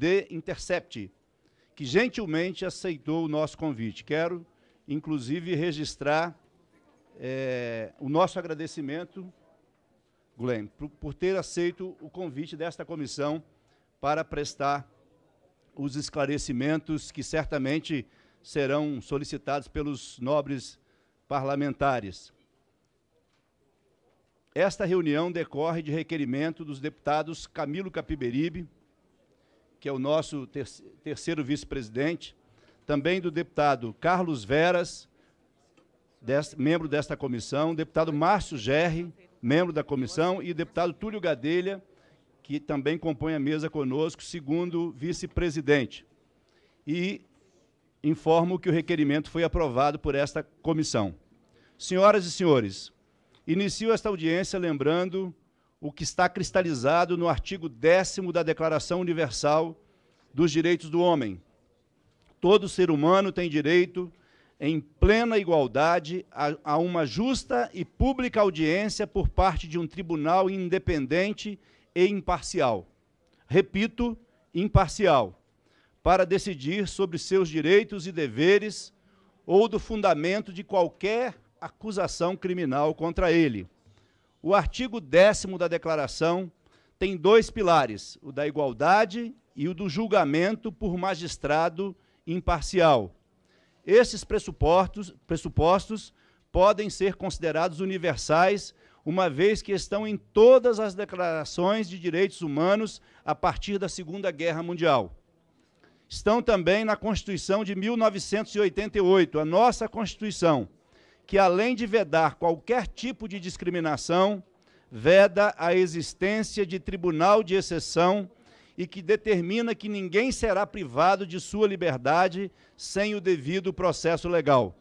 The Intercept, que gentilmente aceitou o nosso convite. Quero, inclusive, registrar é, o nosso agradecimento, Glenn, por, por ter aceito o convite desta comissão para prestar os esclarecimentos que certamente serão solicitados pelos nobres parlamentares. Esta reunião decorre de requerimento dos deputados Camilo Capiberibe, que é o nosso ter terceiro vice-presidente, também do deputado Carlos Veras, dest membro desta comissão, deputado Márcio Gerri, membro da comissão, e deputado Túlio Gadelha, que também compõe a mesa conosco, segundo vice-presidente. E informo que o requerimento foi aprovado por esta comissão. Senhoras e senhores, inicio esta audiência lembrando o que está cristalizado no artigo 10 da Declaração Universal dos Direitos do Homem. Todo ser humano tem direito, em plena igualdade, a, a uma justa e pública audiência por parte de um tribunal independente e imparcial. Repito, imparcial, para decidir sobre seus direitos e deveres ou do fundamento de qualquer acusação criminal contra ele. O artigo 10 da declaração tem dois pilares, o da igualdade e o do julgamento por magistrado imparcial. Esses pressupostos, pressupostos podem ser considerados universais, uma vez que estão em todas as declarações de direitos humanos a partir da Segunda Guerra Mundial. Estão também na Constituição de 1988, a nossa Constituição, que, além de vedar qualquer tipo de discriminação, veda a existência de tribunal de exceção e que determina que ninguém será privado de sua liberdade sem o devido processo legal.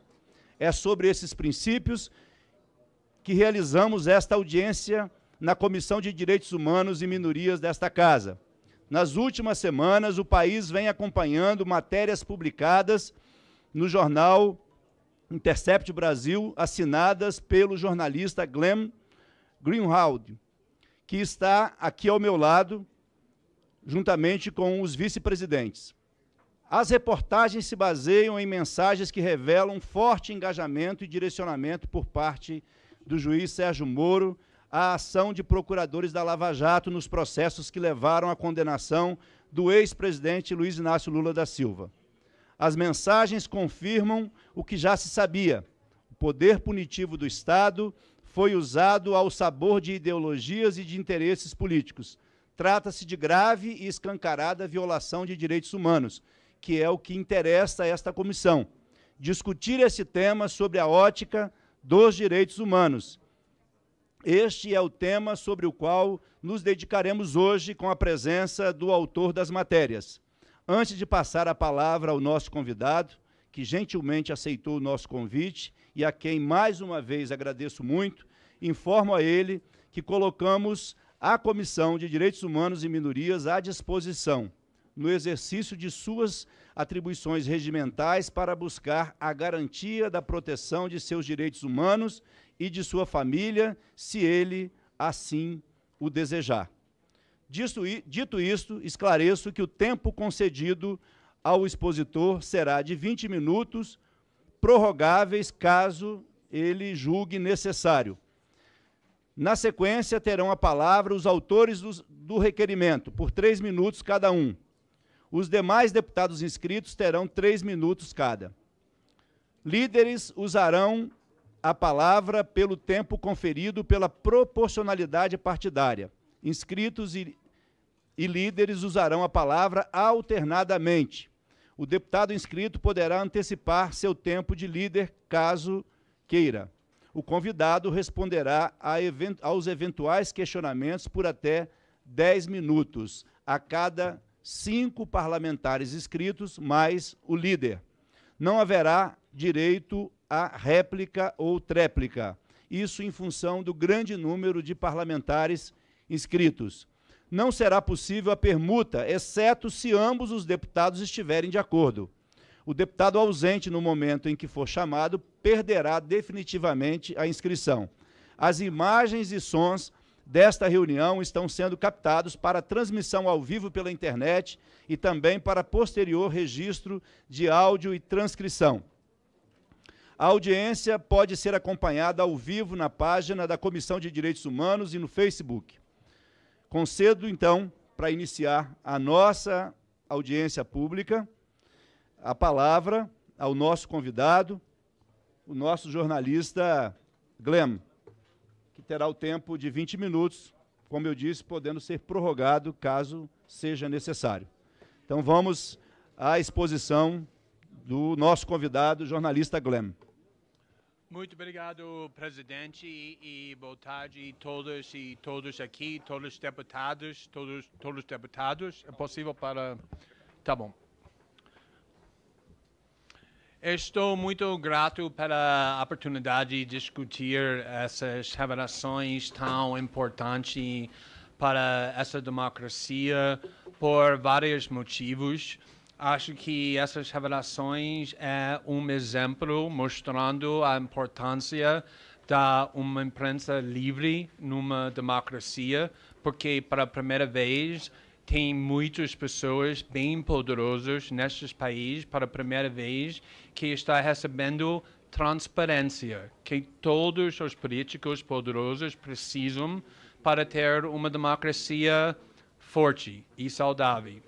É sobre esses princípios que realizamos esta audiência na Comissão de Direitos Humanos e Minorias desta Casa. Nas últimas semanas, o país vem acompanhando matérias publicadas no jornal Intercept Brasil, assinadas pelo jornalista Glenn Greenwald, que está aqui ao meu lado, juntamente com os vice-presidentes. As reportagens se baseiam em mensagens que revelam forte engajamento e direcionamento por parte do juiz Sérgio Moro à ação de procuradores da Lava Jato nos processos que levaram à condenação do ex-presidente Luiz Inácio Lula da Silva. As mensagens confirmam o que já se sabia. O poder punitivo do Estado foi usado ao sabor de ideologias e de interesses políticos. Trata-se de grave e escancarada violação de direitos humanos, que é o que interessa a esta comissão. Discutir esse tema sobre a ótica dos direitos humanos. Este é o tema sobre o qual nos dedicaremos hoje com a presença do autor das matérias. Antes de passar a palavra ao nosso convidado, que gentilmente aceitou o nosso convite e a quem mais uma vez agradeço muito, informo a ele que colocamos a Comissão de Direitos Humanos e Minorias à disposição no exercício de suas atribuições regimentais para buscar a garantia da proteção de seus direitos humanos e de sua família, se ele assim o desejar. Dito, dito isto, esclareço que o tempo concedido ao expositor será de 20 minutos, prorrogáveis caso ele julgue necessário. Na sequência, terão a palavra os autores do, do requerimento, por três minutos cada um. Os demais deputados inscritos terão três minutos cada. Líderes usarão a palavra pelo tempo conferido pela proporcionalidade partidária. Inscritos ir, e líderes usarão a palavra alternadamente. O deputado inscrito poderá antecipar seu tempo de líder, caso queira. O convidado responderá event aos eventuais questionamentos por até 10 minutos a cada cinco parlamentares inscritos, mais o líder. Não haverá direito a réplica ou tréplica. Isso em função do grande número de parlamentares inscritos não será possível a permuta, exceto se ambos os deputados estiverem de acordo. O deputado ausente no momento em que for chamado perderá definitivamente a inscrição. As imagens e sons desta reunião estão sendo captados para transmissão ao vivo pela internet e também para posterior registro de áudio e transcrição. A audiência pode ser acompanhada ao vivo na página da Comissão de Direitos Humanos e no Facebook. Concedo, então, para iniciar a nossa audiência pública, a palavra ao nosso convidado, o nosso jornalista Glem, que terá o tempo de 20 minutos, como eu disse, podendo ser prorrogado caso seja necessário. Então vamos à exposição do nosso convidado, jornalista Glem. Muito obrigado, presidente, e, boa tarde a todos e todos aqui, todos os deputados, todos, todos os deputados. É possível para... Tá bom. Estou muito grato pela oportunidade de discutir essas revelações tão importantes para essa democracia por vários motivos. Acho que essas revelações é um exemplo mostrando a importância da uma imprensa livre numa democracia, porque para a primeira vez tem muitas pessoas bem poderosas nestes países para a primeira vez que está recebendo transparência que todos os políticos poderosos precisam para ter uma democracia forte e saudável.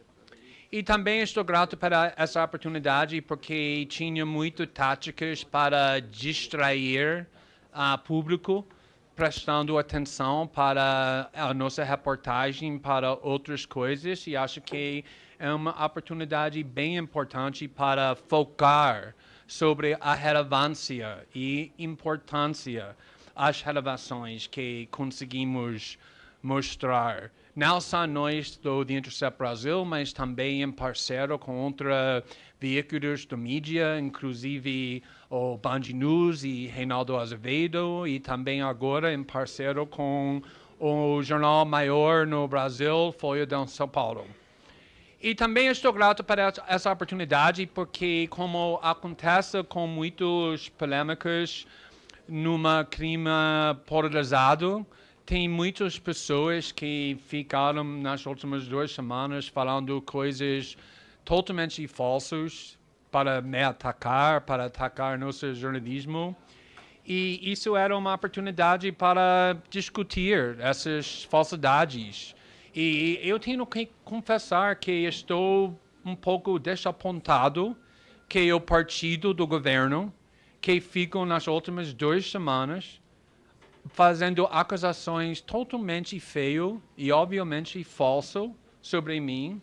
E também estou grato para essa oportunidade, porque tinha muito táticas para distrair o ah, público, prestando atenção para a nossa reportagem, para outras coisas, e acho que é uma oportunidade bem importante para focar sobre a relevância e importância as relevações que conseguimos mostrar não só nós do The Intercept Brasil, mas também em parceiro com outros veículos de mídia, inclusive o Band News e Reinaldo Azevedo, e também agora em parceiro com o jornal maior no Brasil, Folha de São Paulo. E também estou grato por essa oportunidade, porque como acontece com muitos polêmicas numa clima polarizado, tem muitas pessoas que ficaram nas últimas duas semanas falando coisas totalmente falsas para me atacar, para atacar nosso jornalismo. E isso era uma oportunidade para discutir essas falsidades. E eu tenho que confessar que estou um pouco desapontado que o partido do governo, que ficam nas últimas duas semanas, fazendo acusações totalmente feio e obviamente falso sobre mim.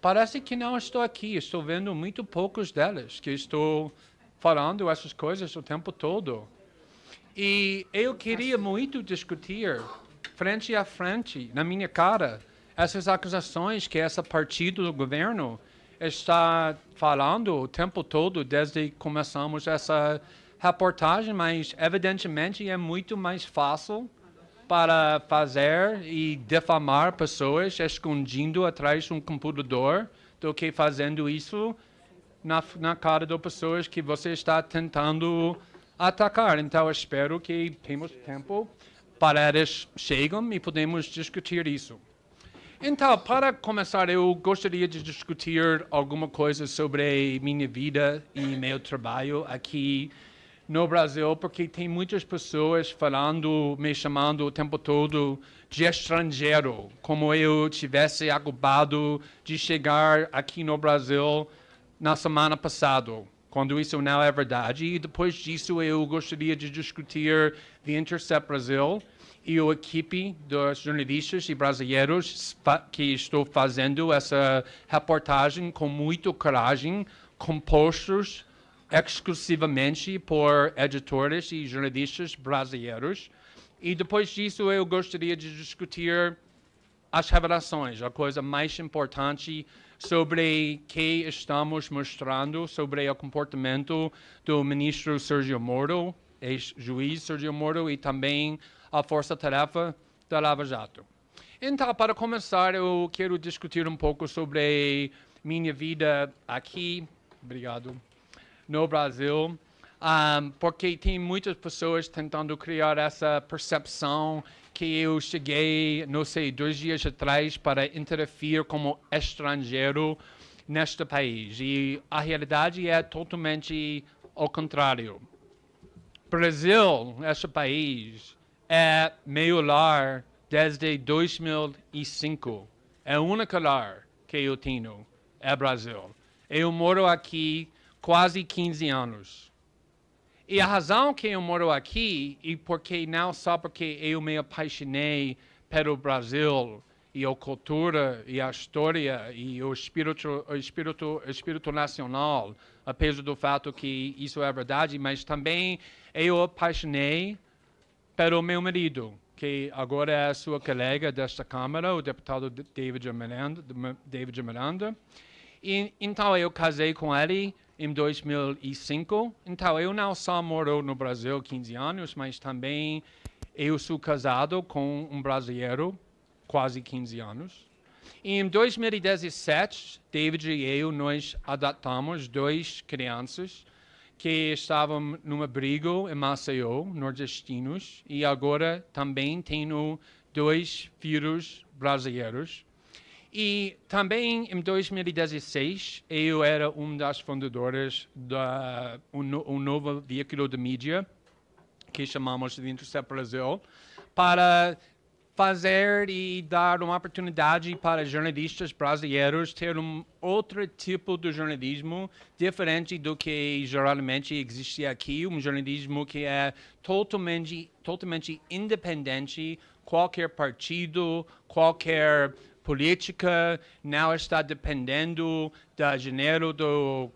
Parece que não estou aqui, estou vendo muito poucos delas que estou falando essas coisas o tempo todo. E eu queria muito discutir frente a frente, na minha cara, essas acusações que essa partido do governo está falando o tempo todo desde que começamos essa reportagem, mas evidentemente é muito mais fácil para fazer e defamar pessoas escondendo atrás de um computador do que fazendo isso na, na cara das pessoas que você está tentando atacar. Então, espero que temos tempo para eles chegam e podemos discutir isso. Então, para começar, eu gostaria de discutir alguma coisa sobre minha vida e meu trabalho aqui no Brasil, porque tem muitas pessoas falando, me chamando o tempo todo de estrangeiro, como eu tivesse acabado de chegar aqui no Brasil na semana passada, quando isso não é verdade. E depois disso, eu gostaria de discutir The Intercept Brasil e a equipe dos jornalistas e brasileiros que estou fazendo essa reportagem com muita coragem, com postos exclusivamente por editores e jornalistas brasileiros. E depois disso, eu gostaria de discutir as revelações, a coisa mais importante sobre que estamos mostrando sobre o comportamento do ministro Sergio Moro, ex-juiz Sergio Moro, e também a força-tarefa da Lava Jato. Então, para começar, eu quero discutir um pouco sobre minha vida aqui. Obrigado no Brasil, um, porque tem muitas pessoas tentando criar essa percepção que eu cheguei, não sei, dois dias atrás para interferir como estrangeiro neste país. E a realidade é totalmente ao contrário. Brasil, este país, é meu lar desde 2005. É o único lar que eu tenho, é Brasil. Eu moro aqui quase 15 anos. E a razão que eu moro aqui e porque não só porque eu me apaixonei pelo Brasil e a cultura e a história e o espírito, o espírito, o espírito nacional, apesar do fato que isso é verdade, mas também eu apaixonei pelo meu marido, que agora é sua colega desta Câmara, o deputado David Miranda. David Miranda. E, então eu casei com ele em 2005. Então, eu não só moro no Brasil 15 anos, mas também eu sou casado com um brasileiro, quase 15 anos. em 2017, David e eu, nós adotamos duas crianças que estavam num abrigo em Maceió, nordestinos, e agora também tenho dois filhos brasileiros. E também em 2016 eu era um das fundadoras da um, um novo veículo de mídia que chamamos de Intercept Brasil para fazer e dar uma oportunidade para jornalistas brasileiros ter um outro tipo de jornalismo diferente do que geralmente existe aqui, um jornalismo que é totalmente, totalmente independente, qualquer partido, qualquer política não está dependendo da dinheiro das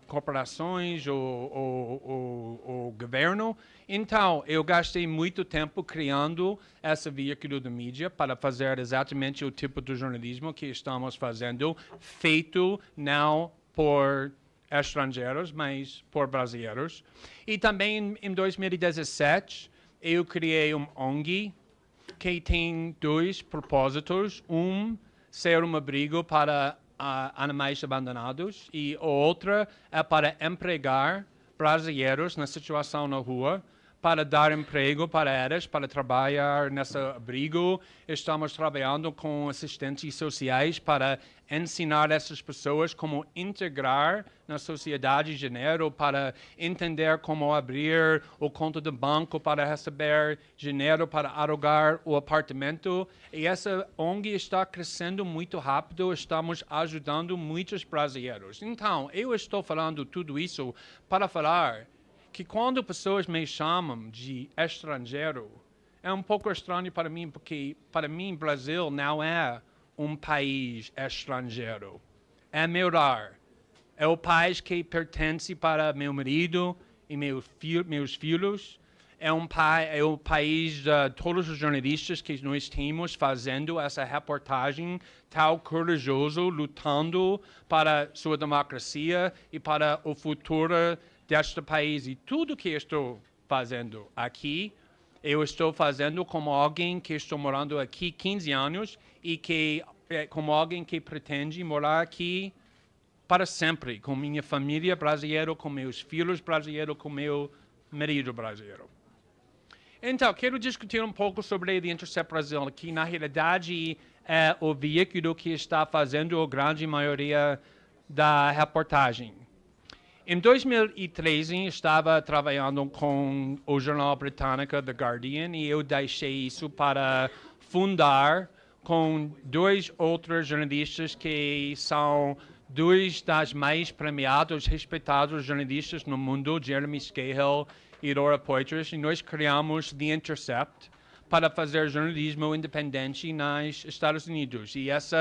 corporações ou, ou, ou, ou, governo. Então, eu gastei muito tempo criando esse veículo de mídia para fazer exatamente o tipo de jornalismo que estamos fazendo, feito não por estrangeiros, mas por brasileiros. E também em 2017, eu criei um ONG que tem dois propósitos. Um ser um abrigo para uh, animais abandonados e outra é para empregar brasileiros na situação na rua para dar emprego para elas, para trabalhar nesse abrigo. Estamos trabalhando com assistentes sociais para ensinar essas pessoas como integrar na sociedade de dinheiro, para entender como abrir o conto do banco para receber dinheiro para alugar o apartamento. E essa ONG está crescendo muito rápido, estamos ajudando muitos brasileiros. Então, eu estou falando tudo isso para falar que quando pessoas me chamam de estrangeiro, é um pouco estranho para mim, porque para mim Brasil não é um país estrangeiro. É meu lar. É o país que pertence para meu marido e meu fi meus filhos. É, um é o país de todos os jornalistas que nós temos fazendo essa reportagem tão corajoso, lutando para sua democracia e para o futuro deste país e tudo que estou fazendo aqui, eu estou fazendo como alguém que estou morando aqui 15 anos e que é, como alguém que pretende morar aqui para sempre, com minha família brasileira, com meus filhos brasileiros, com meu marido brasileiro. Então, quero discutir um pouco sobre a Intercept Brasil, que na realidade é o veículo que está fazendo a grande maioria da reportagem. Em 2013, estava trabalhando com o jornal britânico The Guardian e eu deixei isso para fundar com dois outros jornalistas que são dois das mais premiados, respeitados jornalistas no mundo, Jeremy Scahill e Laura Poitras, e nós criamos The Intercept, para fazer jornalismo independente nos Estados Unidos. E esse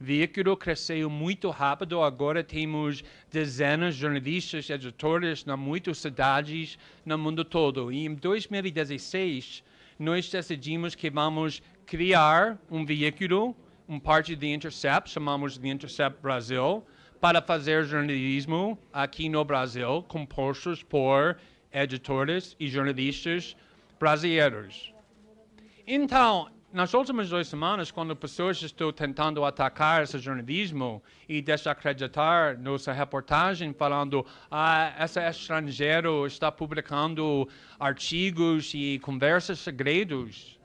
veículo cresceu muito rápido. Agora temos dezenas de jornalistas, e editores em muitas cidades no mundo todo. E em 2016, nós decidimos que vamos criar um veículo, um parte de Intercept, chamamos de Intercept Brasil, para fazer jornalismo aqui no Brasil, compostos por editores e jornalistas brasileiros. Então, nas últimas duas semanas, quando pessoas estão tentando atacar esse jornalismo e desacreditar nossa reportagem, falando ah, esse estrangeiro está publicando artigos e conversas segredos,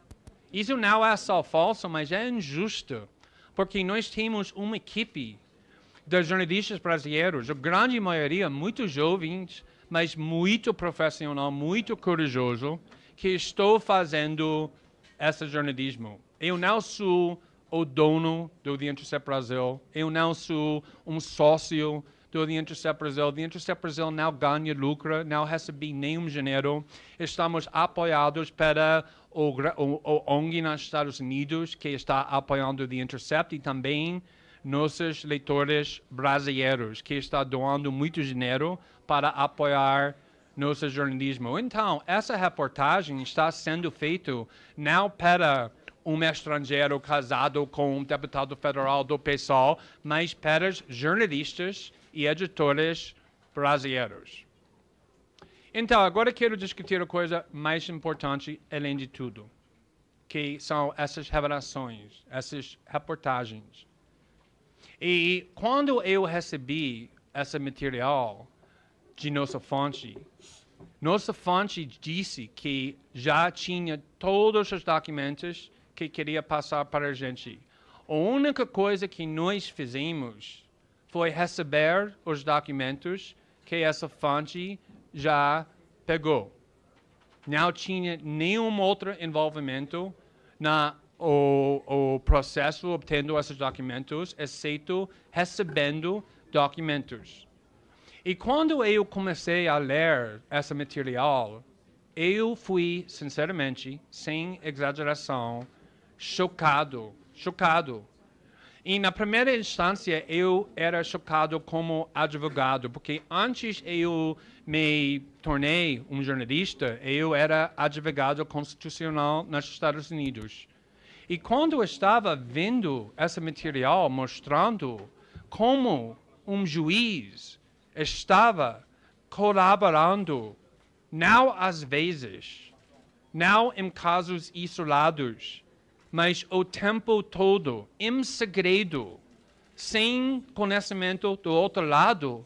isso não é só falso, mas é injusto, porque nós temos uma equipe de jornalistas brasileiros, a grande maioria muito jovens, mas muito profissional, muito corajoso, que estou fazendo esse jornalismo. Eu não sou o dono do The Intercept Brasil, eu não sou um sócio do The Intercept Brasil. The Intercept Brasil não ganha lucro, não recebe nenhum dinheiro. Estamos apoiados pela o, o, o ONG nos Estados Unidos, que está apoiando The Intercept e também nossos leitores brasileiros, que estão doando muito dinheiro para apoiar no jornalismo. Então, essa reportagem está sendo feita não para um estrangeiro casado com um deputado federal do PSOL, mas para jornalistas e editores brasileiros. Então, agora quero discutir a coisa mais importante, além de tudo, que são essas revelações, essas reportagens. E quando eu recebi esse material, de nossa fonte. Nossa fonte disse que já tinha todos os documentos que queria passar para a gente. A única coisa que nós fizemos foi receber os documentos que essa fonte já pegou. Não tinha nenhum outro envolvimento na o, o processo obtendo esses documentos, exceto recebendo documentos. E quando eu comecei a ler esse material, eu fui, sinceramente, sem exageração, chocado, chocado. E na primeira instância eu era chocado como advogado, porque antes eu me tornei um jornalista, eu era advogado constitucional nos Estados Unidos. E quando eu estava vendo esse material mostrando como um juiz estava colaborando, não às vezes, não em casos isolados, mas o tempo todo, em segredo, sem conhecimento do outro lado,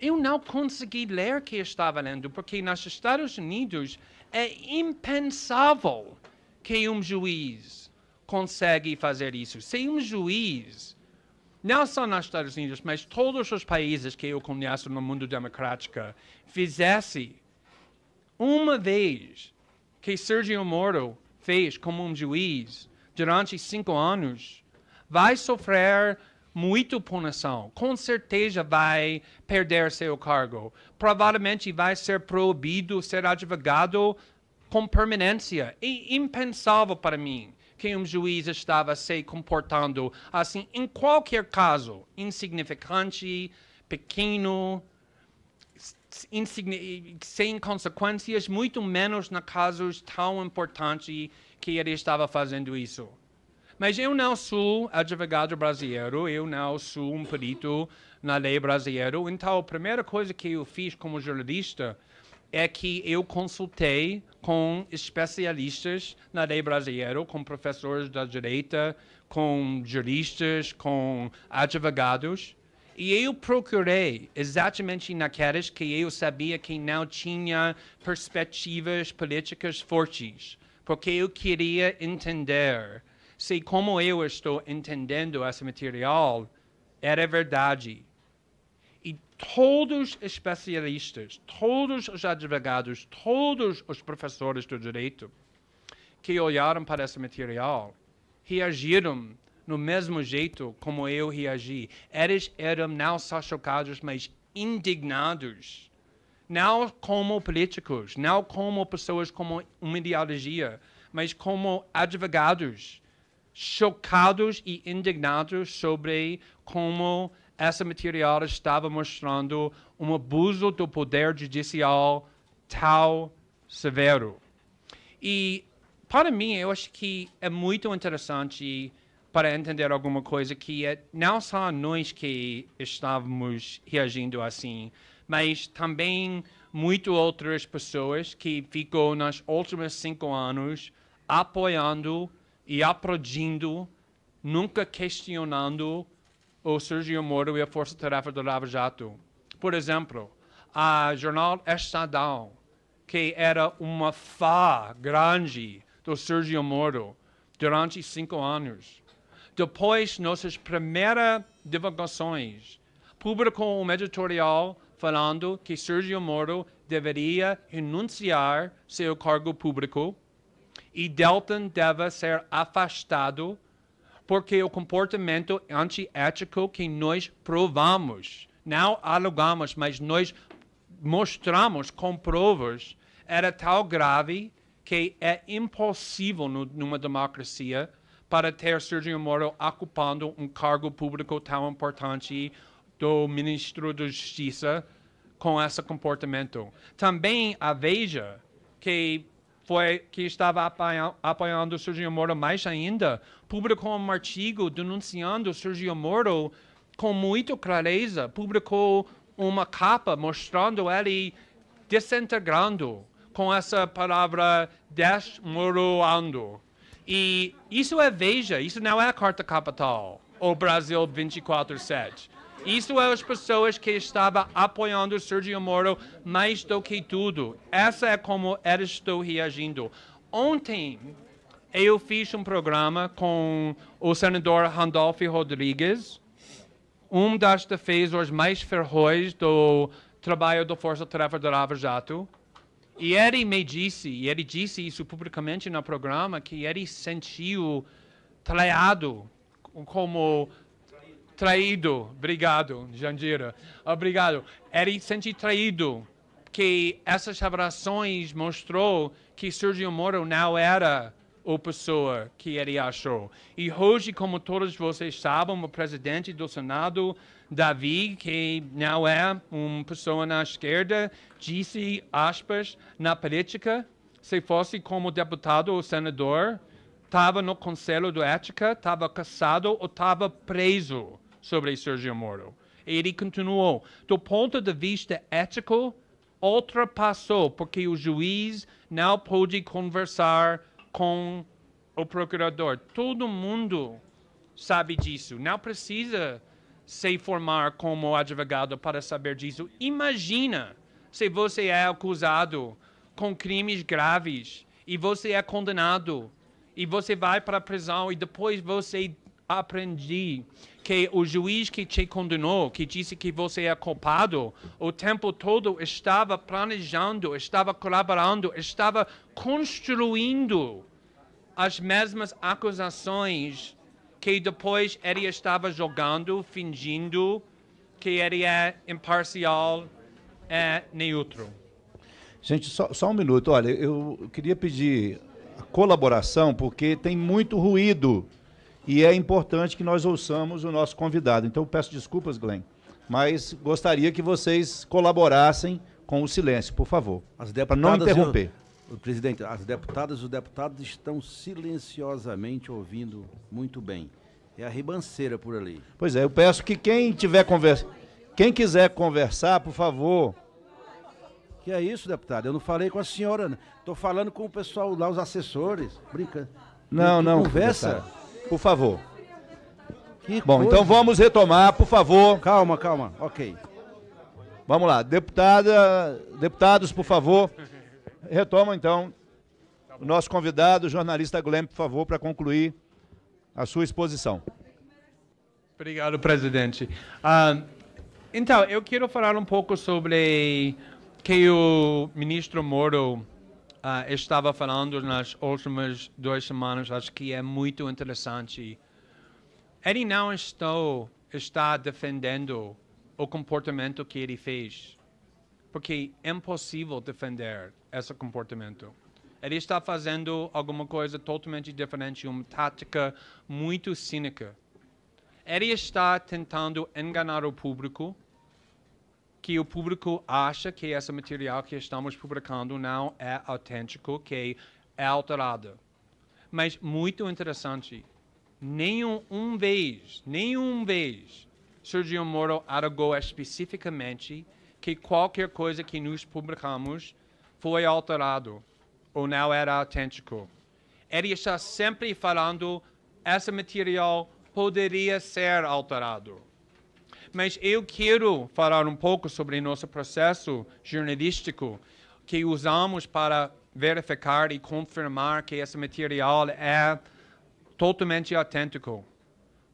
eu não consegui ler o que estava lendo, porque nos Estados Unidos é impensável que um juiz consegue fazer isso. Se um juiz não só nos Estados Unidos, mas todos os países que eu conheço no mundo democrático, fizesse uma vez que Sergio Moro fez como um juiz durante cinco anos, vai sofrer muito punição. Com certeza vai perder seu cargo. Provavelmente vai ser proibido ser advogado com permanência. É impensável para mim que um juiz estava se comportando assim, em qualquer caso, insignificante, pequeno, Insigni sem consequências, muito menos na casos tão importantes que ele estava fazendo isso. Mas eu não sou advogado brasileiro, eu não sou um perito na lei brasileira, então a primeira coisa que eu fiz como jornalista é que eu consultei com especialistas na lei brasileira, com professores da direita, com juristas, com advogados. E eu procurei exatamente naqueles que eu sabia que não tinha perspectivas políticas fortes, porque eu queria entender se como eu estou entendendo esse material era verdade todos os especialistas, todos os advogados, todos os professores do direito que olharam para esse material reagiram no mesmo jeito como eu reagi. Eles eram não só chocados, mas indignados. Não como políticos, não como pessoas como uma ideologia, mas como advogados, chocados e indignados sobre como esse material estava mostrando um abuso do poder judicial tal severo. E, para mim, eu acho que é muito interessante para entender alguma coisa que é não só nós que estávamos reagindo assim, mas também muito outras pessoas que ficou nos últimos cinco anos apoiando e aplaudindo, nunca questionando o Sergio Moro e a Força Tarefa do Lava Jato. Por exemplo, a jornal Estadão, que era uma fá grande do Sergio Moro durante cinco anos. Depois, nossas primeiras divulgações, publicou um editorial falando que Sergio Moro deveria renunciar seu cargo público e Delton deve ser afastado porque o comportamento antiético que nós provamos, não alugamos, mas nós mostramos com provas, era tão grave que é impossível no, numa democracia para ter Sergio Moro ocupando um cargo público tão importante do ministro da Justiça com esse comportamento. Também a Veja, que foi que estava apoiando o Sergio Moro mais ainda, publicou um artigo denunciando o Sergio Moro com muita clareza, publicou uma capa mostrando ele desintegrando com essa palavra desmoronando. E isso é veja, isso não é a carta capital, o Brasil 24-7. Isso é as pessoas que estavam apoiando o Sergio Moro mais do que tudo. Essa é como eu estou reagindo. Ontem, eu fiz um programa com o senador Randolph Rodrigues, um das defesas mais ferroes do trabalho do Força Tarefa do Lava Jato. E ele me disse, e ele disse isso publicamente no programa, que ele sentiu traiado como traído. Obrigado, Jandira. Obrigado. Ele sente traído que essas revelações mostrou que Sergio Moro não era a pessoa que ele achou. E hoje, como todos vocês sabem, o presidente do Senado, Davi, que não é uma pessoa na esquerda, disse, aspas, na política, se fosse como deputado ou senador, estava no Conselho de Ética, estava caçado ou estava preso sobre Sergio Moro. Ele continuou, do ponto de vista ético, ultrapassou, porque o juiz não pôde conversar com o procurador. Todo mundo sabe disso. Não precisa se formar como advogado para saber disso. Imagina se você é acusado com crimes graves e você é condenado e você vai para a prisão e depois você aprendi que o juiz que te condenou, que disse que você é culpado, o tempo todo estava planejando, estava colaborando, estava construindo as mesmas acusações que depois ele estava jogando, fingindo que ele é imparcial, é neutro. Gente, só, só um minuto. Olha, eu queria pedir colaboração porque tem muito ruído e é importante que nós ouçamos o nosso convidado. Então, peço desculpas, Glenn, mas gostaria que vocês colaborassem com o silêncio, por favor, para não interromper. O, o presidente, as deputadas e os deputados estão silenciosamente ouvindo muito bem. É a ribanceira por ali. Pois é, eu peço que quem tiver conversa, quem quiser conversar, por favor. Que é isso, deputado? Eu não falei com a senhora. Estou né? falando com o pessoal lá, os assessores. Brincando. Não, não. Conversa. Deputado por favor. Que Bom, coisa. então vamos retomar, por favor. Calma, calma. Ok. Vamos lá, deputada, deputados, por favor, retoma então o nosso convidado, o jornalista Glenn, por favor, para concluir a sua exposição. Obrigado, presidente. Ah, então, eu quero falar um pouco sobre que o ministro Moro Uh, estava falando nas últimas duas semanas, acho que é muito interessante. Ele não estou, está defendendo o comportamento que ele fez, porque é impossível defender esse comportamento. Ele está fazendo alguma coisa totalmente diferente, uma tática muito cínica. Ele está tentando enganar o público que o público acha que esse material que estamos publicando não é autêntico, que é alterado. Mas muito interessante, nenhum um vez, nenhum vez, Sergio Moro alegou especificamente que qualquer coisa que nos publicamos foi alterado ou não era autêntico. Ele está sempre falando esse material poderia ser alterado mas eu quero falar um pouco sobre nosso processo jornalístico que usamos para verificar e confirmar que esse material é totalmente autêntico.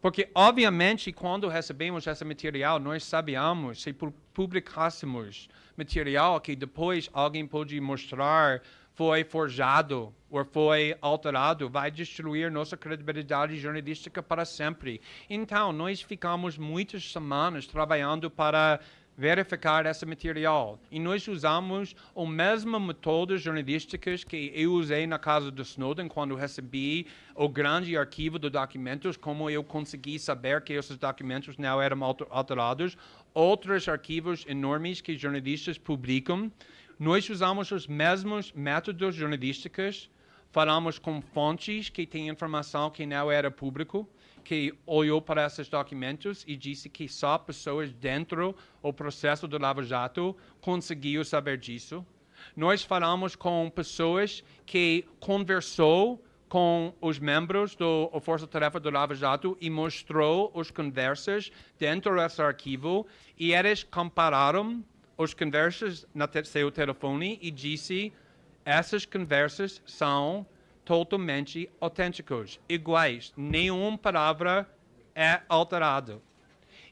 Porque, obviamente, quando recebemos esse material, nós sabíamos, se publicássemos material que depois alguém pode mostrar foi forjado ou foi alterado vai destruir nossa credibilidade jornalística para sempre. Então, nós ficamos muitas semanas trabalhando para verificar esse material. E nós usamos o mesmo método jornalístico que eu usei na casa do Snowden quando recebi o grande arquivo de documentos, como eu consegui saber que esses documentos não eram alterados. Outros arquivos enormes que jornalistas publicam nós usamos os mesmos métodos jornalísticos, falamos com fontes que têm informação que não era público, que olhou para esses documentos e disse que só pessoas dentro do processo do Lava Jato conseguiu saber disso. Nós falamos com pessoas que conversou com os membros do Força Tarefa do Lava Jato e mostrou as conversas dentro desse arquivo e eles compararam as conversas no te seu telefone e disse: essas conversas são totalmente autênticas, iguais, nenhuma palavra é alterada.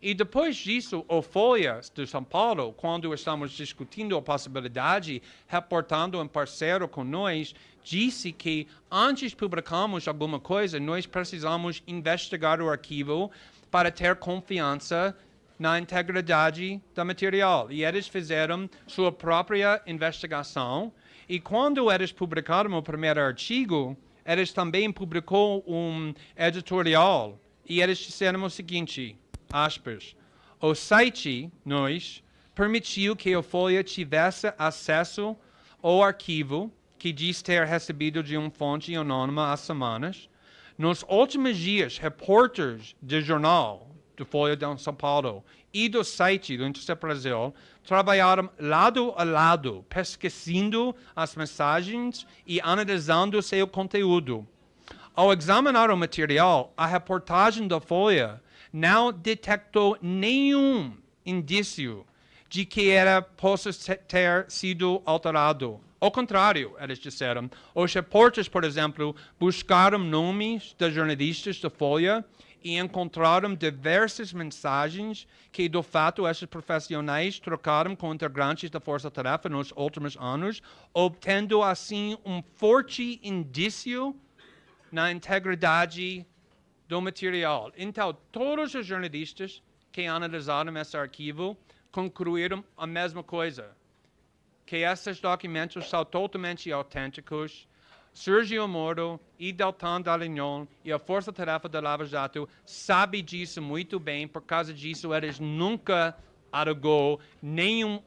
E depois disso, o Folhas de São Paulo, quando estamos discutindo a possibilidade, reportando um parceiro com nós, disse que antes de publicarmos alguma coisa, nós precisamos investigar o arquivo para ter confiança na integridade do material. E eles fizeram sua própria investigação. E quando eles publicaram o primeiro artigo, eles também publicou um editorial. E eles disseram o seguinte, aspas, o site, nós, permitiu que a Folha tivesse acesso ao arquivo que diz ter recebido de uma fonte anônima há semanas. Nos últimos dias, repórteres de jornal do Folha de São Paulo e do site do Intercept Brasil trabalharam lado a lado, pesquisando as mensagens e analisando seu conteúdo. Ao examinar o material, a reportagem da Folha não detectou nenhum indício de que ela possa ter sido alterado. Ao contrário, eles disseram. Os repórteres, por exemplo, buscaram nomes de jornalistas da Folha e encontraram diversas mensagens que, de fato, esses profissionais trocaram com integrantes da Força Tarefa nos últimos anos, obtendo, assim, um forte indício na integridade do material. Então, todos os jornalistas que analisaram esse arquivo concluíram a mesma coisa, que esses documentos são totalmente autênticos Sergio Moro e Deltan Dallagnol e a Força Tarefa da Lava Jato sabe disso muito bem, por causa disso eles nunca arrogou nenhuma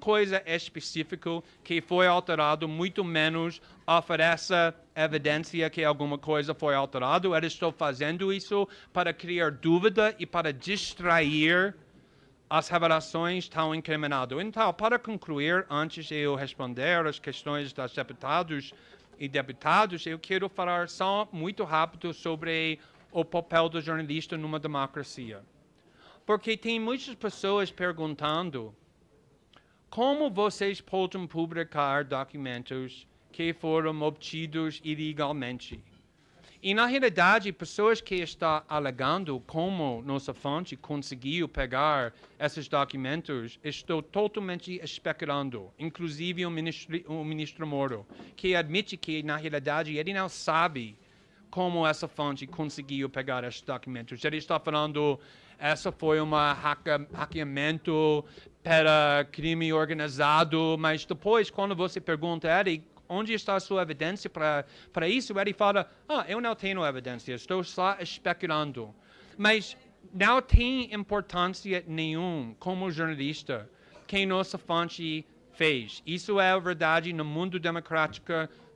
coisa específica que foi alterado, muito menos ofereça evidência que alguma coisa foi alterada. eles estão fazendo isso para criar dúvida e para distrair as revelações tão incriminadas. Então, para concluir, antes de eu responder as questões dos deputados, e deputados, eu quero falar só muito rápido sobre o papel do jornalista numa democracia. Porque tem muitas pessoas perguntando como vocês podem publicar documentos que foram obtidos ilegalmente. E na realidade, pessoas que estão alegando como nossa fonte conseguiu pegar esses documentos, estou totalmente especulando, inclusive o ministro, o ministro Moro, que admite que na realidade ele não sabe como essa fonte conseguiu pegar esses documentos. Ele está falando essa foi uma hackeamento para crime organizado, mas depois quando você pergunta ele onde está a sua evidência para isso? Ele fala, ah, eu não tenho evidência, estou só especulando. Mas não tem importância nenhuma como jornalista que nossa fonte fez. Isso é a verdade no mundo democrático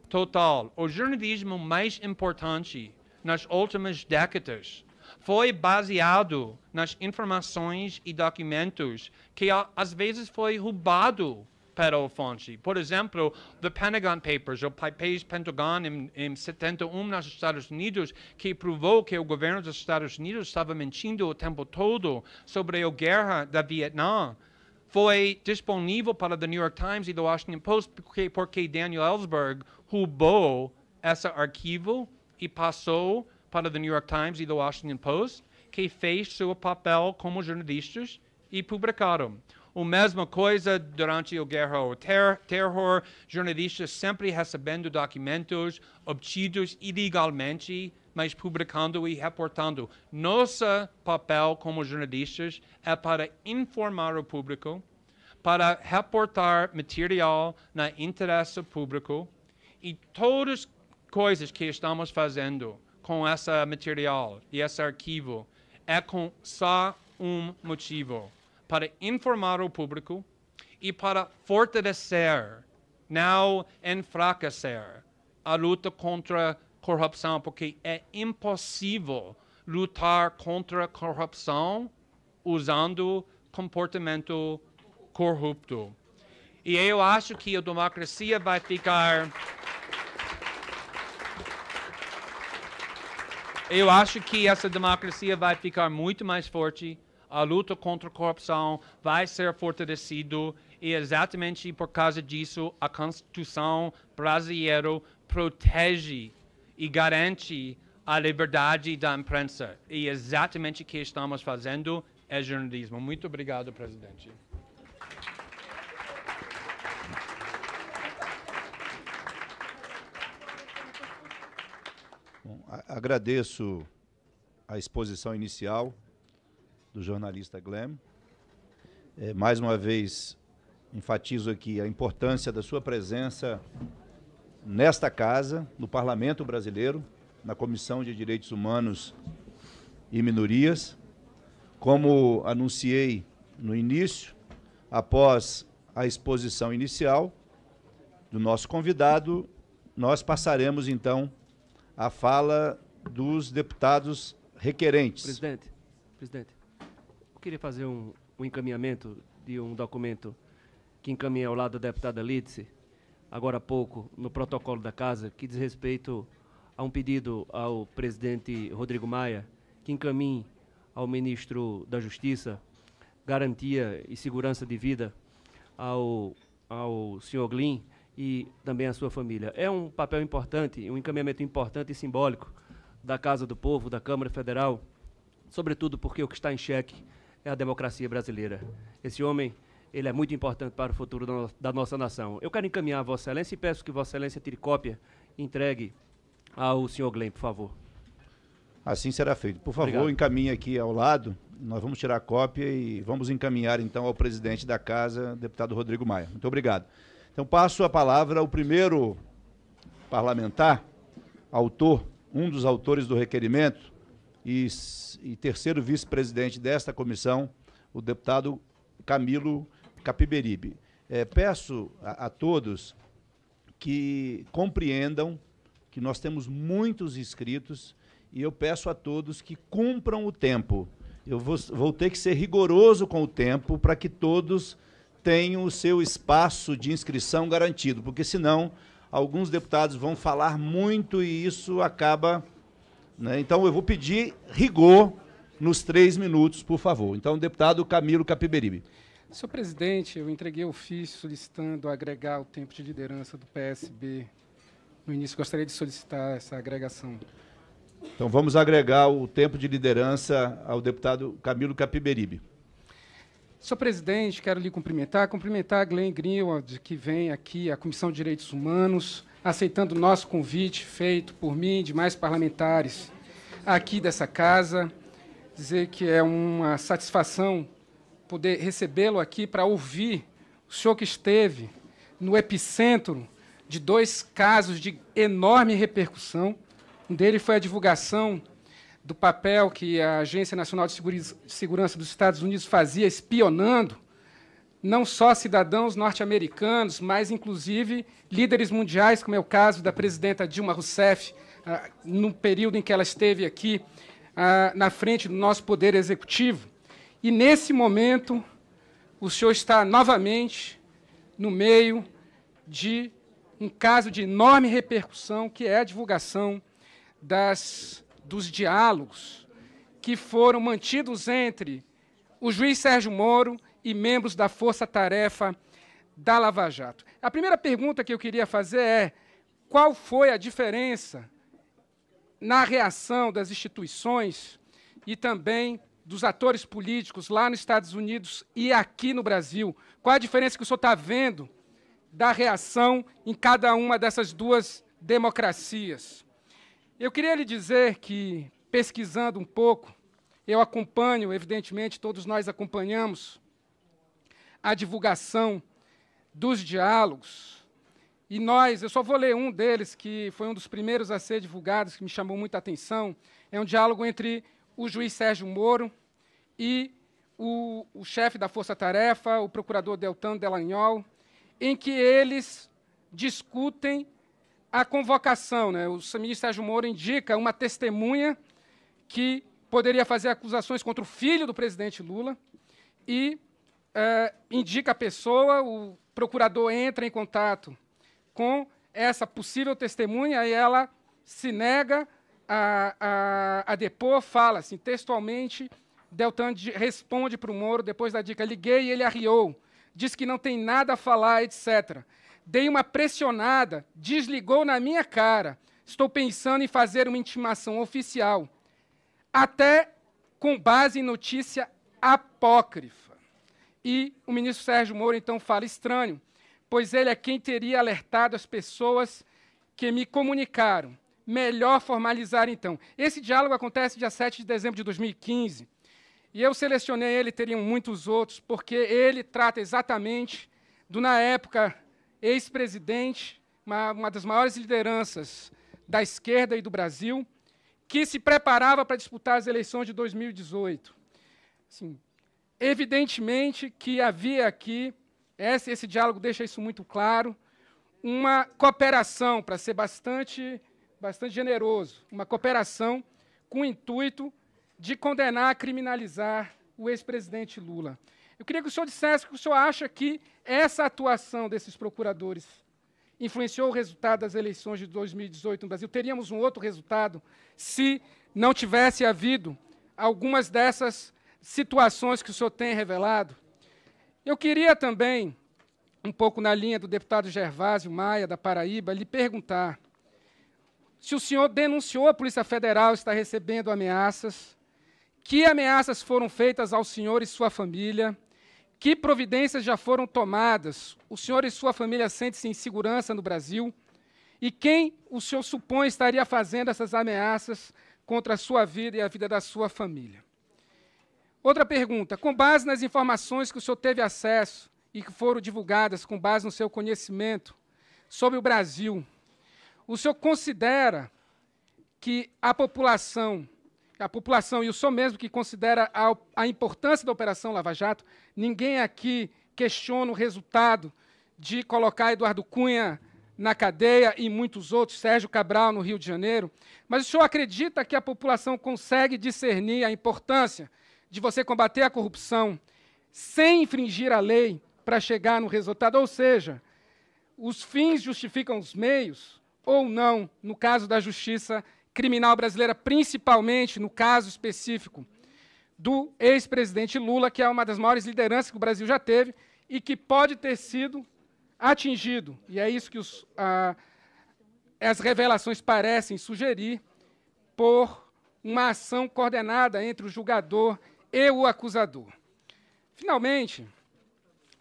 total. O jornalismo mais importante nas últimas décadas foi baseado nas informações e documentos que às vezes foi roubado por exemplo, The Pentagon Papers, o papéis Pentagon em, em 71 nos Estados Unidos, que provou que o governo dos Estados Unidos estava mentindo o tempo todo sobre a guerra da Vietnã foi disponível para The New York Times e The Washington Post porque, porque Daniel Ellsberg roubou esse arquivo e passou para The New York Times e The Washington Post, que fez seu papel como jornalistas e publicaram. A mesma coisa durante a guerra ou ter terror, jornalistas sempre recebendo documentos obtidos ilegalmente, mas publicando e reportando. Nosso papel como jornalistas é para informar o público, para reportar material na interesse público e todas coisas que estamos fazendo com esse material e esse arquivo é com só um motivo para informar o público e para fortalecer, não enfraquecer, a luta contra a corrupção, porque é impossível lutar contra a corrupção usando comportamento corrupto. E eu acho que a democracia vai ficar. Eu acho que essa democracia vai ficar muito mais forte a luta contra a corrupção vai ser fortalecido e exatamente por causa disso a Constituição brasileira protege e garante a liberdade da imprensa. E exatamente o que estamos fazendo é jornalismo. Muito obrigado, presidente. Bom, agradeço a exposição inicial do jornalista Glam. É, mais uma vez, enfatizo aqui a importância da sua presença nesta casa, no Parlamento Brasileiro, na Comissão de Direitos Humanos e Minorias. Como anunciei no início, após a exposição inicial do nosso convidado, nós passaremos então a fala dos deputados requerentes. Presidente, presidente queria fazer um, um encaminhamento de um documento que encaminhei ao lado da deputada Lidze, agora há pouco, no protocolo da casa, que diz respeito a um pedido ao presidente Rodrigo Maia, que encaminhe ao ministro da Justiça garantia e segurança de vida ao, ao senhor Glyn e também à sua família. É um papel importante, um encaminhamento importante e simbólico da Casa do Povo, da Câmara Federal, sobretudo porque o que está em xeque é a democracia brasileira. Esse homem, ele é muito importante para o futuro da, nossa nação. Eu quero encaminhar a Vossa Excelência e peço que Vossa Excelência tire cópia e entregue ao senhor Glenn, por favor. Assim será feito. Por favor, Obrigado. encaminhe aqui ao lado. Nós vamos tirar cópia e vamos encaminhar então ao presidente da casa, deputado Rodrigo Maia. Muito obrigado. Então passo a palavra ao primeiro parlamentar, autor, um dos autores do requerimento, e, e terceiro vice-presidente desta comissão, o deputado Camilo Capiberibe. É, peço a, a todos que compreendam que nós temos muitos inscritos e eu peço a todos que cumpram o tempo. Eu vou, vou ter que ser rigoroso com o tempo para que todos tenham o seu espaço de inscrição garantido, porque senão alguns deputados vão falar muito e isso acaba né? Então eu vou pedir rigor nos três minutos, por favor. Então, deputado Camilo Capiberibe. Senhor presidente, eu entreguei ofício solicitando agregar o tempo de liderança do PSB. No início, gostaria de solicitar essa agregação. Então, vamos agregar o tempo de liderança ao deputado Camilo Capiberibe. Senhor presidente, quero lhe cumprimentar, cumprimentar a Glenn Greenwald, que vem aqui à Comissão de Direitos Humanos, aceitando o nosso convite feito por mim e demais parlamentares aqui dessa casa. Dizer que é uma satisfação poder recebê-lo aqui para ouvir o senhor que esteve no epicentro de dois casos de enorme repercussão. Um deles foi a divulgação do papel que a Agência Nacional de Segurança dos Estados Unidos fazia espionando não só cidadãos norte-americanos, mas inclusive líderes mundiais, como é o caso da presidenta Dilma Rousseff, ah, no período em que ela esteve aqui ah, na frente do nosso poder executivo. E nesse momento, o senhor está novamente no meio de um caso de enorme repercussão, que é a divulgação das, dos diálogos que foram mantidos entre o juiz Sérgio Moro e membros da Força Tarefa da Lava Jato. A primeira pergunta que eu queria fazer é: qual foi a diferença na reação das instituições e também dos atores políticos lá nos Estados Unidos e aqui no Brasil? Qual a diferença que o senhor está vendo da reação em cada uma dessas duas democracias? Eu queria lhe dizer que, pesquisando um pouco, eu acompanho, evidentemente, todos nós acompanhamos a divulgação dos diálogos. E nós, eu só vou ler um deles, que foi um dos primeiros a ser divulgados, que me chamou muita atenção. É um diálogo entre o juiz Sérgio Moro e o, o chefe da Força Tarefa, o procurador Deltan Delagnol, em que eles discutem a convocação. Né? O ministro Sérgio Moro indica uma testemunha que poderia fazer acusações contra o filho do presidente Lula e ah, indica a pessoa, o procurador entra em contato com essa possível testemunha e ela se nega a, a, a depor, fala assim, textualmente, Deltan responde para o Moro, depois da dica, liguei e ele arriou, diz que não tem nada a falar, etc. Dei uma pressionada, desligou na minha cara, estou pensando em fazer uma intimação oficial, até com base em notícia apócrifa. E o ministro Sérgio Moro então fala estranho, pois ele é quem teria alertado as pessoas que me comunicaram. Melhor formalizar então. Esse diálogo acontece dia 7 de dezembro de 2015. E eu selecionei ele, teriam muitos outros, porque ele trata exatamente do, na época, ex-presidente, uma, uma das maiores lideranças da esquerda e do Brasil, que se preparava para disputar as eleições de 2018. Assim, Evidentemente que havia aqui, esse, esse diálogo deixa isso muito claro, uma cooperação, para ser bastante, bastante generoso, uma cooperação com o intuito de condenar, criminalizar o ex-presidente Lula. Eu queria que o senhor dissesse o que o senhor acha que essa atuação desses procuradores influenciou o resultado das eleições de 2018 no Brasil. Teríamos um outro resultado se não tivesse havido algumas dessas situações que o senhor tem revelado. Eu queria também, um pouco na linha do deputado Gervásio Maia, da Paraíba, lhe perguntar se o senhor denunciou a Polícia Federal está recebendo ameaças, que ameaças foram feitas ao senhor e sua família, que providências já foram tomadas, o senhor e sua família sentem-se em segurança no Brasil, e quem o senhor supõe estaria fazendo essas ameaças contra a sua vida e a vida da sua família? Outra pergunta: com base nas informações que o senhor teve acesso e que foram divulgadas com base no seu conhecimento sobre o Brasil, o senhor considera que a população, a população e o senhor mesmo que considera a, a importância da Operação Lava Jato, ninguém aqui questiona o resultado de colocar Eduardo Cunha na cadeia e muitos outros, Sérgio Cabral no Rio de Janeiro, mas o senhor acredita que a população consegue discernir a importância de você combater a corrupção sem infringir a lei para chegar no resultado, ou seja, os fins justificam os meios ou não, no caso da justiça criminal brasileira, principalmente no caso específico do ex-presidente Lula, que é uma das maiores lideranças que o Brasil já teve e que pode ter sido atingido. E é isso que os, ah, as revelações parecem sugerir por uma ação coordenada entre o julgador e e o acusador. Finalmente,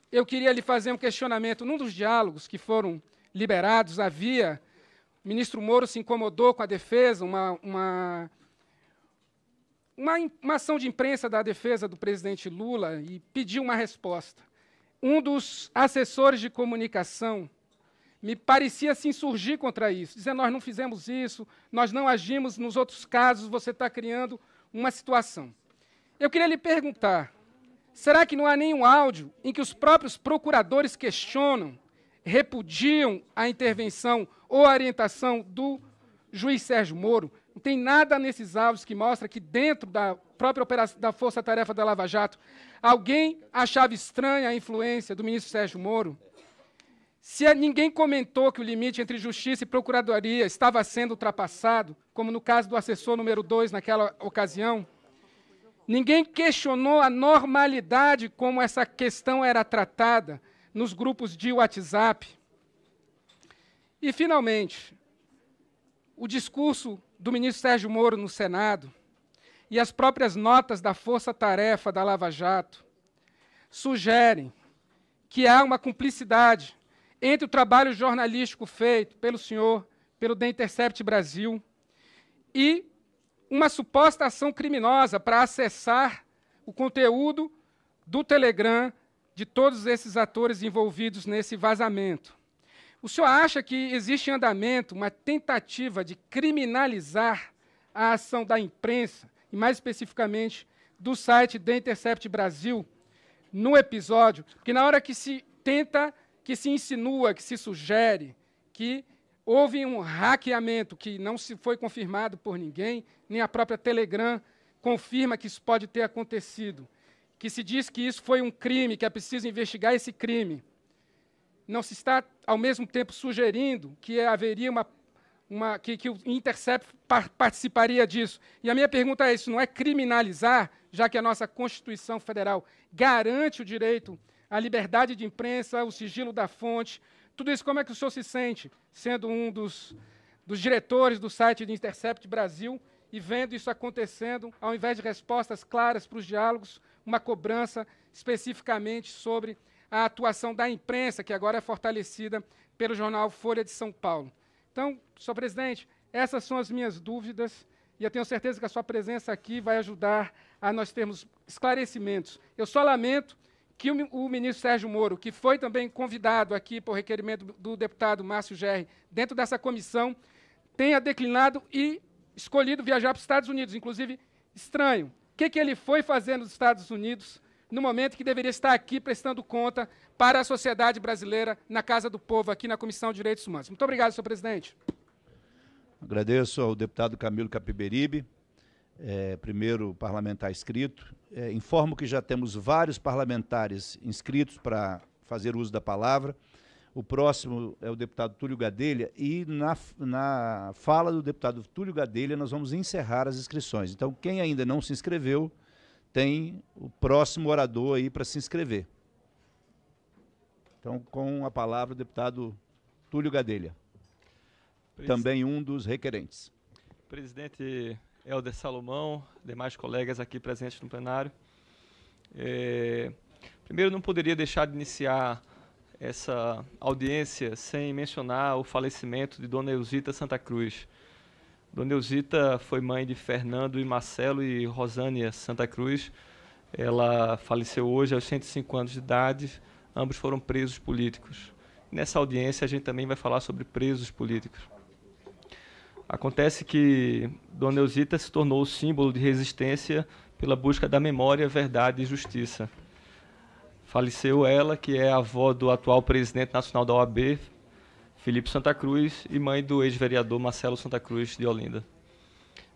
eu queria lhe fazer um questionamento. Num dos diálogos que foram liberados, havia. O ministro Moro se incomodou com a defesa, uma, uma, uma, uma ação de imprensa da defesa do presidente Lula e pediu uma resposta. Um dos assessores de comunicação me parecia se insurgir contra isso, dizendo: Nós não fizemos isso, nós não agimos, nos outros casos você está criando uma situação. Eu queria lhe perguntar: será que não há nenhum áudio em que os próprios procuradores questionam, repudiam a intervenção ou a orientação do juiz Sérgio Moro? Não tem nada nesses áudios que mostra que dentro da própria operação da Força Tarefa da Lava Jato, alguém achava estranha a influência do ministro Sérgio Moro? Se é, ninguém comentou que o limite entre justiça e procuradoria estava sendo ultrapassado, como no caso do assessor número 2 naquela ocasião, Ninguém questionou a normalidade como essa questão era tratada nos grupos de WhatsApp. E, finalmente, o discurso do ministro Sérgio Moro no Senado e as próprias notas da Força Tarefa da Lava Jato sugerem que há uma cumplicidade entre o trabalho jornalístico feito pelo senhor, pelo The Intercept Brasil, e uma suposta ação criminosa para acessar o conteúdo do Telegram de todos esses atores envolvidos nesse vazamento. O senhor acha que existe em andamento uma tentativa de criminalizar a ação da imprensa, e mais especificamente do site The Intercept Brasil, no episódio, que na hora que se tenta, que se insinua, que se sugere que houve um hackeamento que não se foi confirmado por ninguém, nem a própria Telegram confirma que isso pode ter acontecido. Que se diz que isso foi um crime, que é preciso investigar esse crime. Não se está, ao mesmo tempo, sugerindo que haveria uma. uma que, que, o Intercept par participaria disso. E a minha pergunta é: isso não é criminalizar, já que a nossa Constituição Federal garante o direito à liberdade de imprensa, o sigilo da fonte, tudo isso, como é que o senhor se sente sendo um dos, dos diretores do site de Intercept Brasil e vendo isso acontecendo, ao invés de respostas claras para os diálogos, uma cobrança especificamente sobre a atuação da imprensa, que agora é fortalecida pelo jornal Folha de São Paulo. Então, senhor presidente, essas são as minhas dúvidas e eu tenho certeza que a sua presença aqui vai ajudar a nós termos esclarecimentos. Eu só lamento que o, o ministro Sérgio Moro, que foi também convidado aqui por requerimento do deputado Márcio Gerri, dentro dessa comissão, tenha declinado e escolhido viajar para os Estados Unidos, inclusive estranho. O que, que ele foi fazer nos Estados Unidos no momento que deveria estar aqui prestando conta para a sociedade brasileira na Casa do Povo, aqui na Comissão de Direitos Humanos? Muito obrigado, senhor presidente. Agradeço ao deputado Camilo Capiberibe é, primeiro parlamentar inscrito. É, informo que já temos vários parlamentares inscritos para fazer uso da palavra. O próximo é o deputado Túlio Gadelha e na, na fala do deputado Túlio Gadelha nós vamos encerrar as inscrições. Então, quem ainda não se inscreveu, tem o próximo orador aí para se inscrever. Então, com a palavra o deputado Túlio Gadelha, Presidente. também um dos requerentes. Presidente, Helder Salomão, demais colegas aqui presentes no plenário. É, primeiro, não poderia deixar de iniciar essa audiência sem mencionar o falecimento de Dona Elzita Santa Cruz. Dona Elzita foi mãe de Fernando e Marcelo e Rosânia Santa Cruz. Ela faleceu hoje aos 105 anos de idade. Ambos foram presos políticos. Nessa audiência, a gente também vai falar sobre presos políticos. Acontece que Dona Elzita se tornou o símbolo de resistência pela busca da memória, verdade e justiça. Faleceu ela, que é avó do atual presidente nacional da OAB, Felipe Santa Cruz, e mãe do ex-vereador Marcelo Santa Cruz de Olinda.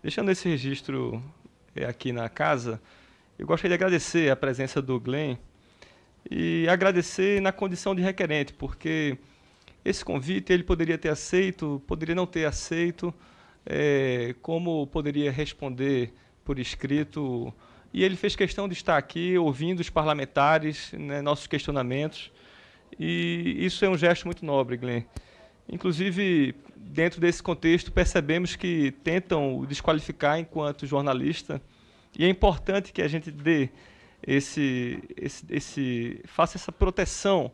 Deixando esse registro eh, aqui na casa, eu gostaria de agradecer a presença do Glenn e agradecer na condição de requerente, porque esse convite ele poderia ter aceito, poderia não ter aceito, é, como poderia responder por escrito. E ele fez questão de estar aqui ouvindo os parlamentares, né, nossos questionamentos. E isso é um gesto muito nobre, Glenn. Inclusive, dentro desse contexto, percebemos que tentam desqualificar enquanto jornalista. E é importante que a gente dê esse, esse, esse faça essa proteção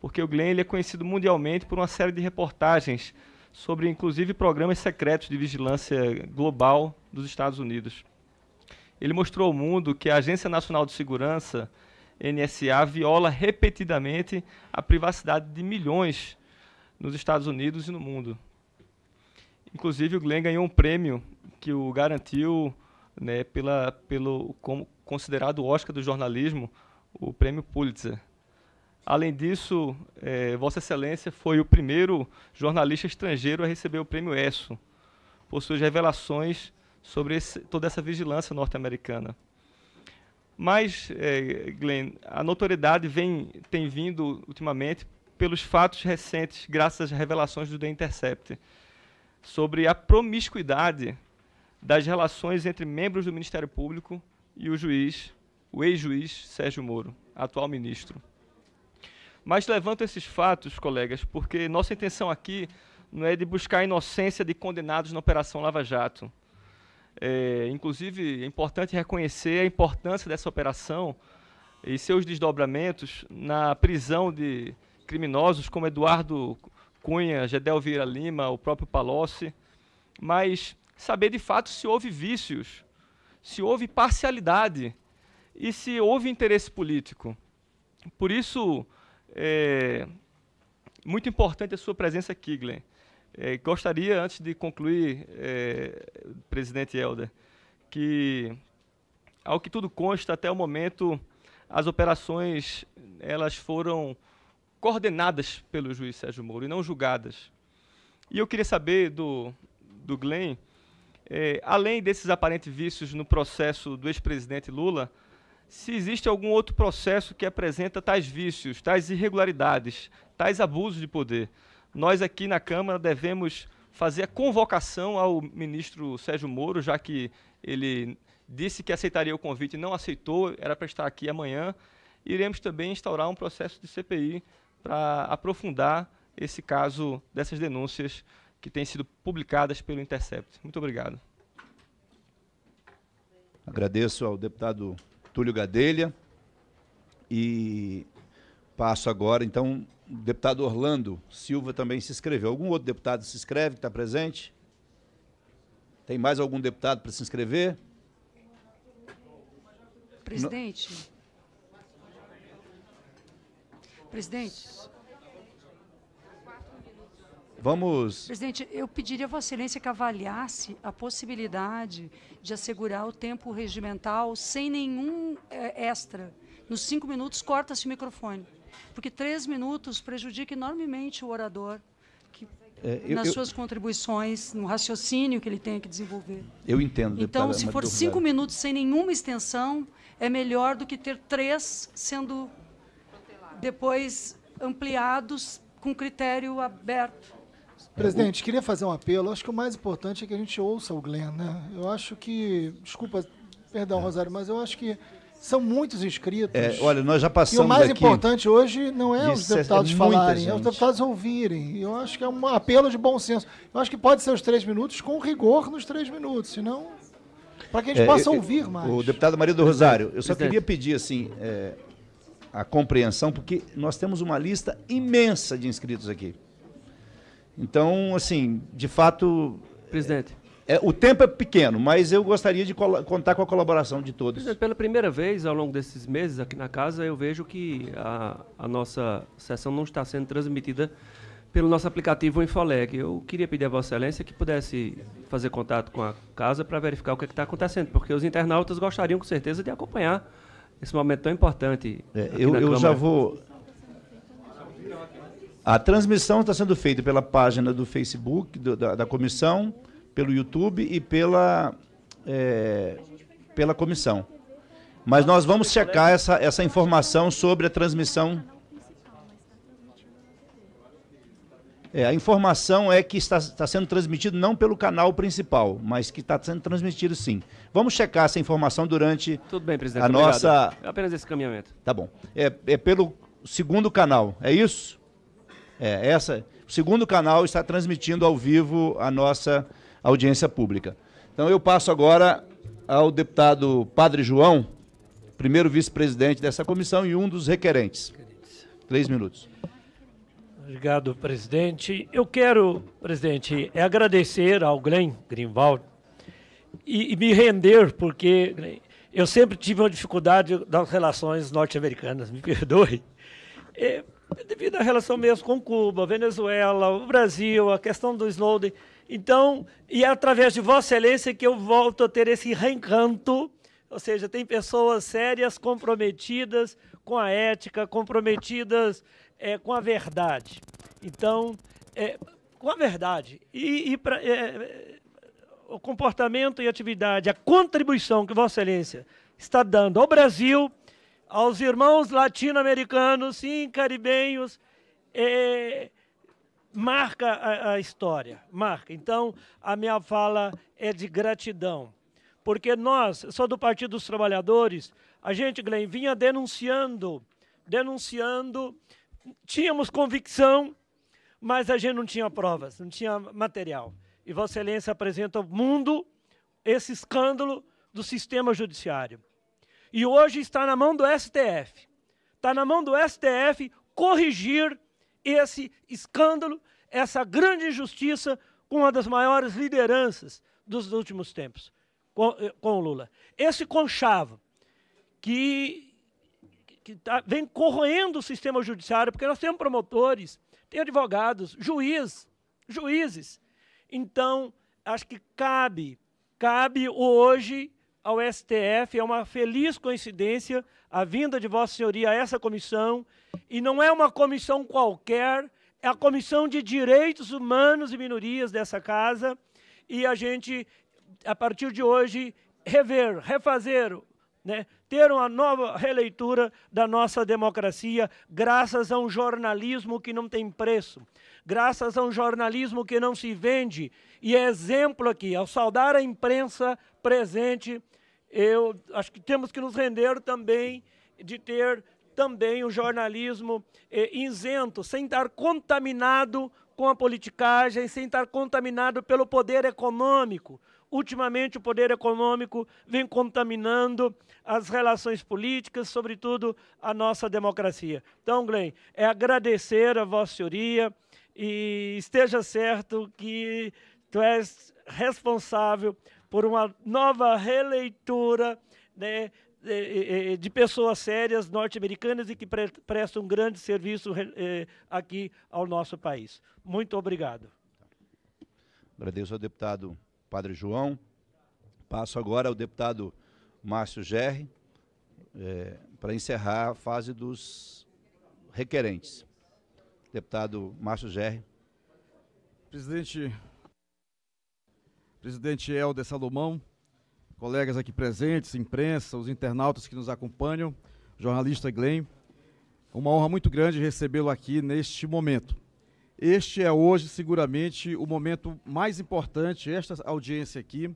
porque o Glenn ele é conhecido mundialmente por uma série de reportagens sobre, inclusive, programas secretos de vigilância global dos Estados Unidos. Ele mostrou ao mundo que a Agência Nacional de Segurança, NSA, viola repetidamente a privacidade de milhões nos Estados Unidos e no mundo. Inclusive, o Glenn ganhou um prêmio que o garantiu né, pela, pelo como considerado Oscar do jornalismo, o prêmio Pulitzer. Além disso, eh, Vossa Excelência foi o primeiro jornalista estrangeiro a receber o prêmio ESSO, por suas revelações sobre esse, toda essa vigilância norte-americana. Mas, é, Glenn, a notoriedade vem, tem vindo ultimamente pelos fatos recentes, graças às revelações do The Intercept, sobre a promiscuidade das relações entre membros do Ministério Público e o juiz, o ex-juiz Sérgio Moro, atual ministro. Mas levanto esses fatos, colegas, porque nossa intenção aqui não é de buscar a inocência de condenados na Operação Lava Jato. É, inclusive, é importante reconhecer a importância dessa operação e seus desdobramentos na prisão de criminosos como Eduardo Cunha, Gedel Vieira Lima, o próprio Palocci, mas saber de fato se houve vícios, se houve parcialidade e se houve interesse político. Por isso, é, muito importante a sua presença aqui, Glenn. É, gostaria, antes de concluir, é, presidente Helder, que, ao que tudo consta, até o momento, as operações elas foram coordenadas pelo juiz Sérgio Moro e não julgadas. E eu queria saber do, do Glenn, é, além desses aparentes vícios no processo do ex-presidente Lula, se existe algum outro processo que apresenta tais vícios, tais irregularidades, tais abusos de poder. Nós aqui na Câmara devemos fazer a convocação ao ministro Sérgio Moro, já que ele disse que aceitaria o convite e não aceitou, era para estar aqui amanhã. Iremos também instaurar um processo de CPI para aprofundar esse caso dessas denúncias que têm sido publicadas pelo Intercept. Muito obrigado. Agradeço ao deputado Túlio Gadelha. E passo agora, então, o deputado Orlando Silva também se inscreveu. Algum outro deputado se inscreve que está presente? Tem mais algum deputado para se inscrever? Presidente. No... Presidente. Vamos. Presidente, eu pediria a Vossa Excelência que avaliasse a possibilidade de assegurar o tempo regimental sem nenhum é, extra. Nos cinco minutos, corta-se o microfone. Porque três minutos prejudica enormemente o orador. Que, é, eu, nas eu, suas eu... contribuições, no raciocínio que ele tem que desenvolver. Eu entendo. Então, se for cinco minutos sem nenhuma extensão, é melhor do que ter três sendo depois ampliados com critério aberto. Presidente, queria fazer um apelo. Acho que o mais importante é que a gente ouça o Glenn, né? Eu acho que. Desculpa, perdão, é. Rosário, mas eu acho que são muitos inscritos. É, olha, nós já passamos. E o mais importante hoje não é os deputados falarem, gente. é os deputados ouvirem. Eu acho que é um apelo de bom senso. Eu acho que pode ser os três minutos com rigor nos três minutos, senão. Para que a gente é, possa eu, ouvir mais. O deputado Maria do Rosário, eu só Presidente. queria pedir assim. É, a compreensão, porque nós temos uma lista imensa de inscritos aqui. Então, assim, de fato. Presidente. É, o tempo é pequeno, mas eu gostaria de contar com a colaboração de todos. Presidente, pela primeira vez ao longo desses meses aqui na casa, eu vejo que a, a nossa sessão não está sendo transmitida pelo nosso aplicativo Infoleg. Eu queria pedir a Vossa Excelência que pudesse fazer contato com a casa para verificar o que é está acontecendo, porque os internautas gostariam com certeza de acompanhar esse momento tão importante. É, eu, eu já vou a transmissão está sendo feita pela página do Facebook do, da, da, comissão, pelo YouTube e pela, é, pela comissão. Mas nós vamos checar essa, essa informação sobre a transmissão. É, a informação é que está, está sendo transmitido não pelo canal principal, mas que está sendo transmitido sim. Vamos checar essa informação durante Tudo bem, presidente, a obrigado. nossa. É apenas esse caminhamento. Tá bom. É, é pelo segundo canal, é isso? É, essa, o segundo canal está transmitindo ao vivo a nossa audiência pública. Então eu passo agora ao deputado Padre João, primeiro vice-presidente dessa comissão e um dos requerentes. Três minutos. Obrigado, presidente. Eu quero, presidente, é agradecer ao Glenn Grimwald e, e me render, porque eu sempre tive uma dificuldade das relações norte-americanas, me perdoe. É, é devido à relação mesmo com Cuba, Venezuela, o Brasil, a questão do Snowden. Então, e é através de Vossa Excelência que eu volto a ter esse reencanto, ou seja, tem pessoas sérias, comprometidas com a ética, comprometidas é, com a verdade. Então, é, com a verdade. E, e pra, é, é o comportamento e atividade, a contribuição que Vossa Excelência está dando ao Brasil aos irmãos latino-americanos, sim, caribenhos, é, marca a, a história, marca. Então, a minha fala é de gratidão, porque nós, só do Partido dos Trabalhadores, a gente, Glenn, vinha denunciando, denunciando, tínhamos convicção, mas a gente não tinha provas, não tinha material. E Vossa Excelência apresenta ao mundo esse escândalo do sistema judiciário. E hoje está na mão do STF. Está na mão do STF corrigir esse escândalo, essa grande injustiça com uma das maiores lideranças dos últimos tempos, eh, com, o Lula. Esse conchavo que, que tá, vem corroendo o sistema judiciário, porque nós temos promotores, tem advogados, juiz, juízes. Então, acho que cabe, cabe hoje ao STF. É uma feliz coincidência a vinda de Vossa Senhoria a essa comissão. E não é uma comissão qualquer, é a Comissão de Direitos Humanos e Minorias dessa casa. E a gente, a partir de hoje, rever, refazer, né, ter uma nova releitura da nossa democracia, graças a um jornalismo que não tem preço, graças a um jornalismo que não se vende. E é exemplo aqui, ao saudar a imprensa presente, eu acho que temos que nos render também de ter também o jornalismo eh, isento, sem estar contaminado com a politicagem, sem estar contaminado pelo poder econômico. Ultimamente, o poder econômico vem contaminando as relações políticas, sobretudo a nossa democracia. Então, Glenn, é agradecer a Vossa Senhoria e esteja certo que tu és responsável por uma nova releitura né, de pessoas sérias norte-americanas e que prestam um grande serviço eh, aqui ao nosso país. Muito obrigado. Agradeço ao deputado Padre João. Passo agora ao deputado Márcio Gerri é, para encerrar a fase dos requerentes. Deputado Márcio Gerri. Presidente, presidente Helder Salomão, colegas aqui presentes, imprensa, os internautas que nos acompanham, jornalista Glenn. Uma honra muito grande recebê-lo aqui neste momento. Este é hoje, seguramente, o momento mais importante, esta audiência aqui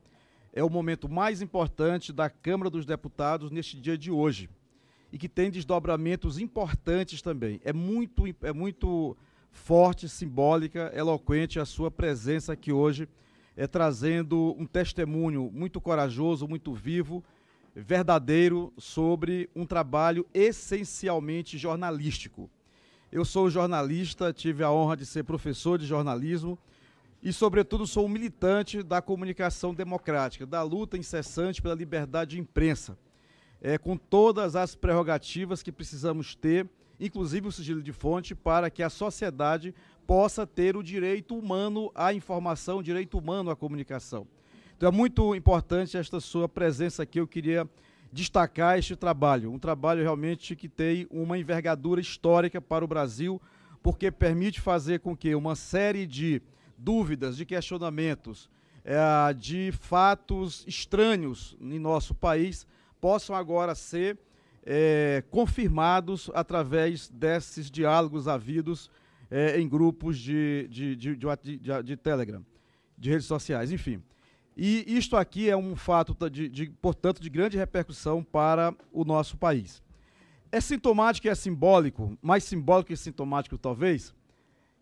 é o momento mais importante da Câmara dos Deputados neste dia de hoje e que tem desdobramentos importantes também. É muito, é muito forte, simbólica, eloquente a sua presença aqui hoje é, trazendo um testemunho muito corajoso, muito vivo, verdadeiro sobre um trabalho essencialmente jornalístico. Eu sou jornalista, tive a honra de ser professor de jornalismo e, sobretudo, sou um militante da comunicação democrática, da luta incessante pela liberdade de imprensa, é, com todas as prerrogativas que precisamos ter, inclusive o sigilo de fonte, para que a sociedade possa ter o direito humano à informação, o direito humano à comunicação. Então é muito importante esta sua presença aqui. Eu queria destacar este trabalho, um trabalho realmente que tem uma envergadura histórica para o Brasil, porque permite fazer com que uma série de dúvidas, de questionamentos, é, de fatos estranhos em nosso país possam agora ser é, confirmados através desses diálogos havidos é, em grupos de, de, de, de, de Telegram, de redes sociais, enfim. E isto aqui é um fato, de, de, portanto, de grande repercussão para o nosso país. É sintomático e é simbólico, mais simbólico e sintomático talvez,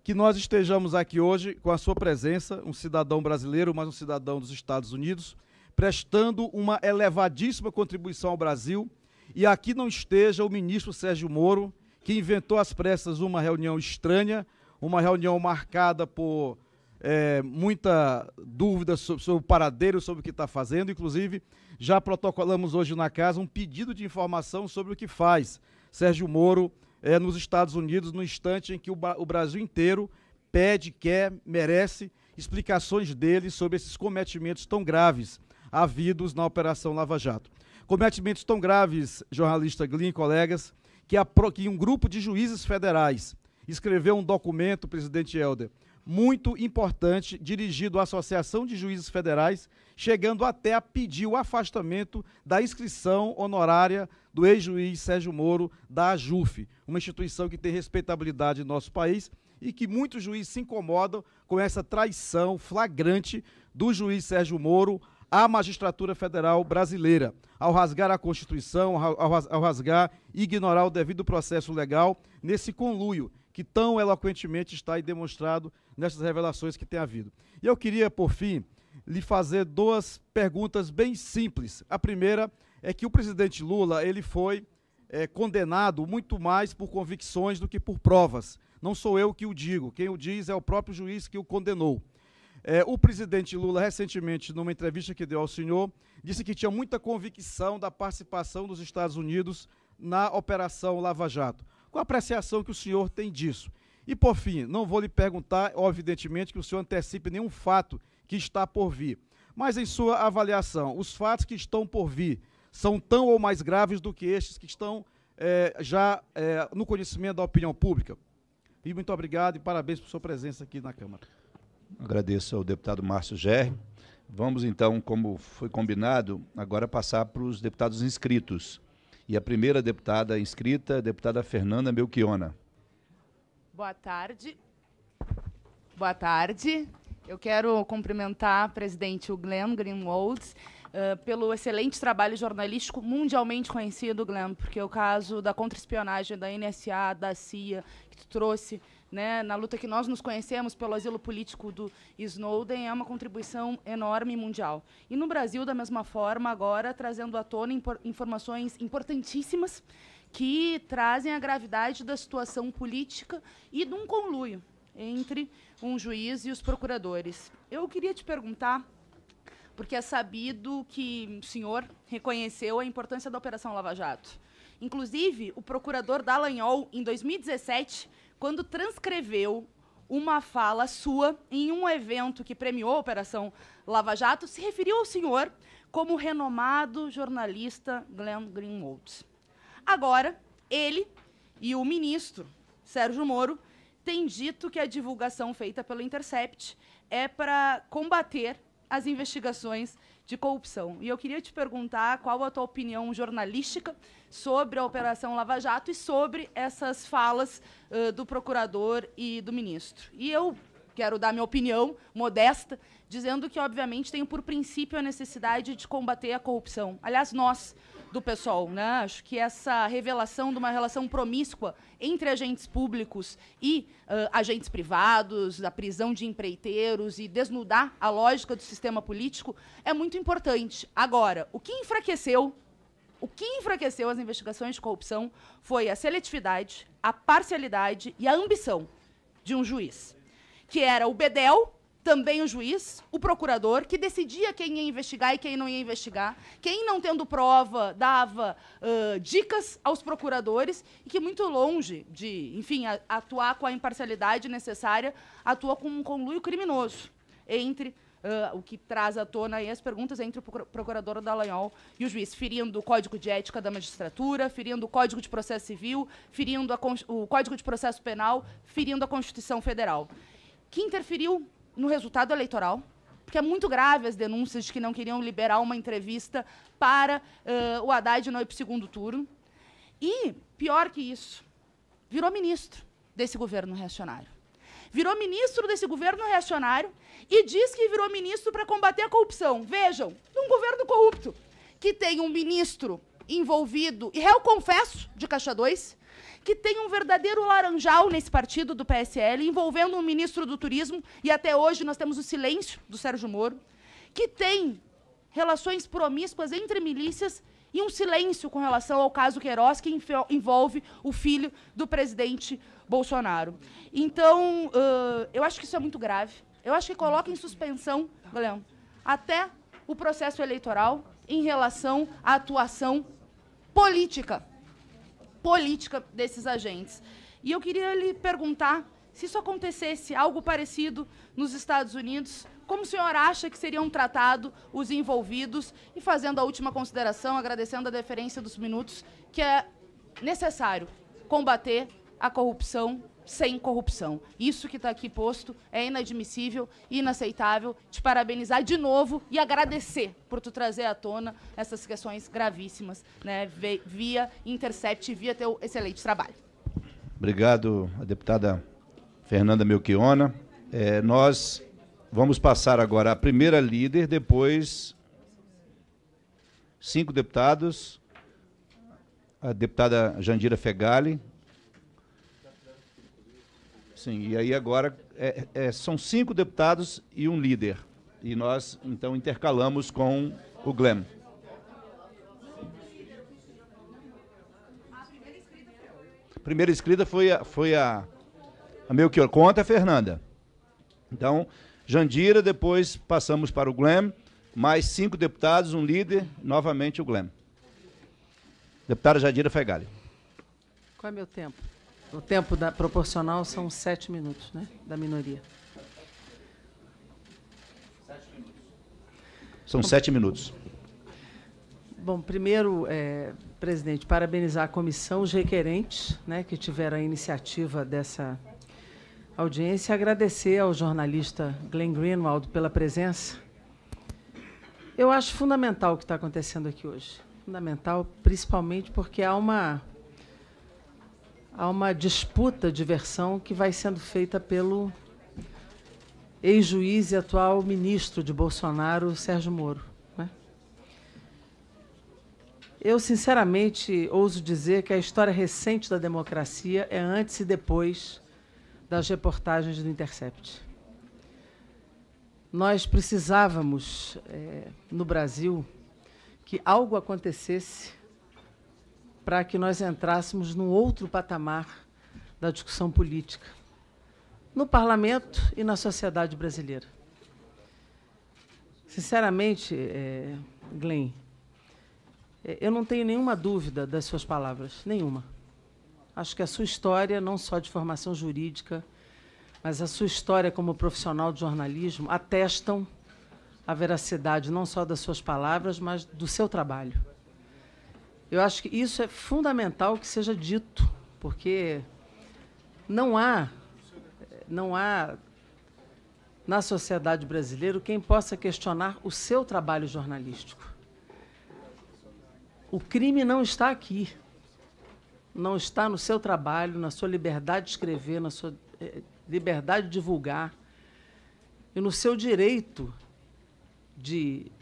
que nós estejamos aqui hoje com a sua presença, um cidadão brasileiro, mas um cidadão dos Estados Unidos, prestando uma elevadíssima contribuição ao Brasil, e aqui não esteja o ministro Sérgio Moro, que inventou às pressas uma reunião estranha, uma reunião marcada por é, muita dúvida sobre, sobre, o paradeiro, sobre o que está fazendo. Inclusive, já protocolamos hoje na casa um pedido de informação sobre o que faz Sérgio Moro é, nos Estados Unidos, no instante em que o, o Brasil inteiro pede, quer, merece explicações dele sobre esses cometimentos tão graves havidos na Operação Lava Jato. Cometimentos tão graves, jornalista Glyn e colegas, que, a, que um grupo de juízes federais escreveu um documento, presidente Helder, muito importante, dirigido à Associação de Juízes Federais, chegando até a pedir o afastamento da inscrição honorária do ex-juiz Sérgio Moro da AJUF, uma instituição que tem respeitabilidade no nosso país e que muitos juízes se incomodam com essa traição flagrante do juiz Sérgio Moro à magistratura federal brasileira, ao rasgar a Constituição, ao rasgar e ignorar o devido processo legal nesse conluio que tão eloquentemente está aí demonstrado nessas revelações que tem havido. E eu queria, por fim, lhe fazer duas perguntas bem simples. A primeira é que o presidente Lula ele foi é, condenado muito mais por convicções do que por provas. Não sou eu que o digo, quem o diz é o próprio juiz que o condenou. É, o presidente Lula, recentemente, numa entrevista que deu ao senhor, disse que tinha muita convicção da participação dos Estados Unidos na Operação Lava Jato. Qual a apreciação que o senhor tem disso? E, por fim, não vou lhe perguntar, evidentemente, que o senhor antecipe nenhum fato que está por vir. Mas, em sua avaliação, os fatos que estão por vir são tão ou mais graves do que estes que estão é, já é, no conhecimento da opinião pública? E muito obrigado e parabéns por sua presença aqui na Câmara. Agradeço ao deputado Márcio Gerri. Vamos então, como foi combinado, agora passar para os deputados inscritos. E a primeira deputada inscrita, a deputada Fernanda Melchiona. Boa tarde. Boa tarde. Eu quero cumprimentar o presidente Glenn Greenwald uh, pelo excelente trabalho jornalístico mundialmente conhecido, Glenn, porque é o caso da contra-espionagem da NSA, da CIA, que tu trouxe né, na luta que nós nos conhecemos pelo asilo político do Snowden, é uma contribuição enorme mundial. E no Brasil, da mesma forma, agora trazendo à tona impor informações importantíssimas que trazem a gravidade da situação política e de um conluio entre um juiz e os procuradores. Eu queria te perguntar, porque é sabido que o senhor reconheceu a importância da Operação Lava Jato. Inclusive, o procurador Dallagnol, em 2017, quando transcreveu uma fala sua em um evento que premiou a Operação Lava Jato, se referiu ao senhor como o renomado jornalista Glenn Greenwald. Agora, ele e o ministro Sérgio Moro têm dito que a divulgação feita pelo Intercept é para combater as investigações de corrupção. E eu queria te perguntar qual a tua opinião jornalística sobre a Operação Lava Jato e sobre essas falas uh, do procurador e do ministro. E eu quero dar minha opinião modesta, dizendo que, obviamente, tenho por princípio a necessidade de combater a corrupção. Aliás, nós, do pessoal, né? Acho que essa revelação de uma relação promíscua entre agentes públicos e uh, agentes privados, da prisão de empreiteiros e desnudar a lógica do sistema político é muito importante. Agora, o que enfraqueceu o que enfraqueceu as investigações de corrupção foi a seletividade, a parcialidade e a ambição de um juiz, que era o Bedel também o juiz, o procurador, que decidia quem ia investigar e quem não ia investigar, quem não tendo prova dava uh, dicas aos procuradores e que muito longe de, enfim, a, atuar com a imparcialidade necessária, atua com um conluio criminoso entre uh, o que traz à tona e as perguntas entre o procurador Dallagnol e o juiz, ferindo o Código de Ética da Magistratura, ferindo o Código de Processo Civil, ferindo o Código de Processo Penal, ferindo a Constituição Federal, que interferiu no resultado eleitoral, porque é muito grave as denúncias de que não queriam liberar uma entrevista para uh, o Haddad no segundo turno. E, pior que isso, virou ministro desse governo reacionário. Virou ministro desse governo reacionário e diz que virou ministro para combater a corrupção. Vejam, um governo corrupto que tem um ministro envolvido, e eu confesso, de Caixa 2, que tem um verdadeiro laranjal nesse partido do PSL, envolvendo um ministro do turismo, e até hoje nós temos o silêncio do Sérgio Moro, que tem relações promíscuas entre milícias e um silêncio com relação ao caso Queiroz, que envolve o filho do presidente Bolsonaro. Então, uh, eu acho que isso é muito grave. Eu acho que coloca em suspensão, Gleão, até o processo eleitoral em relação à atuação política política desses agentes. E eu queria lhe perguntar se isso acontecesse algo parecido nos Estados Unidos, como o senhor acha que seriam tratados os envolvidos? E fazendo a última consideração, agradecendo a deferência dos minutos, que é necessário combater a corrupção sem corrupção. Isso que está aqui posto é inadmissível, inaceitável. Te parabenizar de novo e agradecer por tu trazer à tona essas questões gravíssimas, né, via Intercept, via teu excelente trabalho. Obrigado, a deputada Fernanda Melchiona. É, nós vamos passar agora a primeira líder, depois cinco deputados, a deputada Jandira Fegali, Sim, e aí agora é, é, são cinco deputados e um líder. E nós, então, intercalamos com o Glenn. Primeira escrita foi a, foi a, a meu que conta, é a Fernanda. Então, Jandira, depois passamos para o Glenn, mais cinco deputados, um líder, novamente o Glenn. Deputada Jandira Fegali. Qual é meu tempo? O tempo da, proporcional são sete minutos, né? Da minoria. São sete minutos. Bom, primeiro, é, presidente, parabenizar a comissão, os requerentes, né, que tiveram a iniciativa dessa audiência, agradecer ao jornalista Glenn Greenwald pela presença. Eu acho fundamental o que está acontecendo aqui hoje. Fundamental, principalmente porque há uma há uma disputa de versão que vai sendo feita pelo ex-juiz e atual ministro de Bolsonaro, Sérgio Moro. Né? Eu, sinceramente, ouso dizer que a história recente da democracia é antes e depois das reportagens do Intercept. Nós precisávamos, é, no Brasil, que algo acontecesse para que nós entrássemos num outro patamar da discussão política, no parlamento e na sociedade brasileira. Sinceramente, é, Glenn, é, eu não tenho nenhuma dúvida das suas palavras, nenhuma. Acho que a sua história, não só de formação jurídica, mas a sua história como profissional de jornalismo atestam a veracidade não só das suas palavras, mas do seu trabalho. Eu acho que isso é fundamental que seja dito, porque não há, não há na sociedade brasileira quem possa questionar o seu trabalho jornalístico. O crime não está aqui, não está no seu trabalho, na sua liberdade de escrever, na sua eh, liberdade de divulgar e no seu direito de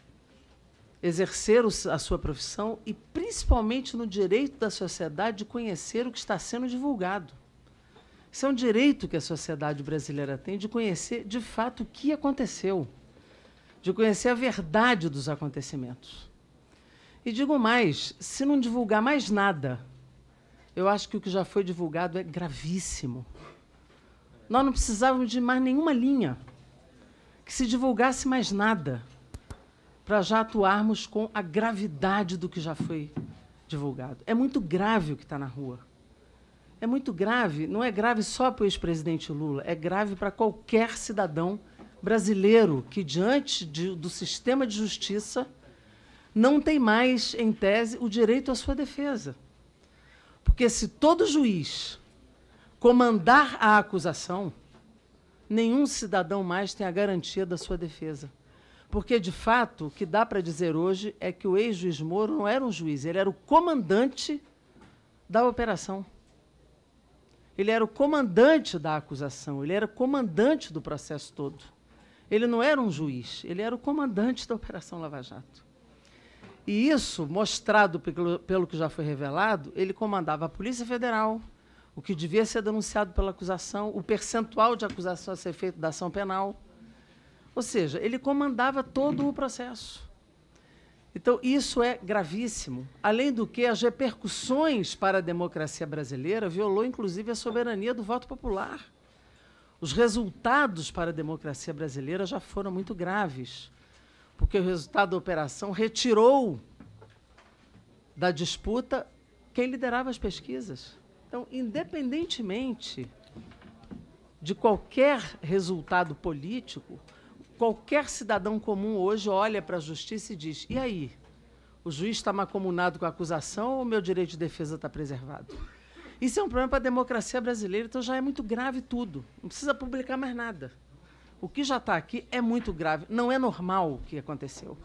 exercer a sua profissão e principalmente no direito da sociedade de conhecer o que está sendo divulgado. Isso é um direito que a sociedade brasileira tem de conhecer de fato o que aconteceu, de conhecer a verdade dos acontecimentos. E digo mais: se não divulgar mais nada, eu acho que o que já foi divulgado é gravíssimo. Nós não precisávamos de mais nenhuma linha que se divulgasse mais nada para já atuarmos com a gravidade do que já foi divulgado. É muito grave o que está na rua. É muito grave, não é grave só para o ex-presidente Lula, é grave para qualquer cidadão brasileiro que, diante de, do sistema de justiça, não tem mais, em tese, o direito à sua defesa. Porque se todo juiz comandar a acusação, nenhum cidadão mais tem a garantia da sua defesa. Porque, de fato, o que dá para dizer hoje é que o ex-juiz Moro não era um juiz, ele era o comandante da operação. Ele era o comandante da acusação, ele era o comandante do processo todo. Ele não era um juiz, ele era o comandante da Operação Lava Jato. E isso, mostrado pelo, pelo que já foi revelado, ele comandava a Polícia Federal, o que devia ser denunciado pela acusação, o percentual de acusação a ser feito da ação penal ou seja, ele comandava todo o processo. Então, isso é gravíssimo. Além do que, as repercussões para a democracia brasileira violou, inclusive, a soberania do voto popular. Os resultados para a democracia brasileira já foram muito graves, porque o resultado da operação retirou da disputa quem liderava as pesquisas. Então, independentemente de qualquer resultado político, Qualquer cidadão comum hoje olha para a justiça e diz: e aí? O juiz está macomunado com a acusação ou o meu direito de defesa está preservado? Isso é um problema para a democracia brasileira, então já é muito grave tudo. Não precisa publicar mais nada. O que já está aqui é muito grave. Não é normal o que aconteceu.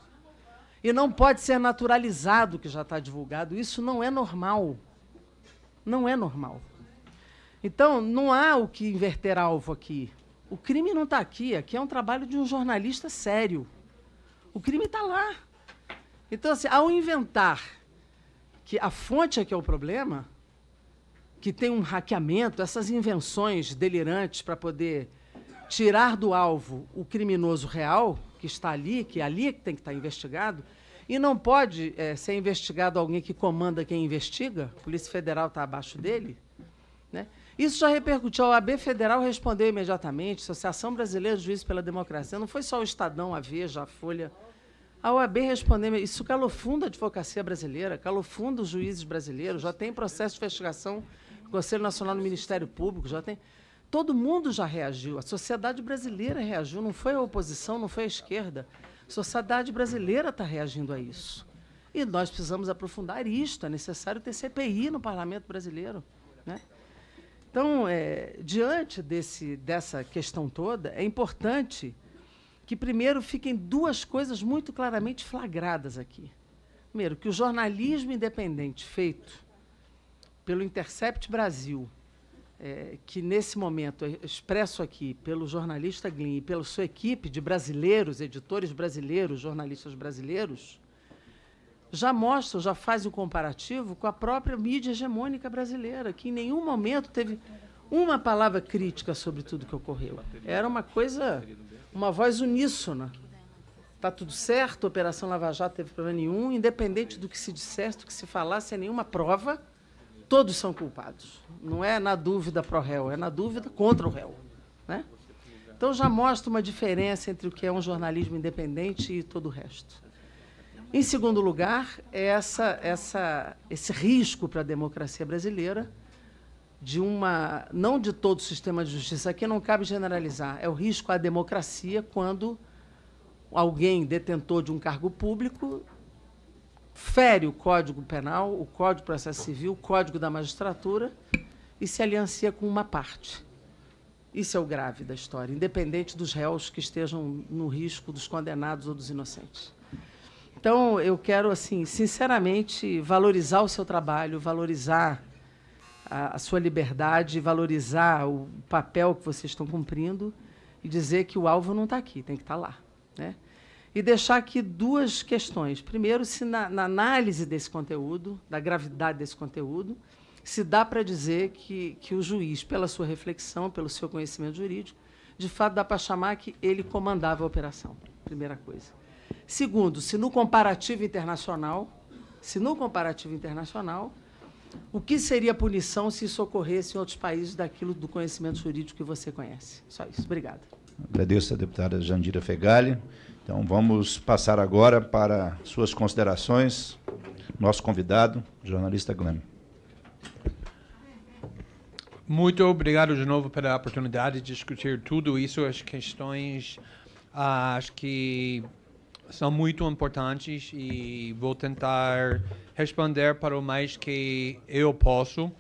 E não pode ser naturalizado o que já está divulgado. Isso não é normal. Não é normal. Então, não há o que inverter alvo aqui. O crime não está aqui, aqui é um trabalho de um jornalista sério. O crime está lá. Então, assim, ao inventar que a fonte é que é o problema, que tem um hackeamento, essas invenções delirantes para poder tirar do alvo o criminoso real que está ali, que é ali que tem que estar tá investigado, e não pode é, ser investigado alguém que comanda quem investiga, a Polícia Federal está abaixo dele, né? Isso já repercutiu. A AB Federal respondeu imediatamente. Associação Brasileira de Juízes pela Democracia. Não foi só o Estadão, a Veja, a Folha. A OAB respondeu. Isso calofunda a advocacia brasileira, calofunda os juízes brasileiros. Já tem processo de investigação no Conselho Nacional do Ministério Público, já tem. Todo mundo já reagiu. A sociedade brasileira reagiu. Não foi a oposição, não foi a esquerda. A sociedade brasileira está reagindo a isso. E nós precisamos aprofundar isto. É necessário ter CPI no parlamento brasileiro. Então, é, diante desse, dessa questão toda, é importante que primeiro fiquem duas coisas muito claramente flagradas aqui. Primeiro, que o jornalismo independente feito pelo Intercept Brasil, é, que nesse momento é expresso aqui pelo jornalista Glyn e pela sua equipe de brasileiros, editores brasileiros, jornalistas brasileiros, já mostra, já faz o comparativo com a própria mídia hegemônica brasileira, que em nenhum momento teve uma palavra crítica sobre tudo que ocorreu. Era uma coisa, uma voz uníssona. Está tudo certo, a Operação Lava Jato teve problema nenhum, independente do que se dissesse, do que se falasse, é nenhuma prova, todos são culpados. Não é na dúvida o réu, é na dúvida contra o réu. Né? Então já mostra uma diferença entre o que é um jornalismo independente e todo o resto. Em segundo lugar, é essa, essa, esse risco para a democracia brasileira de uma não de todo o sistema de justiça aqui não cabe generalizar é o risco à democracia quando alguém detentor de um cargo público fere o Código Penal, o Código de Processo Civil, o Código da Magistratura e se aliancia com uma parte. Isso é o grave da história, independente dos réus que estejam no risco, dos condenados ou dos inocentes. Então, eu quero, assim, sinceramente, valorizar o seu trabalho, valorizar a, a, sua liberdade, valorizar o papel que vocês estão cumprindo e dizer que o alvo não está aqui, tem que estar tá lá. Né? E deixar aqui duas questões. Primeiro, se na, na análise desse conteúdo, da gravidade desse conteúdo, se dá para dizer que, que o juiz, pela sua reflexão, pelo seu conhecimento jurídico, de fato dá para chamar que ele comandava a operação. Primeira coisa. Segundo, se no comparativo internacional, se no comparativo internacional, o que seria punição se isso ocorresse em outros países daquilo do conhecimento jurídico que você conhece? Só isso. Obrigada. Agradeço a deputada Jandira Fegali. Então vamos passar agora para suas considerações. Nosso convidado, jornalista Glenn. Muito obrigado de novo pela oportunidade de discutir tudo isso, as questões, ah, acho que são muito importantes e vou tentar responder para o mais que eu posso.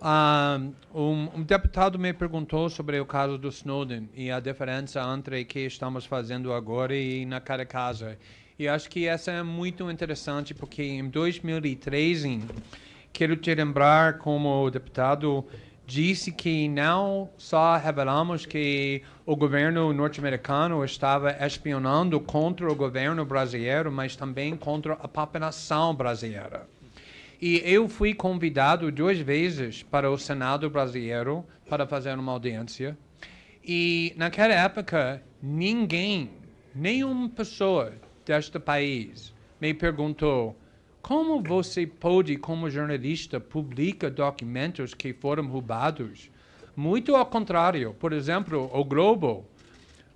Ah, um, um, deputado me perguntou sobre o caso do Snowden e a diferença entre o que estamos fazendo agora e naquela casa. E acho que essa é muito interessante porque em 2013 quero te lembrar como deputado disse que não só revelamos que o governo norte-americano estava espionando contra o governo brasileiro, mas também contra a população brasileira. E eu fui convidado duas vezes para o Senado brasileiro para fazer uma audiência. E naquela época, ninguém, nenhuma pessoa deste país me perguntou como você pode, como jornalista, publicar documentos que foram roubados? Muito ao contrário. Por exemplo, o Globo,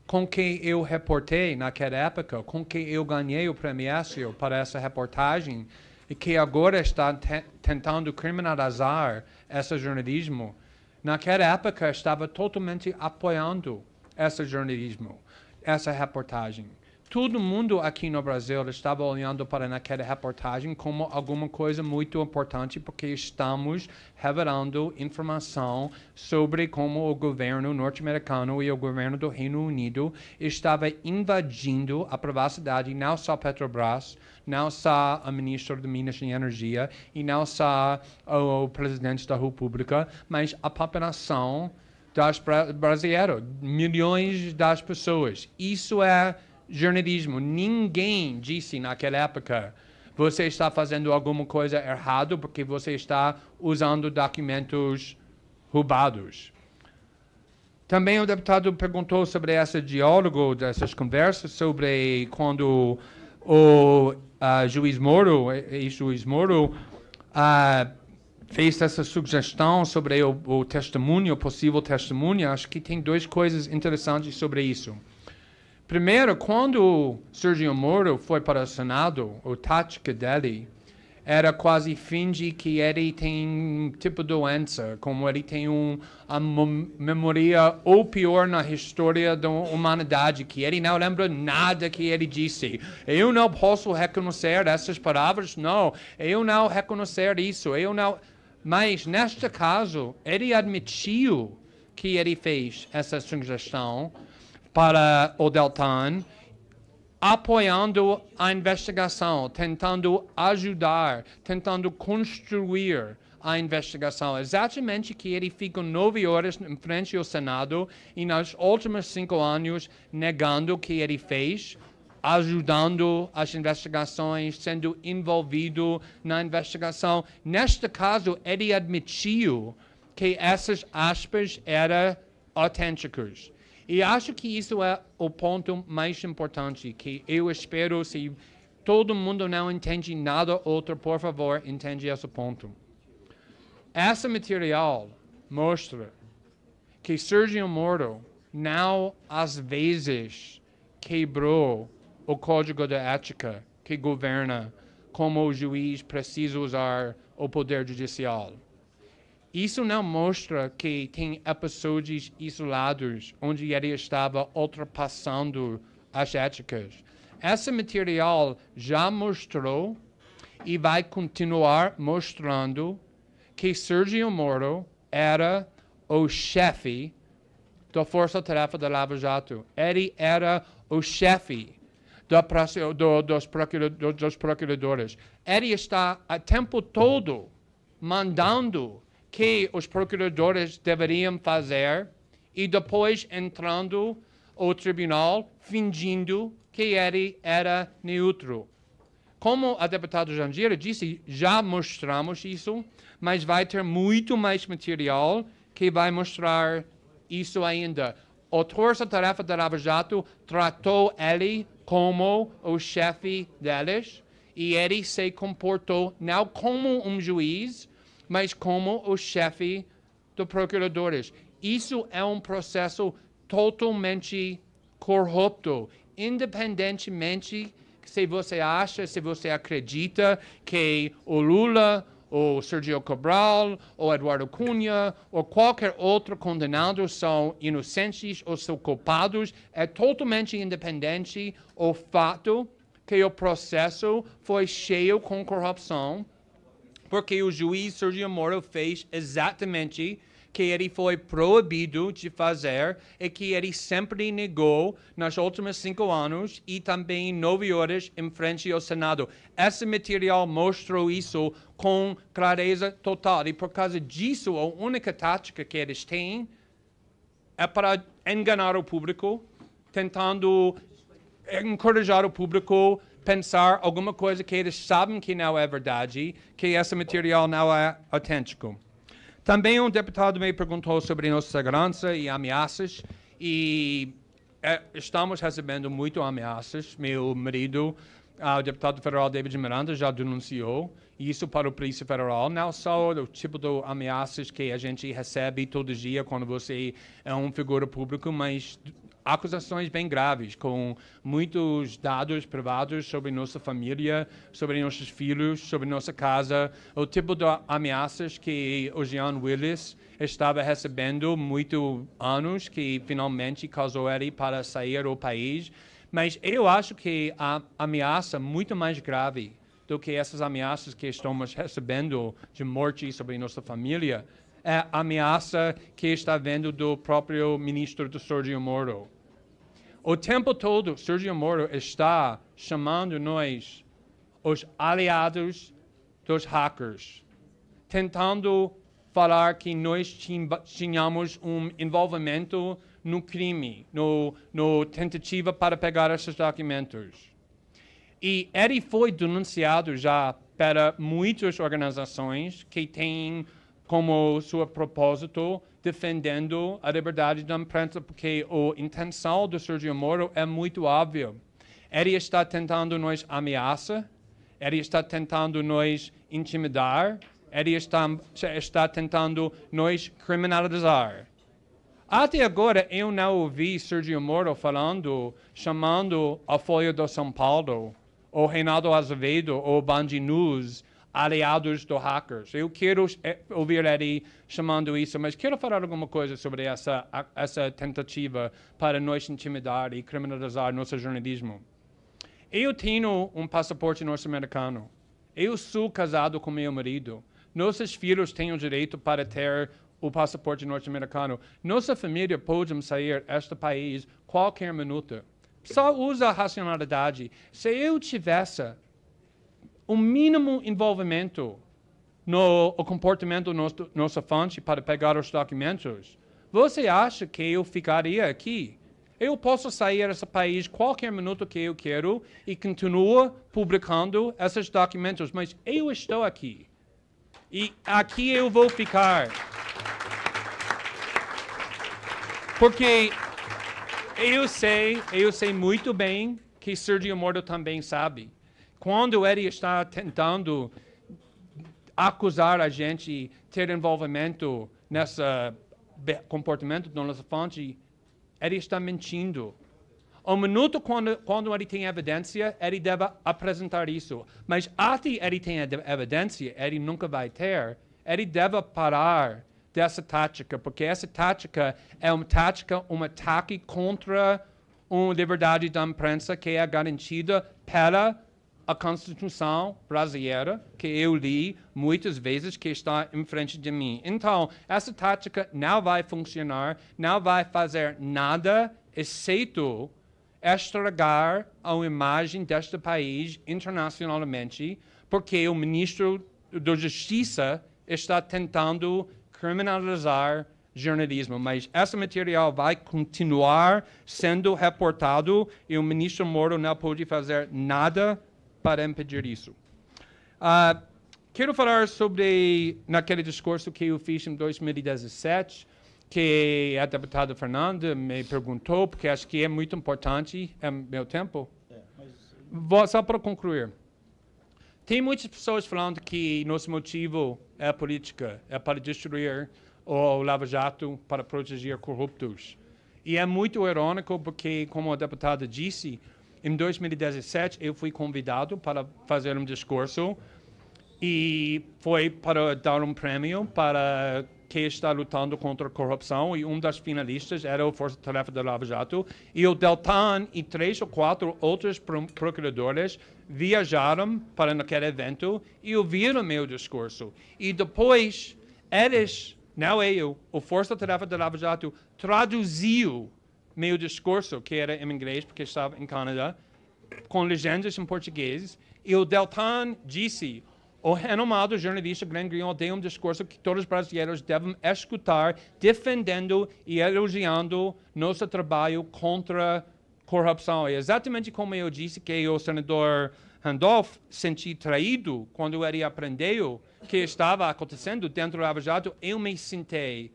com quem eu reportei naquela época, com quem eu ganhei o prêmio para essa reportagem, e que agora está te tentando criminalizar esse jornalismo, naquela época estava totalmente apoiando esse jornalismo, essa reportagem todo mundo aqui no Brasil estava olhando para aquela reportagem como alguma coisa muito importante, porque estamos revelando informação sobre como o governo norte-americano e o governo do Reino Unido estava invadindo a privacidade, não só Petrobras, não só a ministra de Minas e Energia, e não só o presidente da República, mas a população das brasileiros, milhões das pessoas. Isso é jornalismo. Ninguém disse naquela época você está fazendo alguma coisa errado porque você está usando documentos roubados. Também o deputado perguntou sobre esse diálogo, dessas conversas, sobre quando o uh, juiz Moro, ex-juiz Moro, uh, fez essa sugestão sobre o, o testemunho, possível testemunho. Acho que tem duas coisas interessantes sobre isso. Primeiro, quando Sergio Moro foi para o Senado, a tática dele era quase fingir que ele tem tipo doença, como ele tem um, uma memória ou pior na história da humanidade, que ele não lembra nada que ele disse. Eu não posso reconhecer essas palavras, não. Eu não reconhecer isso, eu não... Mas, neste caso, ele admitiu que ele fez essa sugestão, para o Deltan, apoiando a investigação, tentando ajudar, tentando construir a investigação. Exatamente que ele ficou nove horas em frente ao Senado e nos últimos cinco anos negando o que ele fez, ajudando as investigações, sendo envolvido na investigação. Neste caso, ele admitiu que essas aspas eram autênticas e acho que isso é o ponto mais importante que eu espero se todo mundo não entende nada outro, por favor, entende esse ponto. Esse material mostra que Sergio Moro não, às vezes, quebrou o código de ética que governa como o juiz precisa usar o poder judicial. Isso não mostra que tem episódios isolados onde ele estava ultrapassando as éticas. Esse material já mostrou e vai continuar mostrando que Sergio Moro era o chefe da Força Tarefa da Lava Jato. Ele era o chefe do, dos, procurador, dos procuradores. Ele está o tempo todo mandando que os procuradores deveriam fazer e depois entrando ao tribunal fingindo que ele era neutro. Como a deputada Jandira disse, já mostramos isso, mas vai ter muito mais material que vai mostrar isso ainda. O Torça-Tarefa da Lava Jato tratou ele como o chefe deles e ele se comportou não como um juiz, mas como o chefe dos procuradores. Isso é um processo totalmente corrupto, independentemente se você acha, se você acredita que o Lula, ou Sergio Cabral, ou Eduardo Cunha, ou qualquer outro condenado são inocentes ou são culpados, é totalmente independente o fato que o processo foi cheio com corrupção porque o juiz Sergio Moro fez exatamente que ele foi proibido de fazer e que ele sempre negou nos últimos cinco anos e também nove horas em frente ao Senado. Esse material mostrou isso com clareza total e por causa disso a única tática que eles têm é para enganar o público, tentando encorajar o público pensar alguma coisa que eles sabem que não é verdade, que esse material não é autêntico. Também um deputado me perguntou sobre nossa segurança e ameaças, e é, estamos recebendo muito ameaças. Meu marido, ah, o deputado federal David Miranda, já denunciou isso para o Polícia Federal, não só o tipo de ameaças que a gente recebe todo dia quando você é um figura público, mas acusações bem graves, com muitos dados privados sobre nossa família, sobre nossos filhos, sobre nossa casa, o tipo de ameaças que o Jean Willis estava recebendo muito anos, que finalmente causou ele para sair do país. Mas eu acho que a ameaça muito mais grave do que essas ameaças que estamos recebendo de morte sobre nossa família é a ameaça que está vendo do próprio ministro do Sérgio Moro. O tempo todo, Sergio Moro está chamando nós, os aliados dos hackers, tentando falar que nós tínhamos um envolvimento no crime, no, no tentativa para pegar esses documentos. E ele foi denunciado já para muitas organizações que têm como seu propósito defendendo a liberdade da imprensa, porque a intenção do Sergio Moro é muito óbvio. Ele está tentando nos ameaçar, ele está tentando nos intimidar, ele está, está tentando nos criminalizar. Até agora, eu não ouvi Sergio Moro falando, chamando a Folha do São Paulo, ou Reinaldo Azevedo, ou Band News, aliados do hackers. Eu quero eh, ouvir ele chamando isso, mas quero falar alguma coisa sobre essa, essa tentativa para nos intimidar e criminalizar nosso jornalismo. Eu tenho um passaporte norte-americano. Eu sou casado com meu marido. Nossos filhos têm o direito para ter o passaporte norte-americano. Nossa família pode sair deste país qualquer minuto. Só usa a racionalidade. Se eu tivesse o mínimo envolvimento no comportamento nosso nosso fonte para pegar os documentos, você acha que eu ficaria aqui? Eu posso sair desse país qualquer minuto que eu quero e continuo publicando esses documentos, mas eu estou aqui. E aqui eu vou ficar. Porque eu sei, eu sei muito bem que Sergio Moro também sabe quando ele está tentando acusar a gente ter envolvimento nesse comportamento do nosso fonte, ele está mentindo. O minuto quando, quando ele tem evidência, ele deve apresentar isso. Mas até ele ter evidência, ele nunca vai ter, ele deve parar dessa tática, porque essa tática é uma tática, um ataque contra uma liberdade da imprensa que é garantida pela a Constituição brasileira, que eu li muitas vezes, que está em frente de mim. Então, essa tática não vai funcionar, não vai fazer nada, exceto estragar a imagem deste país internacionalmente, porque o ministro da Justiça está tentando criminalizar jornalismo, mas esse material vai continuar sendo reportado e o ministro Moro não pode fazer nada para impedir isso. Uh, quero falar sobre naquele discurso que eu fiz em 2017, que a deputada Fernanda me perguntou, porque acho que é muito importante, é meu tempo. É, mas... Só para concluir. Tem muitas pessoas falando que nosso motivo é política, é para destruir o lava-jato, para proteger corruptos. E é muito irônico porque, como a deputada disse, em 2017, eu fui convidado para fazer um discurso e foi para dar um prêmio para quem está lutando contra a corrupção e um das finalistas era o Força Tarefa da Lava Jato e o Deltan e três ou quatro outros procuradores viajaram para aquele evento e ouviram meu discurso e depois eles não eu o Força Tarefa da Lava Jato traduziu meu discurso, que era em inglês, porque estava em Canadá, com legendas em português, e o Deltan disse, o renomado jornalista Grand Greenwald deu um discurso que todos os brasileiros devem escutar, defendendo e elogiando nosso trabalho contra a corrupção. É exatamente como eu disse que o senador Randolph senti traído quando ele aprendeu o que estava acontecendo dentro do Lava Jato, eu me sentei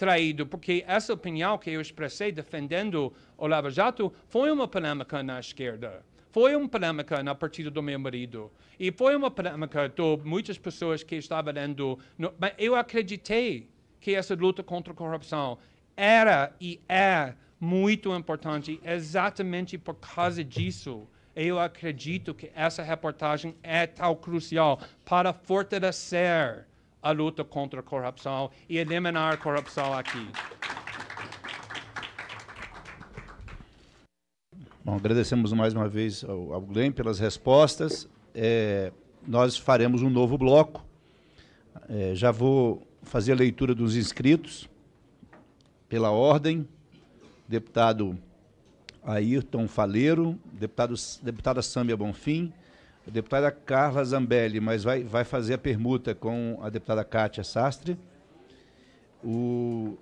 traído, porque essa opinião que eu expressei defendendo Lava Jato foi uma polêmica na esquerda foi uma polêmica na partido do meu marido e foi uma polêmica de muitas pessoas que estavam lendo. No, mas eu acreditei que essa luta contra a corrupção era e é muito importante exatamente por causa disso. Eu acredito que essa reportagem é tão crucial para fortalecer a luta contra a corrupção e eliminar a corrupção aqui. Bom, agradecemos mais uma vez ao, ao Glenn pelas respostas. É, nós faremos um novo bloco. É, já vou fazer a leitura dos inscritos pela ordem. Deputado Ayrton Faleiro, deputado, deputada Sâmia Bonfim, a deputada Carla Zambelli, mas vai, vai fazer a permuta com a deputada Kátia Sastre, o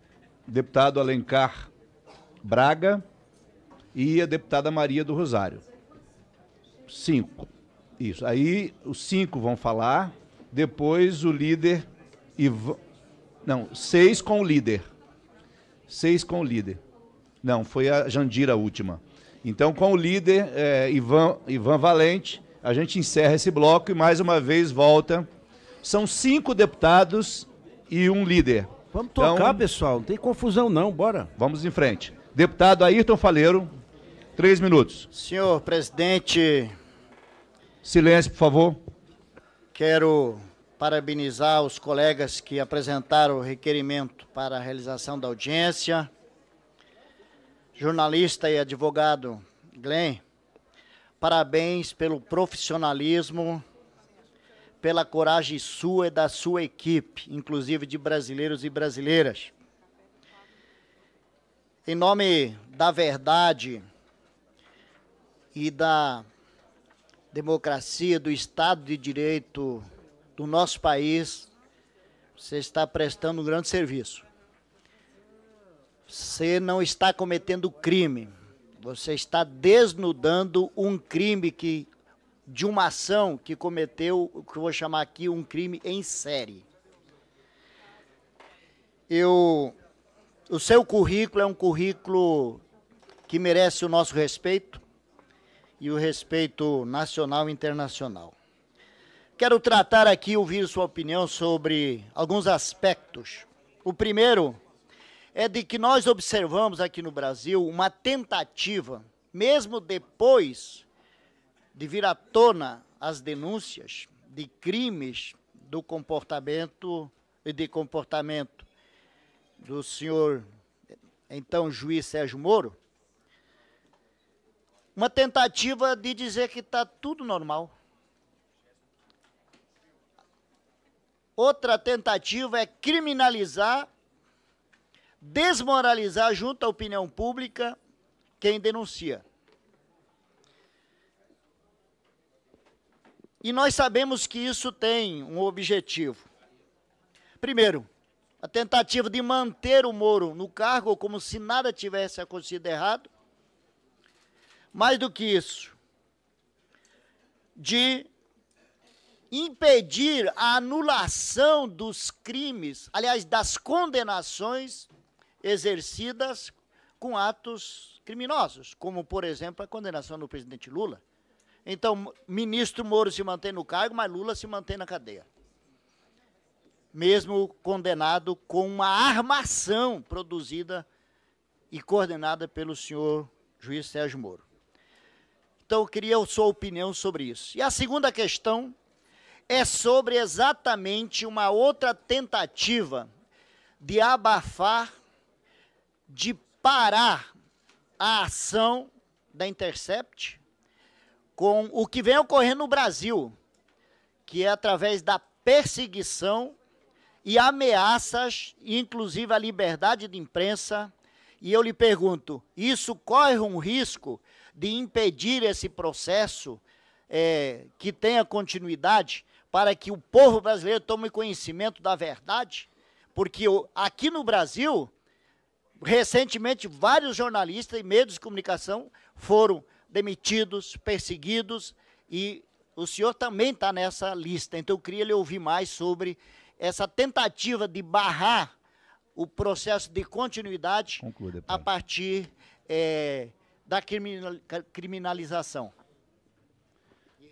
deputado Alencar Braga e a deputada Maria do Rosário. Cinco. Isso. Aí os cinco vão falar, depois o líder. Iv... Não, seis com o líder. Seis com o líder. Não, foi a Jandira a última. Então, com o líder, é, Ivan, Ivan Valente, a gente encerra esse bloco e mais uma vez volta. São cinco deputados e um líder. Vamos tocar, então, pessoal. Não tem confusão, não. Bora. Vamos em frente. Deputado Ayrton Faleiro, três minutos. Senhor presidente. Silêncio, por favor. Quero parabenizar os colegas que apresentaram o requerimento para a realização da audiência. Jornalista e advogado Glenn Parabéns pelo profissionalismo, pela coragem sua e da sua equipe, inclusive de brasileiros e brasileiras. Em nome da verdade e da democracia, do Estado de Direito do nosso país, você está prestando um grande serviço. Você não está cometendo crime você está desnudando um crime que de uma ação que cometeu, o que eu vou chamar aqui um crime em série. Eu o seu currículo é um currículo que merece o nosso respeito e o respeito nacional e internacional. Quero tratar aqui ouvir sua opinião sobre alguns aspectos. O primeiro é de que nós observamos aqui no Brasil uma tentativa, mesmo depois de vir à tona as denúncias de crimes do comportamento e de comportamento do senhor então juiz Sérgio Moro, uma tentativa de dizer que está tudo normal. Outra tentativa é criminalizar desmoralizar junto à opinião pública quem denuncia. E nós sabemos que isso tem um objetivo. Primeiro, a tentativa de manter o Moro no cargo como se nada tivesse acontecido errado. Mais do que isso, de impedir a anulação dos crimes, aliás, das condenações exercidas com atos criminosos, como, por exemplo, a condenação do presidente Lula. Então, ministro Moro se mantém no cargo, mas Lula se mantém na cadeia. Mesmo condenado com uma armação produzida e coordenada pelo senhor juiz Sérgio Moro. Então, eu queria a sua opinião sobre isso. E a segunda questão é sobre exatamente uma outra tentativa de abafar de parar a ação da Intercept com o que vem ocorrendo no Brasil, que é através da perseguição e ameaças, inclusive à liberdade de imprensa. E eu lhe pergunto: isso corre um risco de impedir esse processo é, que tenha continuidade para que o povo brasileiro tome conhecimento da verdade? Porque aqui no Brasil Recentemente, vários jornalistas e meios de comunicação foram demitidos, perseguidos, e o senhor também está nessa lista. Então, eu queria lhe ouvir mais sobre essa tentativa de barrar o processo de continuidade Conclua, a partir é, da criminalização.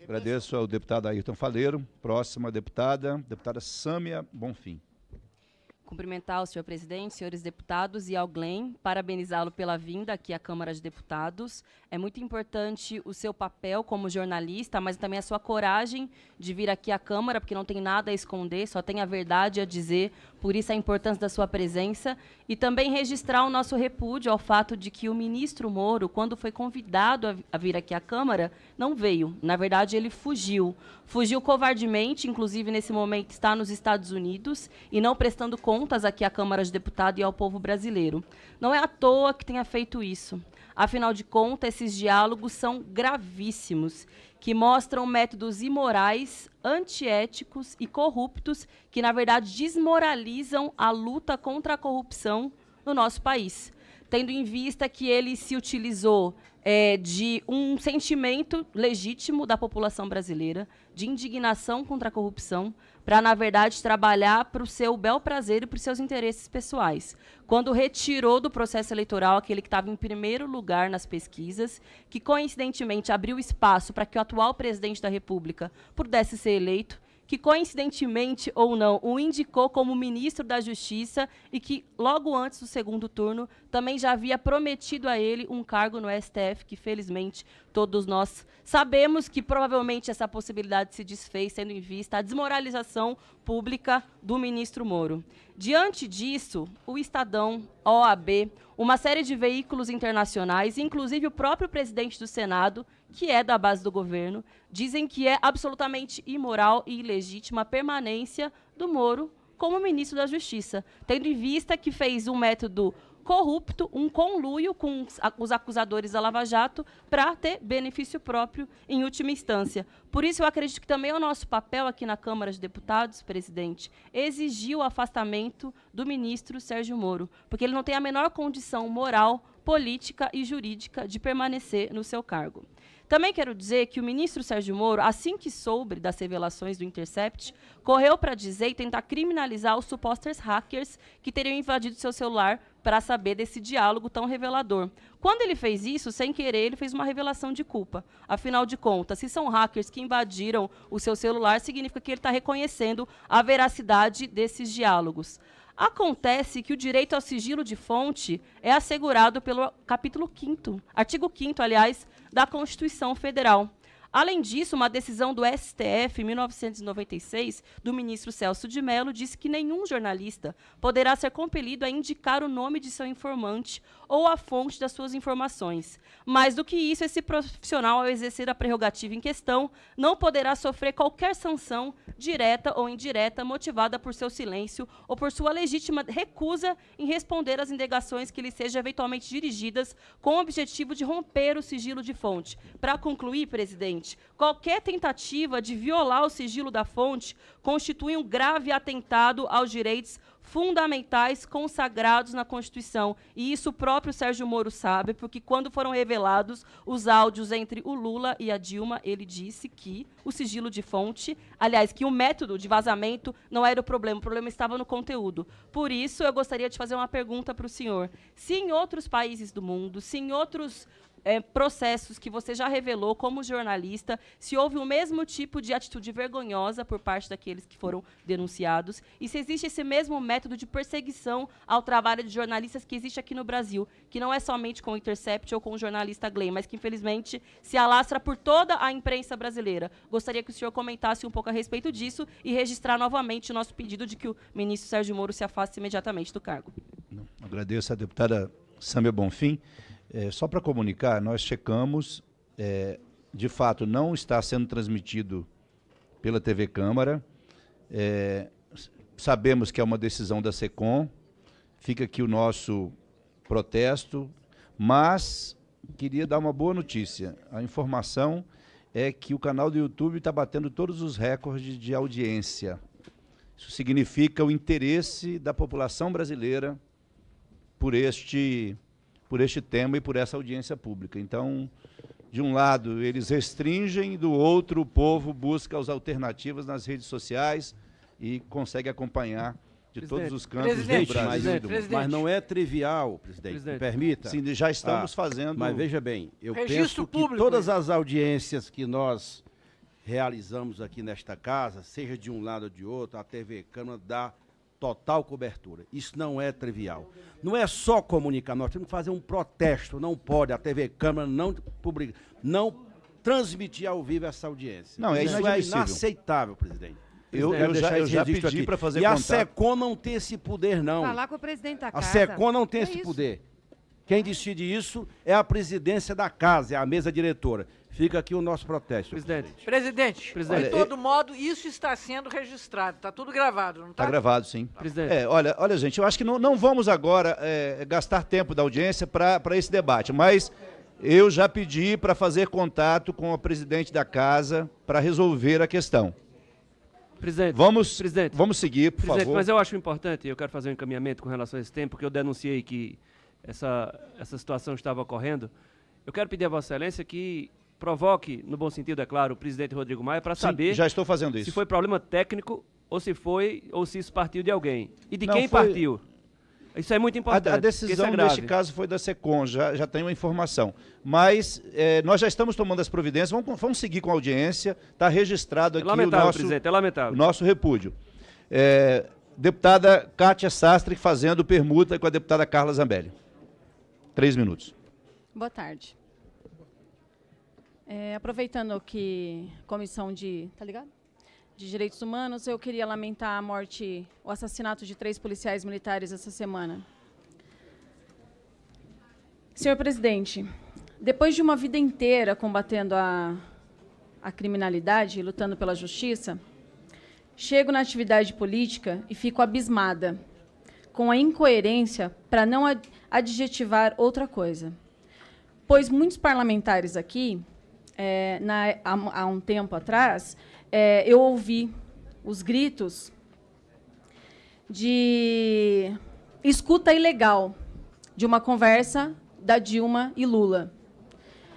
Agradeço ao deputado Ayrton Faleiro. Próxima deputada, deputada Sâmia Bonfim cumprimentar o senhor presidente, senhores deputados e ao Glenn, parabenizá-lo pela vinda aqui à Câmara de Deputados. É muito importante o seu papel como jornalista, mas também a sua coragem de vir aqui à Câmara, porque não tem nada a esconder, só tem a verdade a dizer, por isso a importância da sua presença. E também registrar o nosso repúdio ao fato de que o ministro Moro, quando foi convidado a vir aqui à Câmara, não veio. Na verdade, ele fugiu. Fugiu covardemente, inclusive nesse momento está nos Estados Unidos, e não prestando conta contas aqui à Câmara de Deputados e ao povo brasileiro. Não é à toa que tenha feito isso. Afinal de contas, esses diálogos são gravíssimos, que mostram métodos imorais, antiéticos e corruptos que, na verdade, desmoralizam a luta contra a corrupção no nosso país tendo em vista que ele se utilizou é, de um sentimento legítimo da população brasileira, de indignação contra a corrupção, para, na verdade, trabalhar para o seu bel prazer e para os seus interesses pessoais. Quando retirou do processo eleitoral aquele que estava em primeiro lugar nas pesquisas, que coincidentemente abriu espaço para que o atual presidente da República pudesse ser eleito, que coincidentemente ou não o indicou como ministro da Justiça e que logo antes do segundo turno também já havia prometido a ele um cargo no STF, que felizmente todos nós sabemos que provavelmente essa possibilidade se desfez, tendo em vista a desmoralização pública do ministro Moro. Diante disso, o Estadão, OAB, uma série de veículos internacionais, inclusive o próprio presidente do Senado, que é da base do governo, dizem que é absolutamente imoral e ilegítima a permanência do Moro como ministro da Justiça, tendo em vista que fez um método corrupto, um conluio com os acusadores da Lava Jato para ter benefício próprio em última instância. Por isso, eu acredito que também é o nosso papel aqui na Câmara de Deputados, presidente, exigir o afastamento do ministro Sérgio Moro, porque ele não tem a menor condição moral, política e jurídica de permanecer no seu cargo. Também quero dizer que o ministro Sérgio Moro, assim que soube das revelações do Intercept, correu para dizer e tentar criminalizar os supostos hackers que teriam invadido seu celular para saber desse diálogo tão revelador. Quando ele fez isso, sem querer, ele fez uma revelação de culpa. Afinal de contas, se são hackers que invadiram o seu celular, significa que ele está reconhecendo a veracidade desses diálogos. Acontece que o direito ao sigilo de fonte é assegurado pelo capítulo 5 artigo 5 aliás, da Constituição Federal. Além disso, uma decisão do STF, em 1996, do ministro Celso de Mello, disse que nenhum jornalista poderá ser compelido a indicar o nome de seu informante ou a fonte das suas informações. Mais do que isso, esse profissional, ao exercer a prerrogativa em questão, não poderá sofrer qualquer sanção, direta ou indireta, motivada por seu silêncio ou por sua legítima recusa em responder às indagações que lhe sejam eventualmente dirigidas com o objetivo de romper o sigilo de fonte. Para concluir, presidente, fonte. Qualquer tentativa de violar o sigilo da fonte constitui um grave atentado aos direitos fundamentais consagrados na Constituição. E isso o próprio Sérgio Moro sabe, porque quando foram revelados os áudios entre o Lula e a Dilma, ele disse que o sigilo de fonte, aliás, que o método de vazamento não era o problema, o problema estava no conteúdo. Por isso, eu gostaria de fazer uma pergunta para o senhor. Se em outros países do mundo, se em outros é, processos que você já revelou como jornalista, se houve o mesmo tipo de atitude vergonhosa por parte daqueles que foram denunciados e se existe esse mesmo método de perseguição ao trabalho de jornalistas que existe aqui no Brasil, que não é somente com o Intercept ou com o jornalista Glenn, mas que infelizmente se alastra por toda a imprensa brasileira. Gostaria que o senhor comentasse um pouco a respeito disso e registrar novamente o nosso pedido de que o ministro Sérgio Moro se afaste imediatamente do cargo. Agradeço à deputada Samia Bonfim. É, só para comunicar, nós checamos, é, de fato, não está sendo transmitido pela TV Câmara. É, sabemos que é uma decisão da SECOM, fica aqui o nosso protesto, mas queria dar uma boa notícia. A informação é que o canal do YouTube está batendo todos os recordes de audiência. Isso significa o interesse da população brasileira por este por este tema e por essa audiência pública. Então, de um lado eles restringem, do outro o povo busca as alternativas nas redes sociais e consegue acompanhar de presidente, todos os cantos presidente, do Brasil. Mas, do mundo. mas não é trivial, presidente, presidente. permita. Sim, já estamos ah, fazendo. Mas veja bem, eu penso público, que todas as audiências que nós realizamos aqui nesta casa, seja de um lado ou de outro, a TV Câmara dá total cobertura. Isso não é trivial. Não é só comunicar, nós temos que fazer um protesto. Não pode, a TV Câmara não publica, não transmitir ao vivo essa audiência. Não, é isso é inaceitável, presidente. Eu, eu, já, eu já pedi para fazer E contato. a SECOM não tem esse poder, não. Falar com o presidente da a casa. A SECOM não tem é esse isso. poder. Quem decide isso é a presidência da casa, é a mesa diretora. Fica aqui o nosso protesto. Presidente. Presidente, presidente. de é, todo modo, isso está sendo registrado, está tudo gravado, não está? Está gravado, sim. Presidente. É, olha, olha, gente, eu acho que não, não vamos agora é, gastar tempo da audiência para esse debate, mas eu já pedi para fazer contato com a presidente da casa para resolver a questão. Presidente, vamos, presidente, vamos seguir, por presidente, favor. Mas eu acho importante, eu quero fazer um encaminhamento com relação a esse tempo, porque eu denunciei que essa, essa situação estava ocorrendo. Eu quero pedir a Vossa Excelência que provoque, no bom sentido, é claro, o presidente Rodrigo Maia para saber já estou fazendo isso. se foi problema técnico ou se foi ou se isso partiu de alguém. E de Não, quem foi... partiu? Isso é muito importante. A, a é decisão é neste caso foi da SECOM, já, já tenho a informação. Mas é, nós já estamos tomando as providências, vamos, vamos seguir com a audiência, está registrado é aqui é o, nosso, é o nosso repúdio. Eh, deputada Kátia Sastre fazendo permuta com a deputada Carla Zambelli. Três minutos. Boa tarde. É, aproveitando que comissão de, tá ligado? De direitos humanos, eu queria lamentar a morte, o assassinato de três policiais militares essa semana. Senhor presidente, depois de uma vida inteira combatendo a, a criminalidade e lutando pela justiça, chego na atividade política e fico abismada com a incoerência para não adjetivar outra coisa. Pois muitos parlamentares aqui é, na, há, há, um tempo atrás, é, eu ouvi os gritos de escuta ilegal de uma conversa da Dilma e Lula.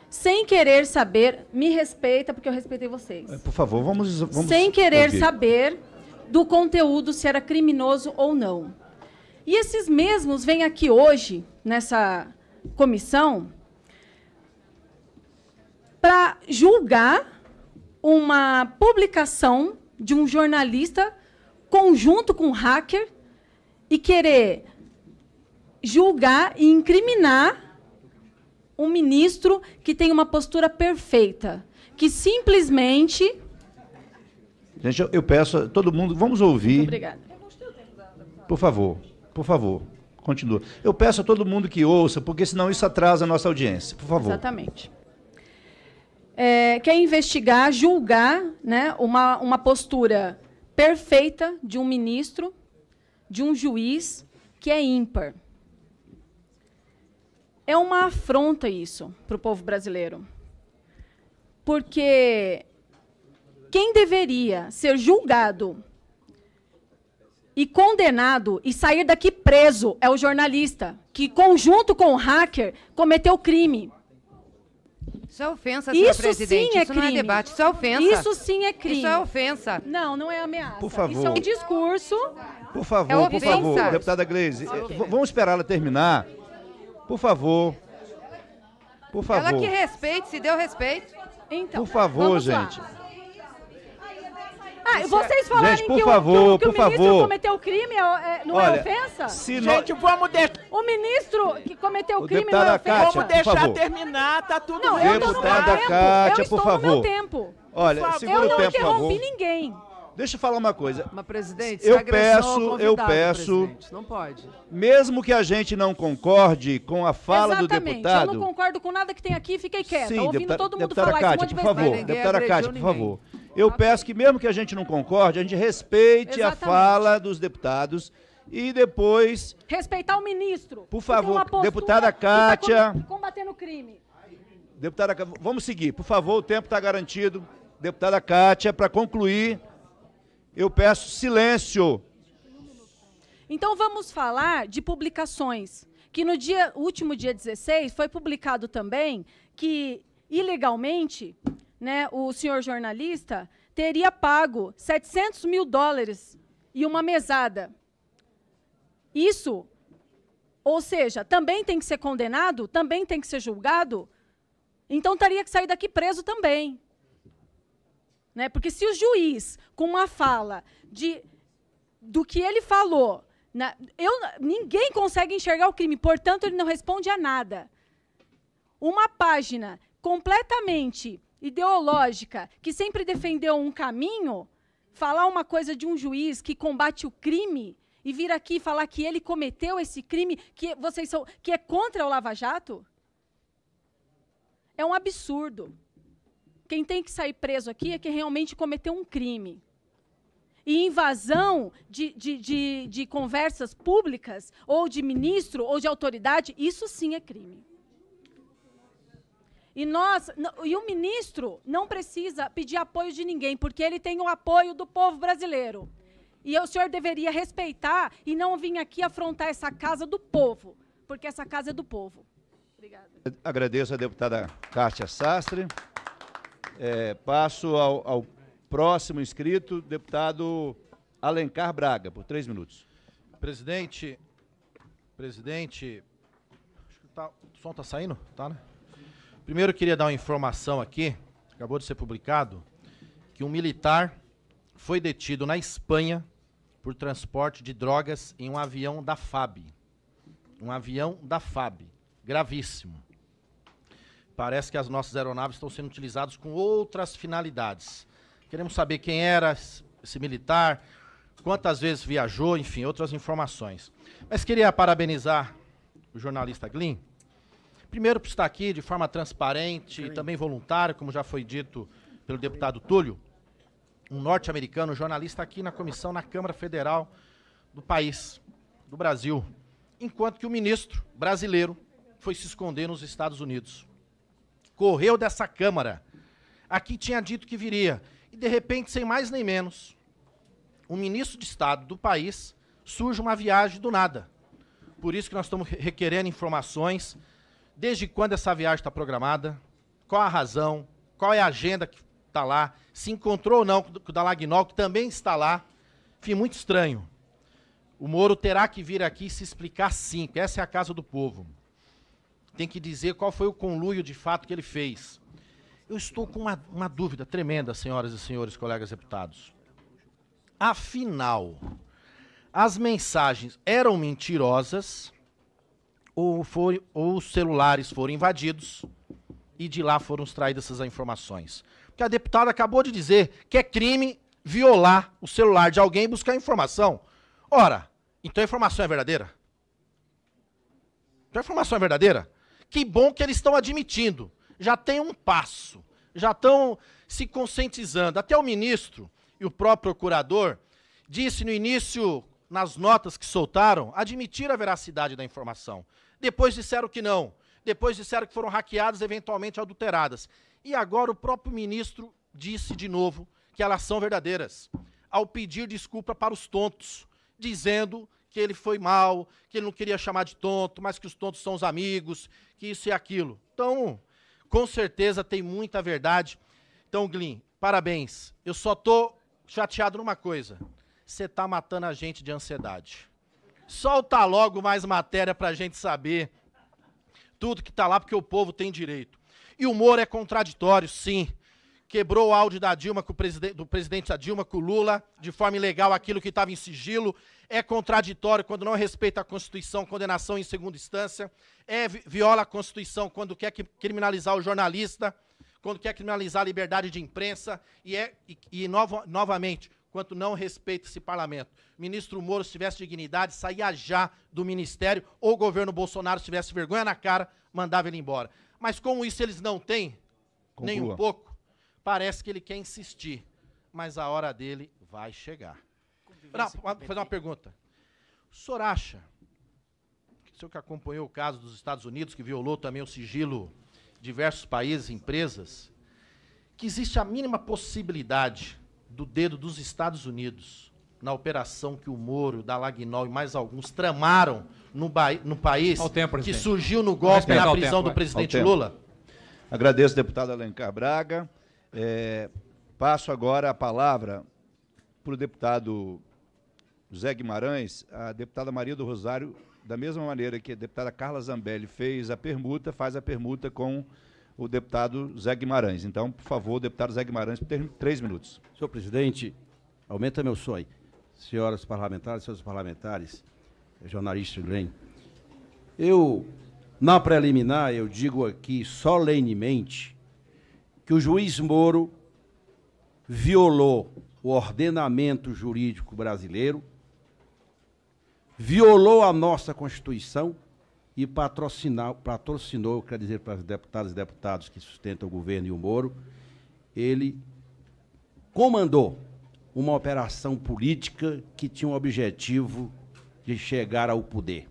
Sem querer saber, me respeita, porque eu respeitei vocês. É, por favor, vamos. vamos Sem querer ouvir. saber do conteúdo se era criminoso ou não. E esses mesmos vêm aqui hoje, nessa comissão, para julgar uma publicação de um jornalista conjunto com um hacker e querer julgar e incriminar um ministro que tem uma postura perfeita, que simplesmente Gente, eu, eu peço a todo mundo, vamos ouvir. Muito obrigada. Por favor, por favor, continua. Eu peço a todo mundo que ouça, porque senão isso atrasa a nossa audiência. Por favor. Exatamente é, quer investigar, julgar né, uma, uma postura perfeita de um ministro, de um juiz que é ímpar. É uma afronta isso para o povo brasileiro. Porque quem deveria ser julgado e condenado e sair daqui preso é o jornalista, que, conjunto com o hacker, cometeu crime. Isso é ofensa, senhor isso presidente. Sim é isso crime. não é debate, isso é ofensa. Isso sim é crime. Isso é ofensa. Não, não é ameaça. Por favor. Isso é um discurso. Por favor, é por favor. Deputada Gleise, eh, okay. vamos esperar ela terminar. Por favor. Por favor. Ela que respeite, se deu respeito. Então, por favor, gente. Lá. Ah, é- vocês falaram Gente, por que, favor, o, que, o, que o ministro cometeu crime é, é não é Olha, é ofensa? Se não... Gente, vamos deixar. O ministro que cometeu o crime não é ofensa. Cátia, vamos deixar terminar, tá tudo Não, eu tá? deputada Kátia, no meu eu estou por no favor. meu tempo. Olha, por favor. Eu não interrompi ninguém. Deixa eu falar uma coisa. Mas, presidente, eu peço, eu peço. Não pode. Mesmo que a gente não concorde com a fala Exatamente, do deputado. Eu não concordo com nada que tem aqui, fiquei quieto. Sim, ouvindo deputada, todo mundo deputada falar Cátia, por favor, ninguém deputada Cátia, por favor. Eu peço que mesmo que a gente não concorde, a gente respeite Exatamente. a fala dos deputados e depois respeitar o ministro. Por é favor, deputada Cátia. Tá combatendo o crime. Deputada, vamos seguir, por favor, o tempo está garantido. Deputada Cátia, para concluir eu peço silêncio. Então vamos falar de publicações, que no dia último dia 16 foi publicado também que ilegalmente, né, o senhor jornalista teria pago 700 mil dólares e uma mesada. Isso, ou seja, também tem que ser condenado, também tem que ser julgado. Então teria que sair daqui preso também. Né? Porque se o juiz, com uma fala de, do que ele falou, na, eu, ninguém consegue enxergar o crime, portanto, ele não responde a nada. Uma página completamente ideológica, que sempre defendeu um caminho, falar uma coisa de um juiz que combate o crime e vir aqui falar que ele cometeu esse crime, que vocês são, que é contra o Lava Jato? É um absurdo. Quem tem que sair preso aqui é quem realmente cometeu um crime. E invasão de, de, de, de conversas públicas, ou de ministro, ou de autoridade, isso sim é crime. E nós, e o ministro não precisa pedir apoio de ninguém, porque ele tem o apoio do povo brasileiro. E o senhor deveria respeitar e não vir aqui afrontar essa casa do povo, porque essa casa é do povo. Obrigada. Agradeço a deputada Kátia Sastre. É, passo ao, ao próximo inscrito, deputado Alencar Braga, por três minutos. Presidente, presidente, acho que tá, o som está saindo, tá, né? Primeiro queria dar uma informação aqui, acabou de ser publicado, que um militar foi detido na Espanha por transporte de drogas em um avião da FAB. Um avião da FAB. Gravíssimo. Parece que as nossas aeronaves estão sendo utilizadas com outras finalidades. Queremos saber quem era esse militar, quantas vezes viajou, enfim, outras informações. Mas queria parabenizar o jornalista Glyn, primeiro por estar aqui de forma transparente e também voluntária, como já foi dito pelo deputado Túlio, um norte-americano, jornalista aqui na comissão na Câmara Federal do país, do Brasil, enquanto que o ministro brasileiro foi se esconder nos Estados Unidos correu dessa Câmara. Aqui tinha dito que viria. E, de repente, sem mais nem menos, um ministro de Estado do país surge uma viagem do nada. Por isso que nós estamos requerendo informações. Desde quando essa viagem está programada? Qual a razão? Qual é a agenda que está lá? Se encontrou ou não com o Dalagnol, que também está lá. Enfim, muito estranho. O Moro terá que vir aqui se explicar sim, essa é a casa do povo tem que dizer qual foi o conluio de fato que ele fez. Eu estou com uma, uma dúvida tremenda, senhoras e senhores, colegas deputados. Afinal, as mensagens eram mentirosas ou, foi, ou os celulares foram invadidos e de lá foram extraídas essas informações? Porque a deputada acabou de dizer que é crime violar o celular de alguém e buscar informação. Ora, então a informação é verdadeira? Então a informação é verdadeira? Que bom que eles estão admitindo. Já tem um passo, já estão se conscientizando. Até o ministro e o próprio procurador disse no início, nas notas que soltaram, admitir a veracidade da informação. Depois disseram que não. Depois disseram que foram hackeadas, eventualmente adulteradas. E agora o próprio ministro disse de novo que elas são verdadeiras, ao pedir desculpa para os tontos, dizendo que ele foi mal, que ele não queria chamar de tonto, mas que os tontos são os amigos, que isso e aquilo. Então, com certeza tem muita verdade. Então, Glim, parabéns. Eu só tô chateado numa coisa. Você tá matando a gente de ansiedade. Solta logo mais matéria para a gente saber tudo que está lá, porque o povo tem direito. E o humor é contraditório, sim quebrou o áudio da Dilma com o presidente, do presidente da Dilma com o Lula de forma ilegal aquilo que estava em sigilo é contraditório quando não respeita a Constituição, condenação em segunda instância, é viola a Constituição quando quer criminalizar o jornalista, quando quer criminalizar a liberdade de imprensa e, é, e, e novo, novamente, quando não respeita esse parlamento. ministro Moro, se tivesse dignidade, saía já do ministério, ou o governo Bolsonaro, se tivesse vergonha na cara, mandava ele embora. Mas como isso eles não têm, Conclua. nem um pouco, parece que ele quer insistir. Mas a hora dele vai chegar. Não, fazer uma pergunta. O senhor acha, o senhor que acompanhou o caso dos Estados Unidos, que violou também o sigilo de diversos países, empresas, que existe a mínima possibilidade do dedo dos Estados Unidos na operação que o Moro, da Lagnol e mais alguns tramaram no, no país, tempo, que surgiu no golpe na prisão tempo, do presidente Lula? Agradeço, deputado Alencar Braga. É, passo agora a palavra para o deputado José Guimarães, a deputada Maria do Rosário, da mesma maneira que a deputada Carla Zambelli fez a permuta, faz a permuta com o deputado Zé Guimarães. Então, por favor, deputado Zé Guimarães, por três minutos. Senhor presidente, aumenta meu sonho. Senhoras parlamentares, senhores parlamentares, jornalistas do eu, na preliminar, eu digo aqui solenemente que o juiz Moro violou o ordenamento jurídico brasileiro, violou a nossa Constituição e patrocinou, patrocinou quer dizer, para as deputadas e deputados que sustentam o governo e o Moro, ele comandou uma operação política que tinha o um objetivo de chegar ao poder.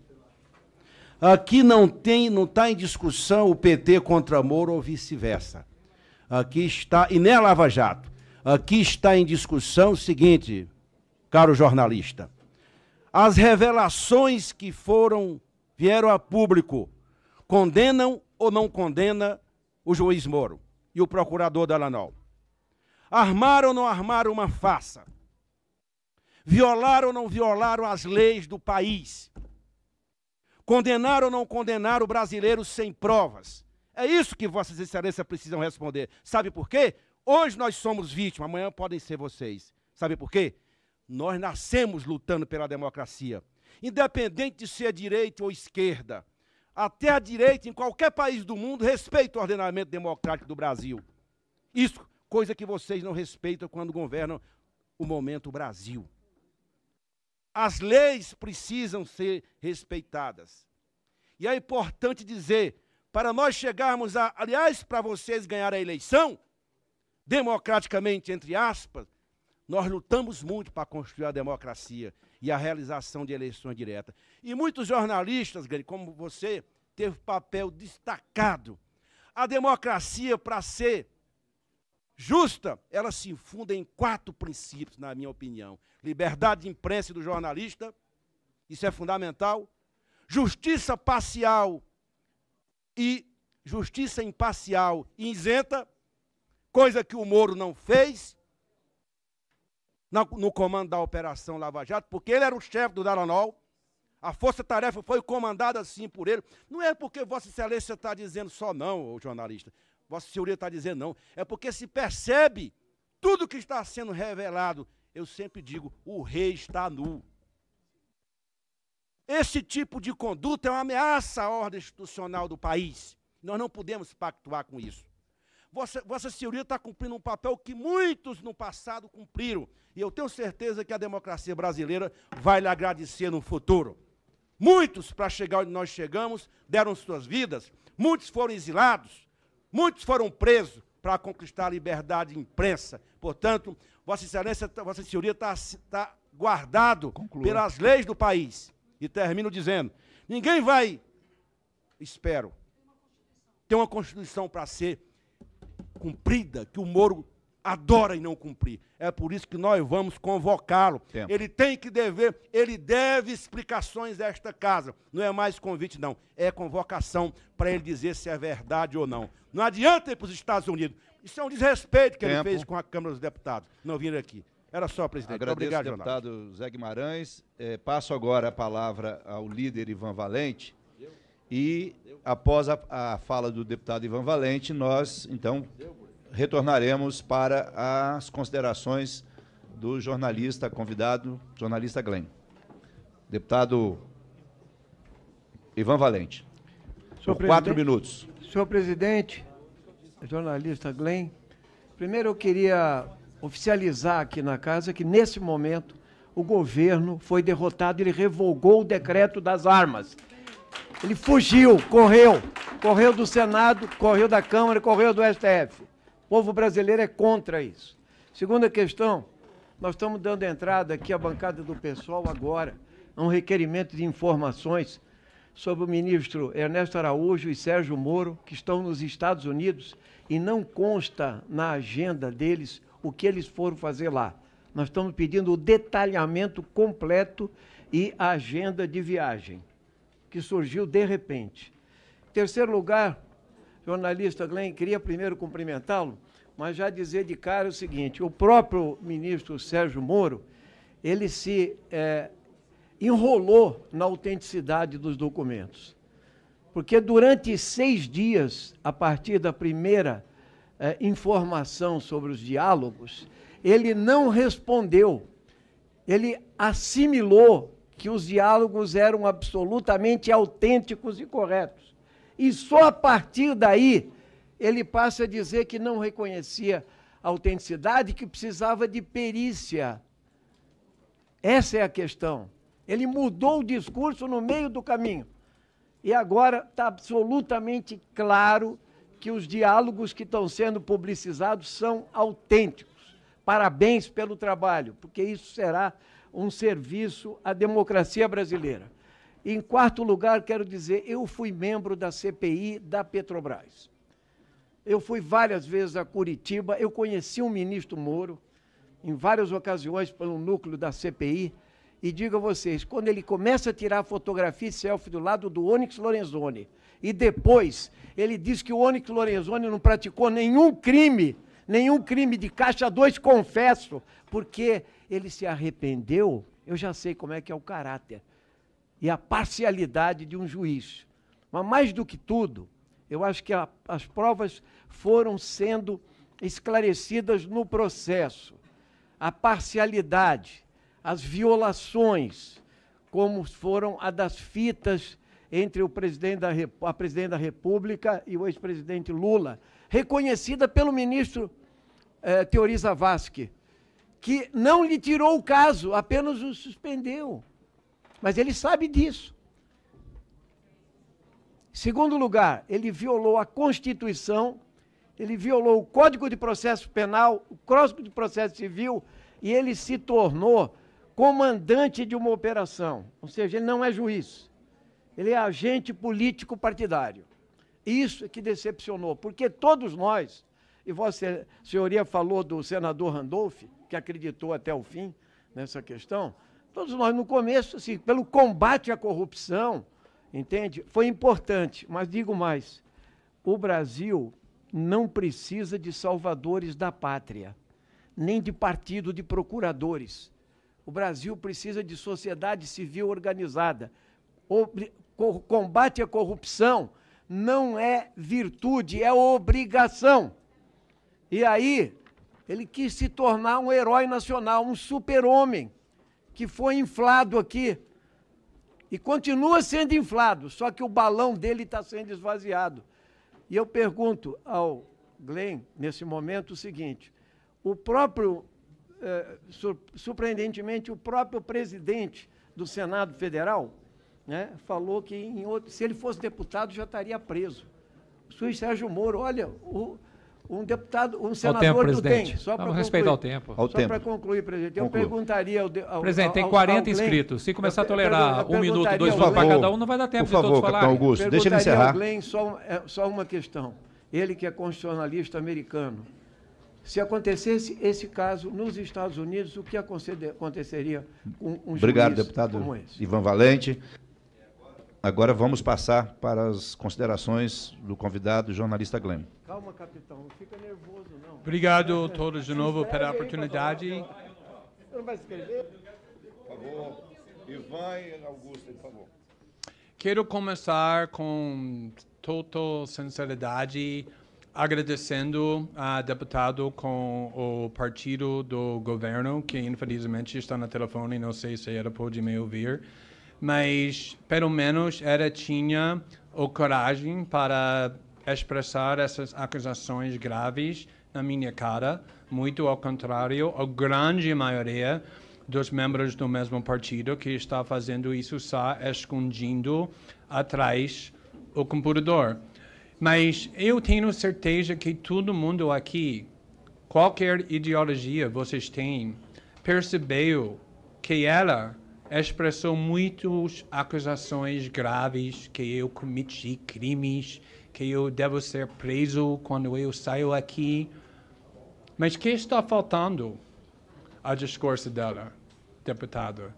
Aqui não tem, não está em discussão o PT contra Moro ou vice-versa. Aqui está, e nem a Lava Jato, aqui está em discussão o seguinte, caro jornalista, as revelações que foram vieram a público condenam ou não condena o juiz Moro e o procurador Dallagnol? Armaram ou não armaram uma farsa? Violaram ou não violaram as leis do país? Condenaram ou não condenaram o brasileiro sem provas? É isso que Vossas Excelências precisam responder. Sabe por quê? Hoje nós somos vítimas, amanhã podem ser vocês. Sabe por quê? Nós nascemos lutando pela democracia, independente de ser a direita ou a esquerda. Até a direita, em qualquer país do mundo, respeita o ordenamento democrático do Brasil. Isso, coisa que vocês não respeitam quando governam o momento Brasil. As leis precisam ser respeitadas. E é importante dizer, para nós chegarmos a, aliás, para vocês ganharem a eleição, democraticamente, entre aspas, nós lutamos muito para construir a democracia e a realização de eleições diretas. E muitos jornalistas, como você, teve papel destacado. A democracia, para ser justa, ela se funda em quatro princípios, na minha opinião. Liberdade de imprensa e do jornalista, isso é fundamental. Justiça parcial e justiça imparcial e isenta, coisa que o Moro não fez, no, comando da Operação Lava Jato, porque ele era o chefe do Daranol. A força-tarefa foi comandada assim por ele. Não é porque Vossa Excelência está dizendo só não, o jornalista. Vossa Senhoria está dizendo não. É porque se percebe tudo que está sendo revelado. Eu sempre digo, o rei está nu. Esse tipo de conduta é uma ameaça à ordem institucional do país. Nós não podemos pactuar com isso. Vossa, vossa senhoria está cumprindo um papel que muitos no passado cumpriram. E eu tenho certeza que a democracia brasileira vai lhe agradecer no futuro. Muitos, para chegar onde nós chegamos, deram suas vidas. Muitos foram exilados. Muitos foram presos para conquistar a liberdade de imprensa. Portanto, Vossa Excelência, Vossa Senhoria está tá guardado pelas leis do país. E termino dizendo: ninguém vai, espero, ter uma Constituição para ser cumprida que o Moro adora e não cumprir. É por isso que nós vamos convocá-lo. Ele tem que dever, ele deve explicações a esta casa. Não é mais convite, não. É convocação para ele dizer se é verdade ou não. Não adianta ir para os Estados Unidos. Isso é um desrespeito que Tempo. ele fez com a Câmara dos Deputados. Não vir aqui. Era só, presidente. Agradeço, Obrigado, deputado Zé Guimarães. É, passo agora a palavra ao líder Ivan Valente e após a, a fala do deputado Ivan Valente, nós então retornaremos para as considerações do jornalista convidado, jornalista Glenn. Deputado Ivan Valente. Senhor por quatro minutos. Senhor presidente, jornalista Glenn, primeiro eu queria oficializar aqui na casa que, nesse momento, o governo foi derrotado, ele revogou o decreto das armas. Ele fugiu, correu. Correu do Senado, correu da Câmara, correu do STF. O povo brasileiro é contra isso. Segunda questão, nós estamos dando entrada aqui à bancada do pessoal agora a um requerimento de informações sobre o ministro Ernesto Araújo e Sérgio Moro, que estão nos Estados Unidos, e não consta na agenda deles o que eles foram fazer lá. Nós estamos pedindo o detalhamento completo e a agenda de viagem que surgiu de repente. Em terceiro lugar, jornalista Glenn, queria primeiro cumprimentá-lo, mas já dizer de cara o seguinte: o próprio ministro Sérgio Moro, ele se é, enrolou na autenticidade dos documentos. Porque durante seis dias, a partir da primeira é, informação sobre os diálogos, ele não respondeu, ele assimilou que os diálogos eram absolutamente autênticos e corretos. E só a partir daí ele passa a dizer que não reconhecia a autenticidade, que precisava de perícia. Essa é a questão. Ele mudou o discurso no meio do caminho. E agora está absolutamente claro que os diálogos que estão sendo publicizados são autênticos. Parabéns pelo trabalho, porque isso será um serviço à democracia brasileira. Em quarto lugar, quero dizer, eu fui membro da CPI da Petrobras. Eu fui várias vezes a Curitiba, eu conheci o ministro Moro, em várias ocasiões, pelo núcleo da CPI, e digo a vocês, quando ele começa a tirar a fotografia e selfie do lado do Onyx Lorenzoni, e depois ele diz que o Onyx Lorenzoni não praticou nenhum crime, nenhum crime de caixa dois confesso, porque ele se arrependeu, eu já sei como é que é o caráter e a parcialidade de um juiz. Mas mais do que tudo, eu acho que a, as provas foram sendo esclarecidas no processo. A parcialidade, as violações, como foram a das fitas entre o presidente da, a presidente da República e o ex-presidente Lula, reconhecida pelo ministro eh, Teori Zavascki, que não lhe tirou o caso, apenas o suspendeu. Mas ele sabe disso. Segundo lugar, ele violou a Constituição, ele violou o Código de Processo Penal, o Código de Processo Civil, e ele se tornou comandante de uma operação. Ou seja, ele não é juiz, ele é agente político partidário. Isso é que decepcionou, porque todos nós, e Vossa Senhoria falou do senador Randolph, que acreditou até o fim nessa questão, todos nós no começo, assim, pelo combate à corrupção, entende? Foi importante, mas digo mais, o Brasil não precisa de salvadores da pátria, nem de partido de procuradores. O Brasil precisa de sociedade civil organizada. O combate à corrupção não é virtude, é obrigação. E aí, ele quis se tornar um herói nacional, um super-homem, que foi inflado aqui e continua sendo inflado, só que o balão dele está sendo esvaziado. E eu pergunto ao Glenn, nesse momento, o seguinte: o próprio, eh, surpreendentemente, o próprio presidente do Senado Federal né, falou que outro, se ele fosse deputado já estaria preso. O Sérgio Moro, olha, o, um deputado, um senador tempo, que tem. Só para respeitar ao tempo. Ao só para concluir, presidente. Eu Concluo. perguntaria ao, ao Presidente, tem 40 inscritos. Se começar a tolerar um minuto, dois minutos para cada um, não vai dar tempo por favor, de todos falarem. Augusto, deixa ele encerrar. Ao Glenn só, é, só uma questão. Ele que é constitucionalista americano. Se acontecesse esse caso nos Estados Unidos, o que aconteceria com um Obrigado, deputado Ivan Valente. Agora vamos passar para as considerações do convidado, jornalista Glenn. Calma, capitão, não fica nervoso, não. Obrigado a todos de novo pela oportunidade. Você não vai escrever? Por favor, Ivan Augusto, por favor. Quero começar com total sinceridade, agradecendo a deputado com o partido do governo, que infelizmente está no telefone, não sei se ela pode me ouvir, mas pelo menos ela tinha o coragem para expressar essas acusações graves na minha cara, muito ao contrário, a grande maioria dos membros do mesmo partido que está fazendo isso está escondindo atrás o computador. Mas eu tenho certeza que todo mundo aqui, qualquer ideologia vocês têm, percebeu que ela expressou muitas acusações graves, que eu cometi crimes, que eu devo ser preso quando eu saio aqui. Mas que está faltando ao discurso dela, deputado?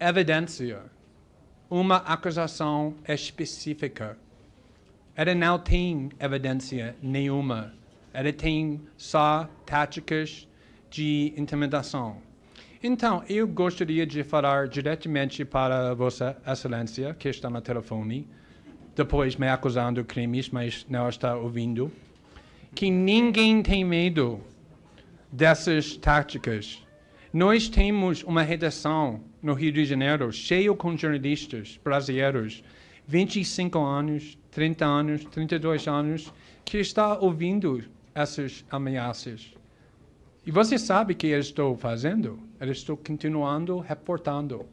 Evidência. Uma acusação específica. Ela não tem evidência nenhuma. Ela tem só táticas de intimidação. Então, eu gostaria de falar diretamente para Vossa Excelência, que está no telefone depois me acusando de crimes, mas não está ouvindo, que ninguém tem medo dessas táticas. Nós temos uma redação no Rio de Janeiro cheia com jornalistas brasileiros, 25 anos, 30 anos, 32 anos, que está ouvindo essas ameaças. E você sabe o que eu estou fazendo? Eu estou continuando reportando.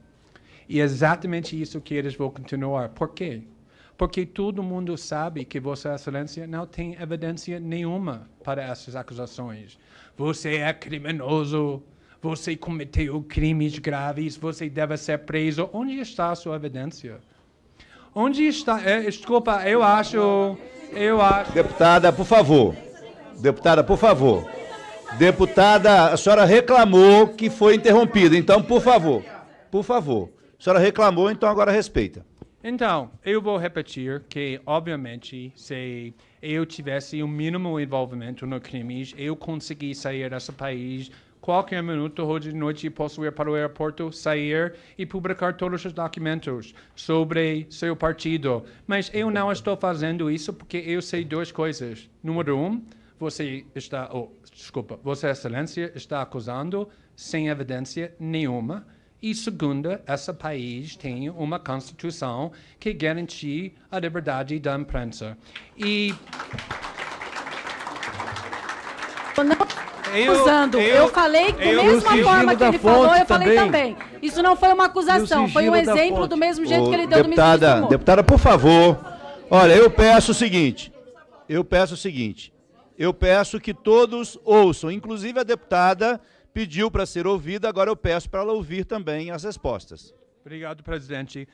E é exatamente isso que eles vão continuar. Por quê? Porque todo mundo sabe que Vossa Excelência não tem evidência nenhuma para essas acusações. Você é criminoso, você cometeu crimes graves, você deve ser preso. Onde está a sua evidência? Onde está. É, desculpa, eu acho. Eu acho. Deputada, por favor. Deputada, por favor. Deputada, a senhora reclamou que foi interrompida, então, por favor. Por favor. A senhora reclamou, então agora respeita. Então, eu vou repetir que, obviamente, se eu tivesse o um mínimo envolvimento no crime, eu consegui sair desse país qualquer minuto hoje de noite posso ir para o aeroporto, sair e publicar todos os documentos sobre seu partido. Mas eu não estou fazendo isso porque eu sei duas coisas. Número um, você está, oh, desculpa, Vossa Excelência está acusando sem evidência nenhuma e segunda, esse país tem uma constituição que garante a liberdade da imprensa. E eu eu, acusando. Eu, falei da mesma forma que ele falou, eu falei também. também. Isso não foi uma acusação, foi um exemplo fonte. do mesmo jeito que ele deu deputada, ministro. Deputada, Deputada, por favor. Olha, eu peço o seguinte. Eu peço o seguinte. Eu peço que todos ouçam, inclusive a deputada pediu para ser ouvida, agora eu peço para ela ouvir também as respostas. Obrigado, presidente.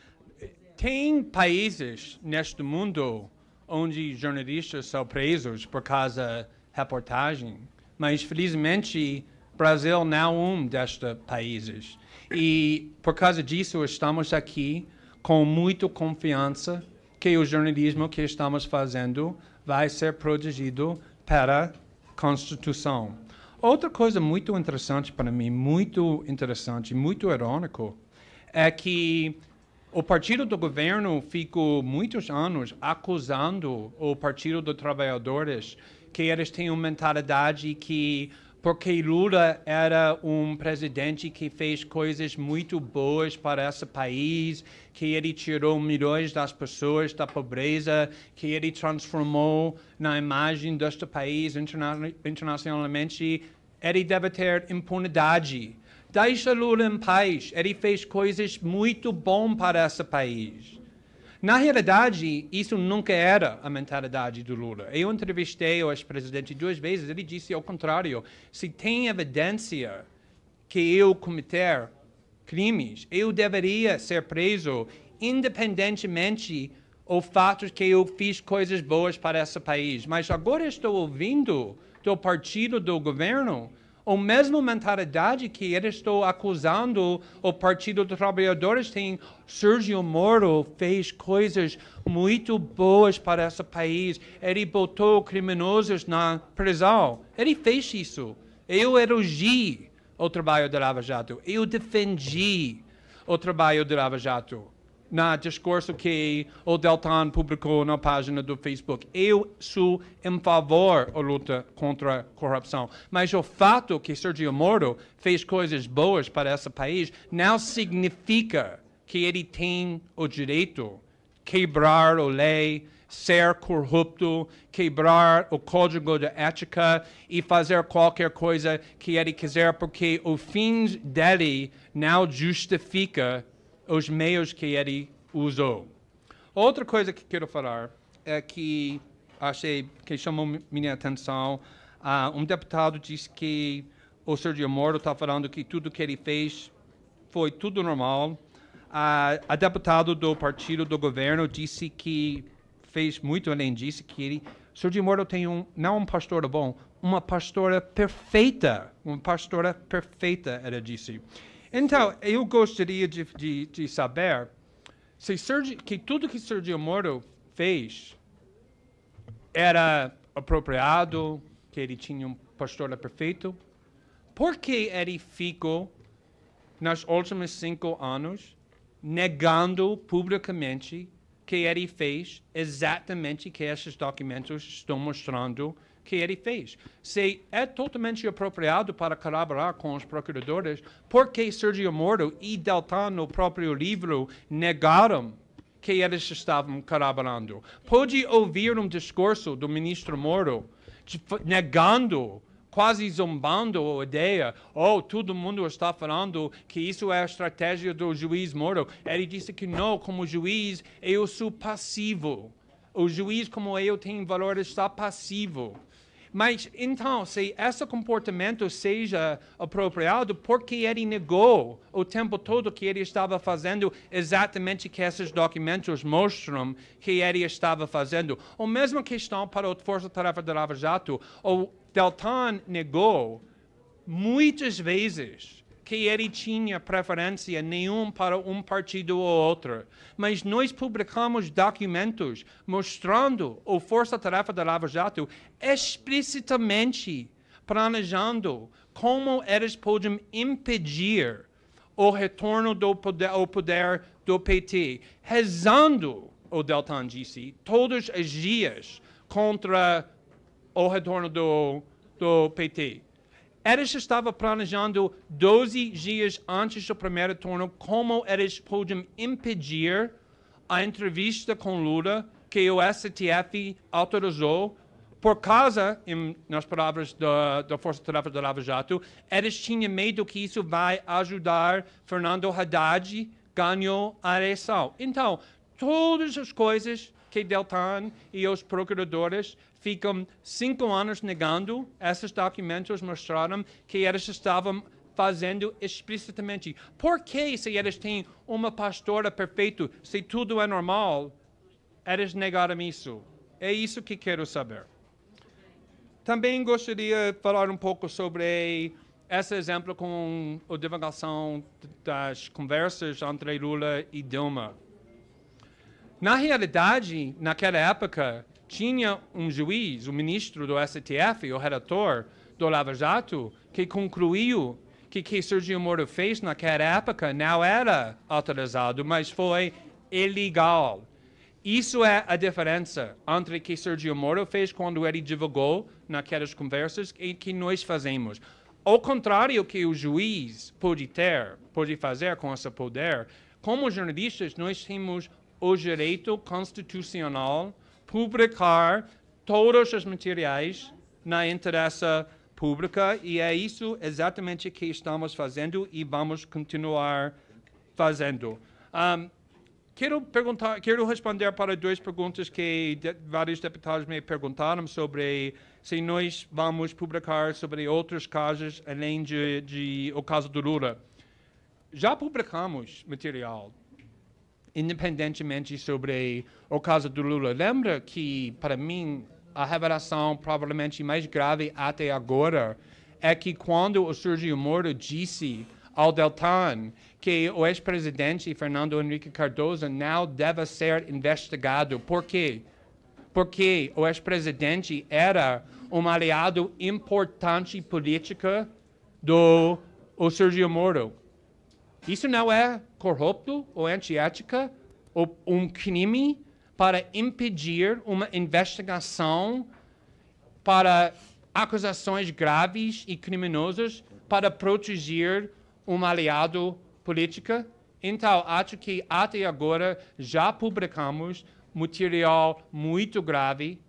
Tem países neste mundo onde jornalistas são presos por causa reportagem, mas felizmente Brasil não é um destes países. E por causa disso estamos aqui com muita confiança que o jornalismo que estamos fazendo vai ser protegido pela Constituição. Outra coisa muito interessante para mim, muito interessante, muito irônico, é que o partido do governo ficou muitos anos acusando o partido dos trabalhadores que eles têm uma mentalidade que porque Lula era um presidente que fez coisas muito boas para esse país, que ele tirou milhões das pessoas da pobreza, que ele transformou na imagem deste país interna internacionalmente. Ele deve ter impunidade. Deixa Lula em paz. Ele fez coisas muito bom para esse país. Na realidade, isso nunca era a mentalidade do Lula. Eu entrevistei o ex-presidente duas vezes, ele disse ao contrário. Se tem evidência que eu cometer crimes, eu deveria ser preso independentemente o fato que eu fiz coisas boas para esse país. Mas agora estou ouvindo do partido do governo a mesma mentalidade que eu estou acusando o Partido dos Trabalhadores tem. Sergio Moro fez coisas muito boas para esse país. Ele botou criminosos na prisão. Ele fez isso. Eu elogiei o trabalho do Lava Jato. Eu defendi o trabalho do Lava Jato. No discurso que o Deltan publicou na página do Facebook. Eu sou em favor da luta contra a corrupção, mas o fato que Sergio Moro fez coisas boas para esse país não significa que ele tem o direito de quebrar a lei, ser corrupto, quebrar o código de ética e fazer qualquer coisa que ele quiser, porque o fim dele não justifica os meios que ele usou. Outra coisa que quero falar é que achei que chamou minha atenção. Uh, um deputado disse que o Sergio Moro está falando que tudo que ele fez foi tudo normal. Uh, a deputado do partido do governo disse que fez muito além disso, que ele, Sergio Moro tem um, não um pastor bom, uma pastora perfeita, uma pastora perfeita, ela disse. Então, eu gostaria de, de, de saber se Sergi, que tudo que Sergio Moro fez era apropriado, que ele tinha um pastor perfeito. Por que ele ficou, nos últimos cinco anos, negando publicamente que ele fez exatamente o que esses documentos estão mostrando que ele fez. Se é totalmente apropriado para colaborar com os procuradores, por que Sergio Moro e Deltan, no próprio livro, negaram que eles estavam colaborando? Pode ouvir um discurso do ministro Moro negando quase zombando a ideia, oh, todo mundo está falando que isso é a estratégia do juiz Moro. Ele disse que não, como juiz, eu sou passivo. O juiz, como eu, tem valor, está passivo. Mas então, se esse comportamento seja apropriado, por que ele negou o tempo todo que ele estava fazendo exatamente o que esses documentos mostram que ele estava fazendo. A mesma questão para o Força-Tarefa de Lava Jato. O Deltan negou muitas vezes que ele tinha preferência nenhum para um partido ou outro, mas nós publicamos documentos mostrando o força-tarefa da Lava Jato explicitamente planejando como eles podem impedir o retorno do poder, ao poder do PT, rezando o Deltan Disse todos os dias contra o retorno do, do PT. Eles estavam planejando 12 dias antes do primeiro turno como eles podiam impedir a entrevista com Lula que o STF autorizou por causa, em, nas palavras da, da Força Tarefa do Lava Jato, eles tinham medo que isso vai ajudar Fernando Haddad ganhou a eleição. Então, todas as coisas que Deltan e os procuradores ficam cinco anos negando esses documentos, mostraram que eles estavam fazendo explicitamente. Por que, se eles têm uma pastora perfeita, se tudo é normal, eles negaram isso? É isso que quero saber. Também gostaria de falar um pouco sobre esse exemplo com a divulgação das conversas entre Lula e Dilma. Na realidade, naquela época, tinha um juiz, o um ministro do STF, o relator do Lava Jato, que concluiu que o que Sergio Moro fez naquela época não era autorizado, mas foi ilegal. Isso é a diferença entre o que Sergio Moro fez quando ele divulgou naquelas conversas e que nós fazemos. Ao contrário que o juiz pode ter, pode fazer com esse poder, como jornalistas, nós temos o direito constitucional publicar todos os materiais na interessa pública e é isso exatamente que estamos fazendo e vamos continuar fazendo. Um, quero perguntar, quero responder para duas perguntas que de, vários deputados me perguntaram sobre se nós vamos publicar sobre outros casos além de, de o caso do Lula. Já publicamos material independentemente sobre o caso do Lula. Lembra que, para mim, a revelação provavelmente mais grave até agora é que quando o Sergio Moro disse ao Deltan que o ex-presidente Fernando Henrique Cardoso não deve ser investigado. Por quê? Porque o ex-presidente era um aliado importante política do o Sergio Moro. Isso não é corrupto ou antiética ou um crime para impedir uma investigação para acusações graves e criminosas para proteger um aliado política. Então, acho que até agora já publicamos material muito grave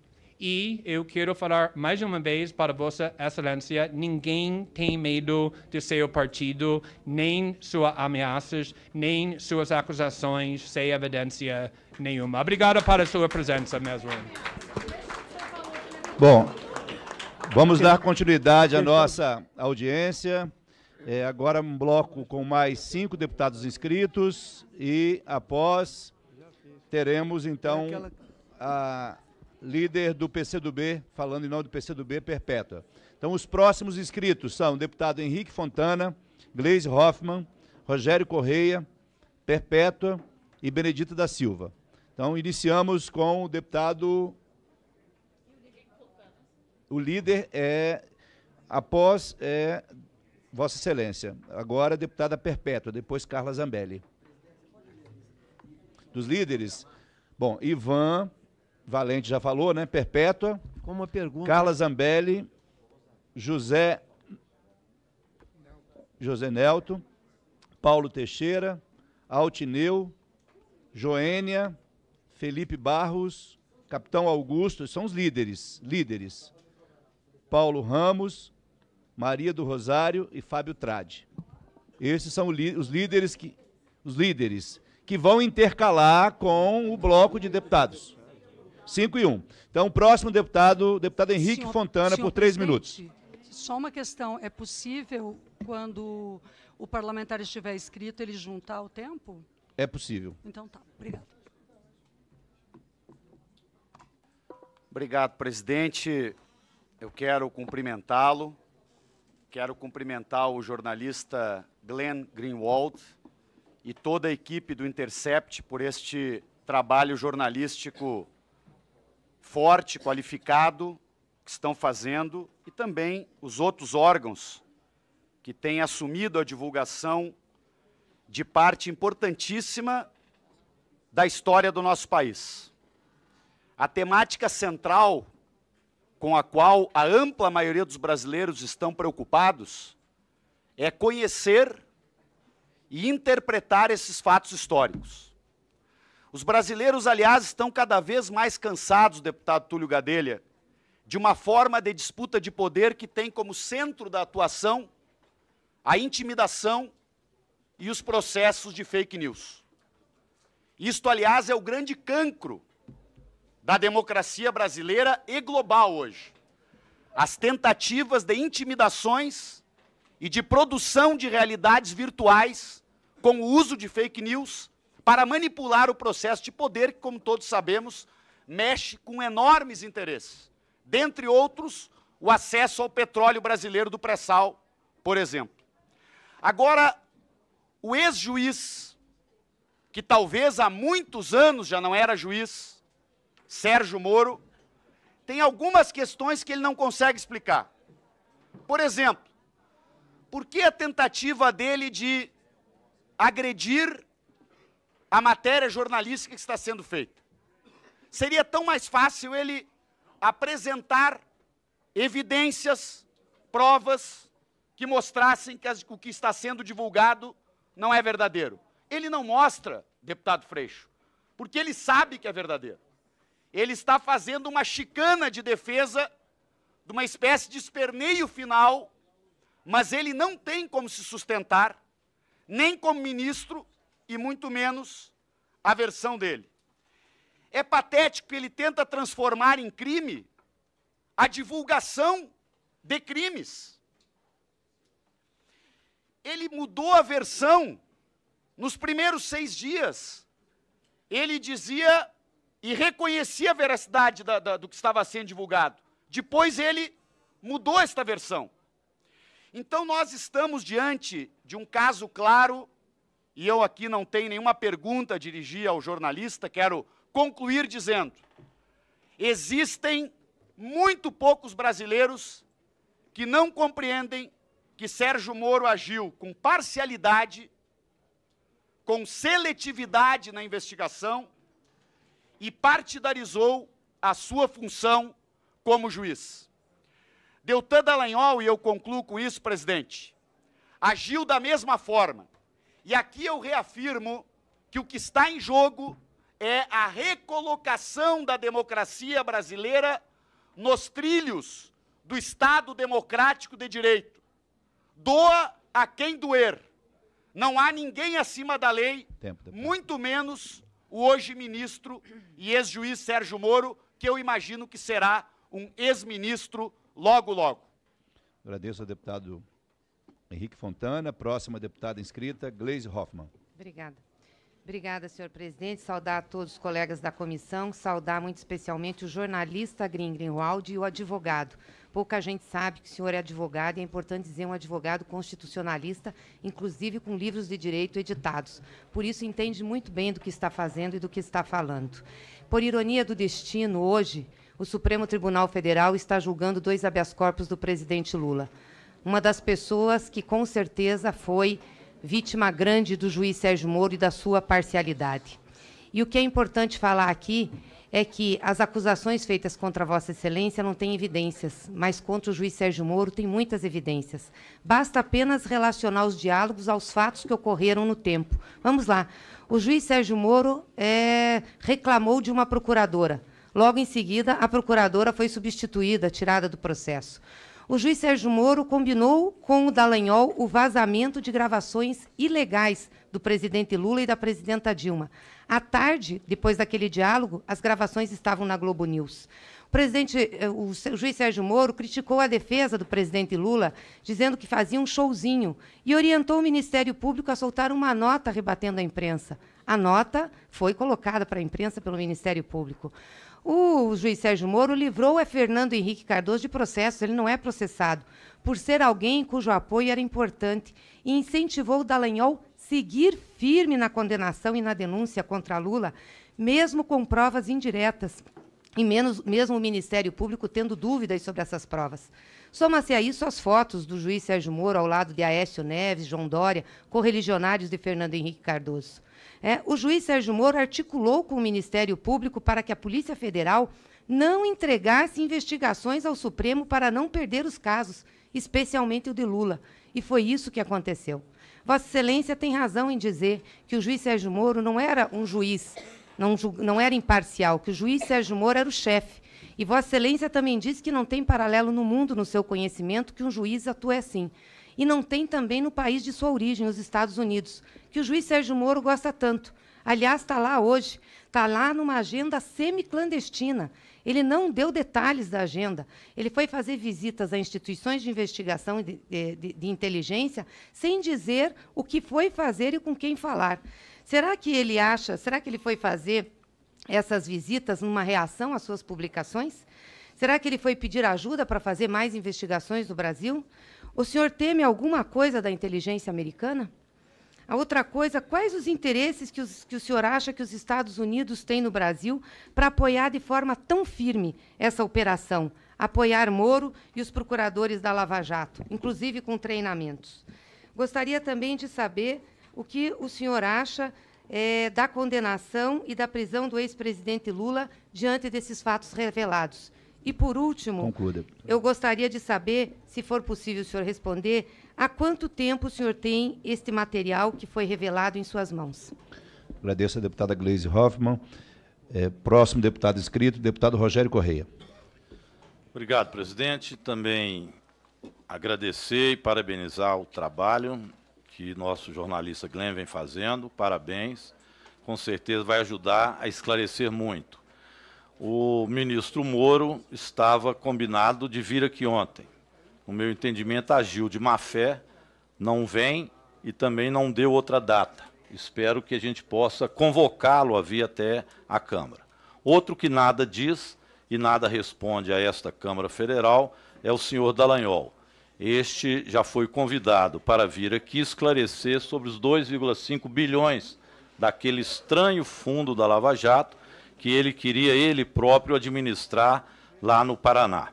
e eu quero falar mais uma vez para Vossa Excelência: ninguém tem medo de seu partido, nem suas ameaças, nem suas acusações, sem evidência nenhuma. Obrigado pela sua presença, mesmo. Bom, vamos dar continuidade à nossa audiência. É, agora um bloco com mais cinco deputados inscritos e após teremos então a líder do PCdoB, falando em nome do PCdoB, perpétua. Então, os próximos inscritos são o deputado Henrique Fontana, Gleise Hoffmann, Rogério Correia, Perpétua e Benedita da Silva. Então, iniciamos com o deputado. O líder é, após é, Vossa Excelência. Agora, deputada Perpétua, depois Carla Zambelli. Dos líderes? Bom, Ivan, Valente já falou, né? Perpétua. Como uma pergunta. Carla Zambelli, José José Nelto, Paulo Teixeira, Altineu, Joênia, Felipe Barros, Capitão Augusto, são os líderes, líderes. Paulo Ramos, Maria do Rosário e Fábio Trade. Esses são os líderes que os líderes que vão intercalar com o bloco de deputados. 5 e 1. Um. Então, próximo deputado, deputado Henrique senhor, Fontana, senhor por três minutos. Só uma questão: é possível, quando o parlamentar estiver escrito ele juntar o tempo? É possível. Então tá, obrigado. Obrigado, presidente. Eu quero cumprimentá-lo. Quero cumprimentar o jornalista Glenn Greenwald e toda a equipe do Intercept por este trabalho jornalístico forte, qualificado, que estão fazendo, e também os outros órgãos que têm assumido a divulgação de parte importantíssima da história do nosso país. A temática central com a qual a ampla maioria dos brasileiros estão preocupados é conhecer e interpretar esses fatos históricos. Os brasileiros, aliás, estão cada vez mais cansados, deputado Túlio Gadelha, de uma forma de disputa de poder que tem como centro da atuação a intimidação e os processos de fake news. Isto, aliás, é o grande cancro da democracia brasileira e global hoje. As tentativas de intimidações e de produção de realidades virtuais com o uso de fake news para manipular o processo de poder que, como todos sabemos, mexe com enormes interesses. Dentre outros, o acesso ao petróleo brasileiro do pré-sal, por exemplo. Agora, o ex-juiz, que talvez há muitos anos já não era juiz, Sérgio Moro, tem algumas questões que ele não consegue explicar. Por exemplo, por que a tentativa dele de agredir a matéria jornalística que está sendo feita. Seria tão mais fácil ele apresentar evidências, provas que mostrassem que o que está sendo divulgado não é verdadeiro. Ele não mostra, deputado Freixo, porque ele sabe que é verdadeiro. Ele está fazendo uma chicana de defesa de uma espécie de esperneio final, mas ele não tem como se sustentar, nem como ministro, e muito menos a versão dele. É patético que ele tenta transformar em crime a divulgação de crimes. Ele mudou a versão nos primeiros seis dias. Ele dizia e reconhecia a veracidade da, da, do que estava sendo divulgado. Depois ele mudou esta versão. Então nós estamos diante de um caso claro e eu aqui não tenho nenhuma pergunta a dirigir ao jornalista, quero concluir dizendo: existem muito poucos brasileiros que não compreendem que Sérgio Moro agiu com parcialidade, com seletividade na investigação e partidarizou a sua função como juiz. Deltan Dallagnol, e eu concluo com isso, presidente, agiu da mesma forma e aqui eu reafirmo que o que está em jogo é a recolocação da democracia brasileira nos trilhos do Estado democrático de direito. Doa a quem doer. Não há ninguém acima da lei, Tempo, muito menos o hoje ministro e ex-juiz Sérgio Moro, que eu imagino que será um ex-ministro logo, logo. Agradeço ao deputado Henrique Fontana. Próxima deputada inscrita, Gleise Hoffmann. Obrigada. Obrigada, senhor presidente. Saudar a todos os colegas da comissão, saudar muito especialmente o jornalista Green Greenwald e o advogado. Pouca gente sabe que o senhor é advogado e é importante dizer um advogado constitucionalista, inclusive com livros de direito editados. Por isso, entende muito bem do que está fazendo e do que está falando. Por ironia do destino, hoje, o Supremo Tribunal Federal está julgando dois habeas corpus do presidente Lula uma das pessoas que com certeza foi vítima grande do juiz Sérgio Moro e da sua parcialidade. E o que é importante falar aqui é que as acusações feitas contra Vossa Excelência não têm evidências, mas contra o juiz Sérgio Moro tem muitas evidências. Basta apenas relacionar os diálogos aos fatos que ocorreram no tempo. Vamos lá. O juiz Sérgio Moro é, reclamou de uma procuradora. Logo em seguida, a procuradora foi substituída, tirada do processo o juiz Sérgio Moro combinou com o Dallagnol o vazamento de gravações ilegais do presidente Lula e da presidenta Dilma. À tarde, depois daquele diálogo, as gravações estavam na Globo News. O, presidente, eh, o juiz Sérgio Moro criticou a defesa do presidente Lula, dizendo que fazia um showzinho, e orientou o Ministério Público a soltar uma nota rebatendo a imprensa. A nota foi colocada para a imprensa pelo Ministério Público. O juiz Sérgio Moro livrou É Fernando Henrique Cardoso de processo, ele não é processado, por ser alguém cujo apoio era importante e incentivou o Dallagnol seguir firme na condenação e na denúncia contra Lula, mesmo com provas indiretas, e menos, mesmo o Ministério Público tendo dúvidas sobre essas provas. Soma-se a isso as fotos do juiz Sérgio Moro ao lado de Aécio Neves, João Dória, correligionários de Fernando Henrique Cardoso. É, o juiz Sérgio Moro articulou com o Ministério Público para que a Polícia Federal não entregasse investigações ao Supremo para não perder os casos, especialmente o de Lula. E foi isso que aconteceu. Vossa Excelência tem razão em dizer que o juiz Sérgio Moro não era um juiz, não, não era imparcial, que o juiz Sérgio Moro era o chefe. E Vossa Excelência também diz que não tem paralelo no mundo, no seu conhecimento, que um juiz atue assim e não tem também no país de sua origem, os Estados Unidos, que o juiz Sérgio Moro gosta tanto. Aliás, está lá hoje, está lá numa agenda semiclandestina. Ele não deu detalhes da agenda. Ele foi fazer visitas a instituições de investigação de, de, de inteligência sem dizer o que foi fazer e com quem falar. Será que ele acha, será que ele foi fazer essas visitas numa reação às suas publicações? Será que ele foi pedir ajuda para fazer mais investigações no Brasil? O senhor teme alguma coisa da inteligência americana? A outra coisa, quais os interesses que, os, que o senhor acha que os Estados Unidos têm no Brasil para apoiar de forma tão firme essa operação? Apoiar Moro e os procuradores da Lava Jato, inclusive com treinamentos. Gostaria também de saber o que o senhor acha é, da condenação e da prisão do ex-presidente Lula diante desses fatos revelados. E por último, Concluda. eu gostaria de saber, se for possível o senhor responder, há quanto tempo o senhor tem este material que foi revelado em suas mãos? Agradeço a deputada Gleise Hoffmann. É, próximo deputado inscrito, deputado Rogério Correia. Obrigado, presidente. Também agradecer e parabenizar o trabalho que nosso jornalista Glenn vem fazendo. Parabéns. Com certeza vai ajudar a esclarecer muito o ministro Moro estava combinado de vir aqui ontem. No meu entendimento, agiu de má fé, não vem e também não deu outra data. Espero que a gente possa convocá-lo a vir até a Câmara. Outro que nada diz e nada responde a esta Câmara Federal é o senhor Dallagnol. Este já foi convidado para vir aqui esclarecer sobre os 2,5 bilhões daquele estranho fundo da Lava Jato que ele queria ele próprio administrar lá no Paraná.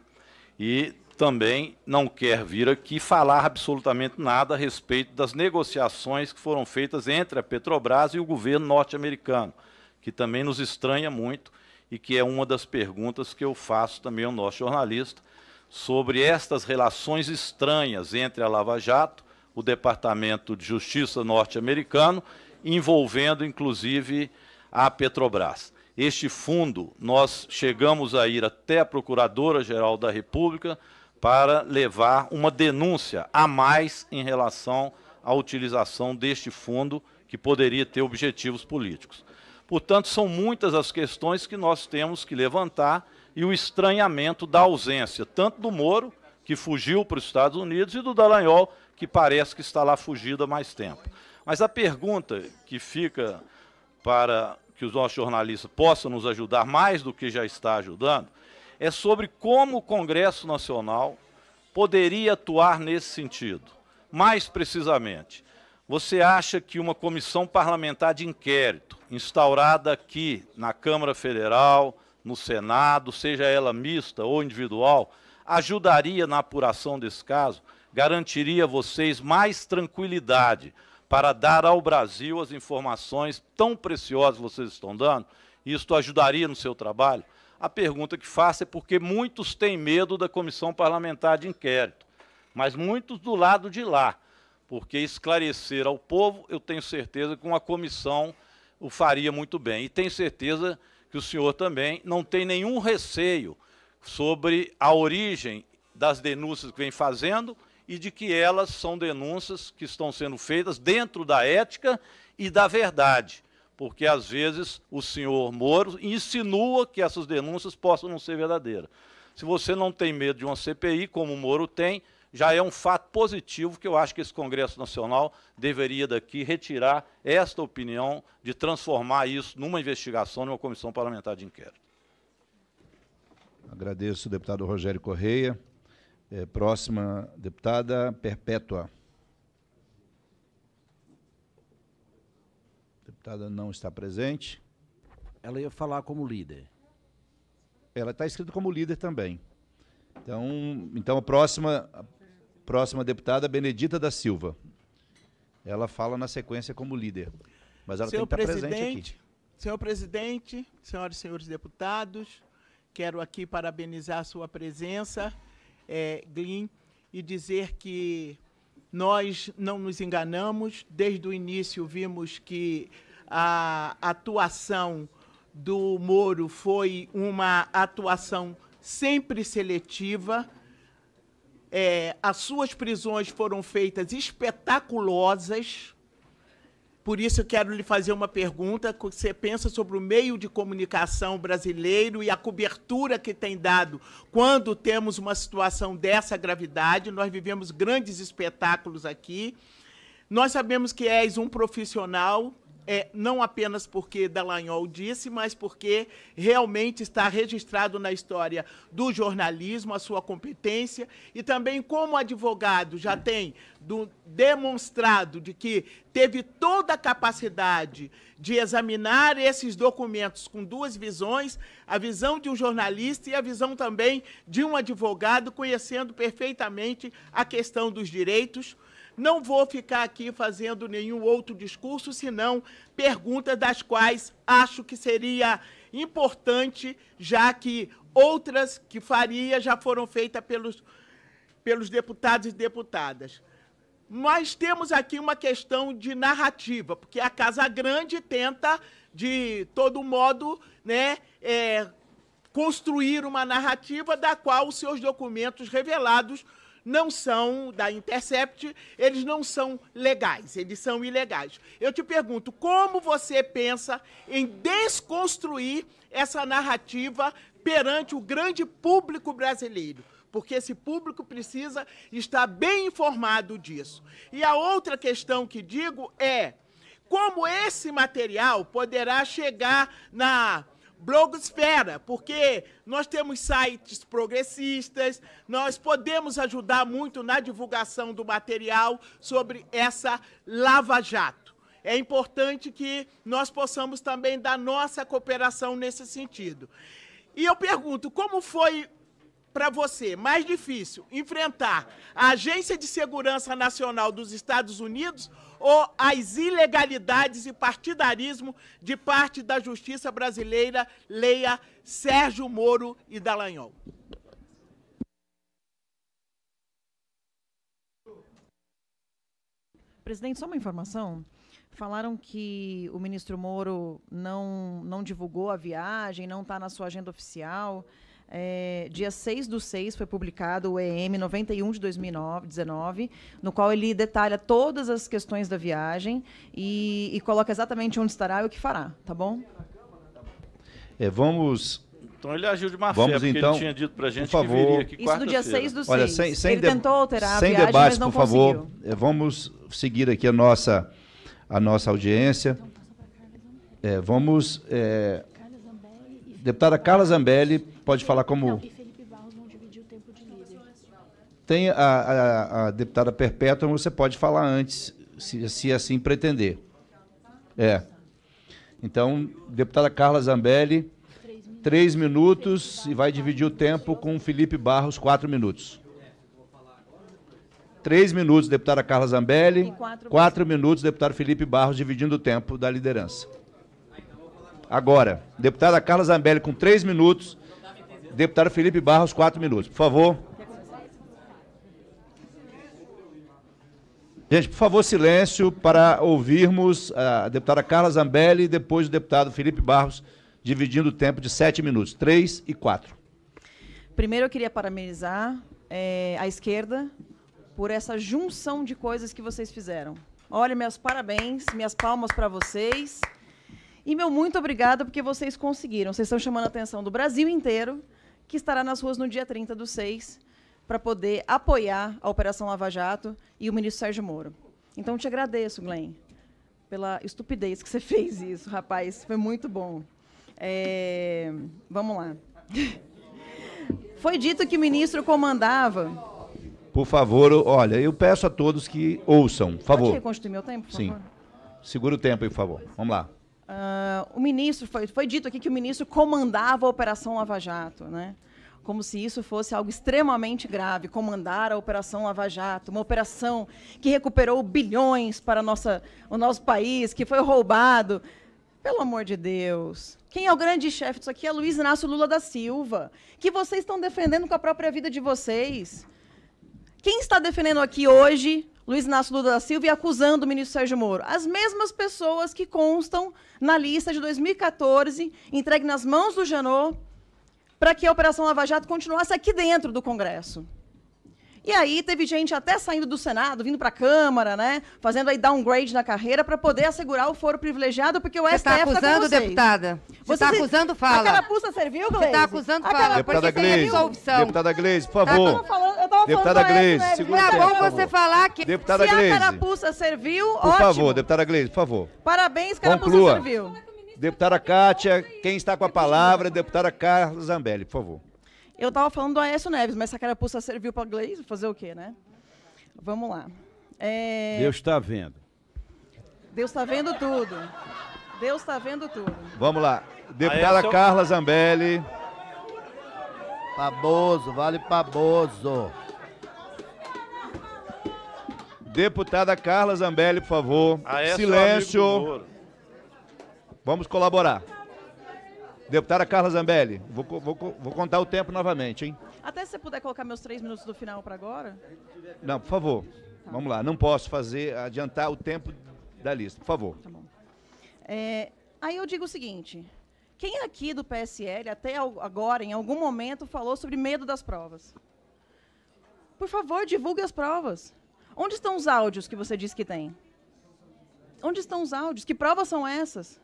E também não quer vir aqui falar absolutamente nada a respeito das negociações que foram feitas entre a Petrobras e o governo norte-americano, que também nos estranha muito e que é uma das perguntas que eu faço também ao nosso jornalista sobre estas relações estranhas entre a Lava Jato, o Departamento de Justiça norte-americano, envolvendo inclusive a Petrobras este fundo, nós chegamos a ir até a Procuradora-Geral da República para levar uma denúncia a mais em relação à utilização deste fundo, que poderia ter objetivos políticos. Portanto, são muitas as questões que nós temos que levantar e o estranhamento da ausência, tanto do Moro, que fugiu para os Estados Unidos, e do Dallagnol, que parece que está lá fugido há mais tempo. Mas a pergunta que fica para que os nossos jornalistas possam nos ajudar mais do que já está ajudando, é sobre como o Congresso Nacional poderia atuar nesse sentido. Mais precisamente, você acha que uma comissão parlamentar de inquérito, instaurada aqui na Câmara Federal, no Senado, seja ela mista ou individual, ajudaria na apuração desse caso? Garantiria a vocês mais tranquilidade para dar ao Brasil as informações tão preciosas que vocês estão dando? Isto ajudaria no seu trabalho? A pergunta que faço é porque muitos têm medo da comissão parlamentar de inquérito, mas muitos do lado de lá, porque esclarecer ao povo, eu tenho certeza que uma comissão o faria muito bem. E tenho certeza que o senhor também não tem nenhum receio sobre a origem das denúncias que vem fazendo e de que elas são denúncias que estão sendo feitas dentro da ética e da verdade, porque às vezes o senhor Moro insinua que essas denúncias possam não ser verdadeiras. Se você não tem medo de uma CPI, como o Moro tem, já é um fato positivo que eu acho que esse Congresso Nacional deveria daqui retirar esta opinião de transformar isso numa investigação, numa comissão parlamentar de inquérito. Agradeço, deputado Rogério Correia. É, próxima, deputada Perpétua. deputada não está presente. Ela ia falar como líder. Ela está escrita como líder também. Então, então a próxima, a próxima deputada, Benedita da Silva. Ela fala na sequência como líder. Mas ela senhor tem que estar tá presente aqui. Senhor presidente, senhoras e senhores deputados, quero aqui parabenizar a sua presença é, Glyn e dizer que nós não nos enganamos, desde o início vimos que a atuação do Moro foi uma atuação sempre seletiva. É, as suas prisões foram feitas espetaculosas, por isso, eu quero lhe fazer uma pergunta: você pensa sobre o meio de comunicação brasileiro e a cobertura que tem dado quando temos uma situação dessa gravidade? Nós vivemos grandes espetáculos aqui. Nós sabemos que és um profissional é, não apenas porque Dallagnol disse, mas porque realmente está registrado na história do jornalismo a sua competência e também como advogado já tem do, demonstrado de que teve toda a capacidade de examinar esses documentos com duas visões, a visão de um jornalista e a visão também de um advogado, conhecendo perfeitamente a questão dos direitos não vou ficar aqui fazendo nenhum outro discurso, senão perguntas das quais acho que seria importante, já que outras que faria já foram feitas pelos, pelos deputados e deputadas. Mas temos aqui uma questão de narrativa, porque a Casa Grande tenta, de todo modo, né, é, construir uma narrativa da qual os seus documentos revelados não são da Intercept, eles não são legais, eles são ilegais. Eu te pergunto, como você pensa em desconstruir essa narrativa perante o grande público brasileiro? porque esse público precisa estar bem informado disso. E a outra questão que digo é como esse material poderá chegar na Blogosfera, porque nós temos sites progressistas, nós podemos ajudar muito na divulgação do material sobre essa Lava Jato. É importante que nós possamos também dar nossa cooperação nesse sentido. E eu pergunto, como foi para você mais difícil enfrentar a Agência de Segurança Nacional dos Estados Unidos ou as ilegalidades e partidarismo de parte da justiça brasileira, leia Sérgio Moro e Dallagnol? Presidente, só uma informação. Falaram que o ministro Moro não, não divulgou a viagem, não está na sua agenda oficial. É, dia 6 do 6 foi publicado o EM 91 de 2019, no qual ele detalha todas as questões da viagem e, e coloca exatamente onde estará e o que fará, tá bom? É, vamos então ele agiu de má Vamos, fé, então, ele tinha dito pra gente por favor, que viria aqui Isso no dia 6 do 6. Olha, sem, sem ele tentou alterar a sem viagem, debate, mas não por conseguiu. favor. É, vamos seguir aqui a nossa, a nossa audiência. É, vamos... É, deputada Carla Zambelli pode falar como. Não, e Felipe Barros o tempo de líder. Tem a, a, a deputada Perpétua, você pode falar antes, se, se assim pretender. É. Então, deputada Carla Zambelli, três minutos e vai dividir o tempo com Felipe Barros, quatro minutos. Três minutos, deputada Carla Zambelli. quatro minutos, deputado Felipe Barros, dividindo o tempo da liderança. Agora, deputada Carla Zambelli com três minutos, Deputado Felipe Barros, quatro minutos, por favor. Gente, por favor, silêncio para ouvirmos a deputada Carla Zambelli e depois o deputado Felipe Barros, dividindo o tempo de sete minutos, três e quatro. Primeiro, eu queria parabenizar é, a esquerda por essa junção de coisas que vocês fizeram. Olha, meus parabéns, minhas palmas para vocês. E meu muito obrigada porque vocês conseguiram. Vocês estão chamando a atenção do Brasil inteiro que estará nas ruas no dia 30 do 6, para poder apoiar a Operação Lava Jato e o ministro Sérgio Moro. Então, te agradeço, Glenn, pela estupidez que você fez isso, rapaz. Foi muito bom. É, vamos lá. Foi dito que o ministro comandava. Por favor, olha, eu peço a todos que ouçam, por favor. Pode reconstituir meu tempo, por Sim. favor? Segura o tempo aí, por favor. Vamos lá. Uh, o ministro foi, foi dito aqui que o ministro comandava a Operação Lava Jato, né? como se isso fosse algo extremamente grave, comandar a Operação Lava Jato, uma operação que recuperou bilhões para nossa, o nosso país, que foi roubado. Pelo amor de Deus. Quem é o grande chefe disso aqui é Luiz Inácio Lula da Silva, que vocês estão defendendo com a própria vida de vocês. Quem está defendendo aqui hoje Luiz Inácio Lula da Silva e acusando o ministro Sérgio Moro. As mesmas pessoas que constam na lista de 2014, entregue nas mãos do Janot, para que a Operação Lava Jato continuasse aqui dentro do Congresso. E aí teve gente até saindo do Senado, vindo para a Câmara, né? Fazendo aí downgrade na carreira para poder assegurar o foro privilegiado, porque o Você tá STF tá acusando, tá deputada. Você está acusando, fala. A carapuça serviu, Gleice? Você está acusando, fala. Deputada Gleise, deputada Gleice, por tá, favor. Tá, falando, eu tava deputada falando Gleice, né? segura Tá bom você falar que deputada se Gleice. a carapuça serviu, por ótimo. Por favor, deputada Gleise, por favor. Parabéns, carapuça serviu. Deputada Kátia, quem está com a palavra, é deputada Carla Zambelli, por favor. Eu estava falando do Aécio Neves, mas essa carapuça serviu para inglês, fazer o quê, né? Vamos lá. É... Deus está vendo. Deus está vendo tudo. Deus está vendo tudo. Vamos lá. Deputada Aécio... Carla Zambelli. Paboso, vale Paboso. Deputada Carla Zambelli, por favor. Aécio Silêncio. Vamos colaborar. Deputada Carla Zambelli, vou, vou, vou contar o tempo novamente, hein? Até se você puder colocar meus três minutos do final para agora. Não, por favor. Tá. Vamos lá, não posso fazer, adiantar o tempo da lista, por favor. Tá bom. É, aí eu digo o seguinte, quem aqui do PSL, até agora, em algum momento, falou sobre medo das provas? Por favor, divulgue as provas. Onde estão os áudios que você disse que tem? Onde estão os áudios? Que provas são essas?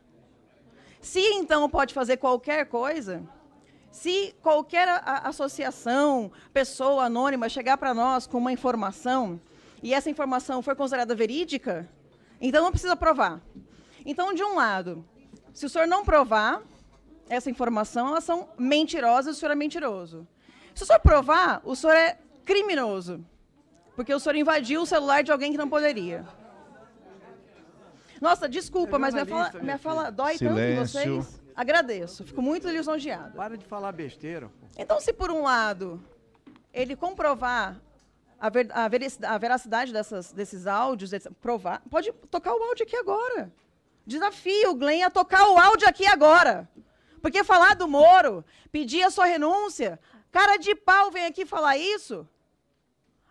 Se então pode fazer qualquer coisa, se qualquer associação, pessoa anônima chegar para nós com uma informação e essa informação for considerada verídica, então não precisa provar. Então, de um lado, se o senhor não provar essa informação, elas são mentirosas, o senhor é mentiroso. Se o senhor provar, o senhor é criminoso, porque o senhor invadiu o celular de alguém que não poderia. Nossa, desculpa, é mas minha fala, minha fala dói Silêncio. tanto em vocês. Agradeço, fico muito lisonjeado. Para de falar besteira. Então, se por um lado ele comprovar a, ver, a, a veracidade dessas, desses áudios, provar, pode tocar o áudio aqui agora. Desafio o Glenn a tocar o áudio aqui agora. Porque falar do Moro, pedir a sua renúncia, cara de pau vem aqui falar isso.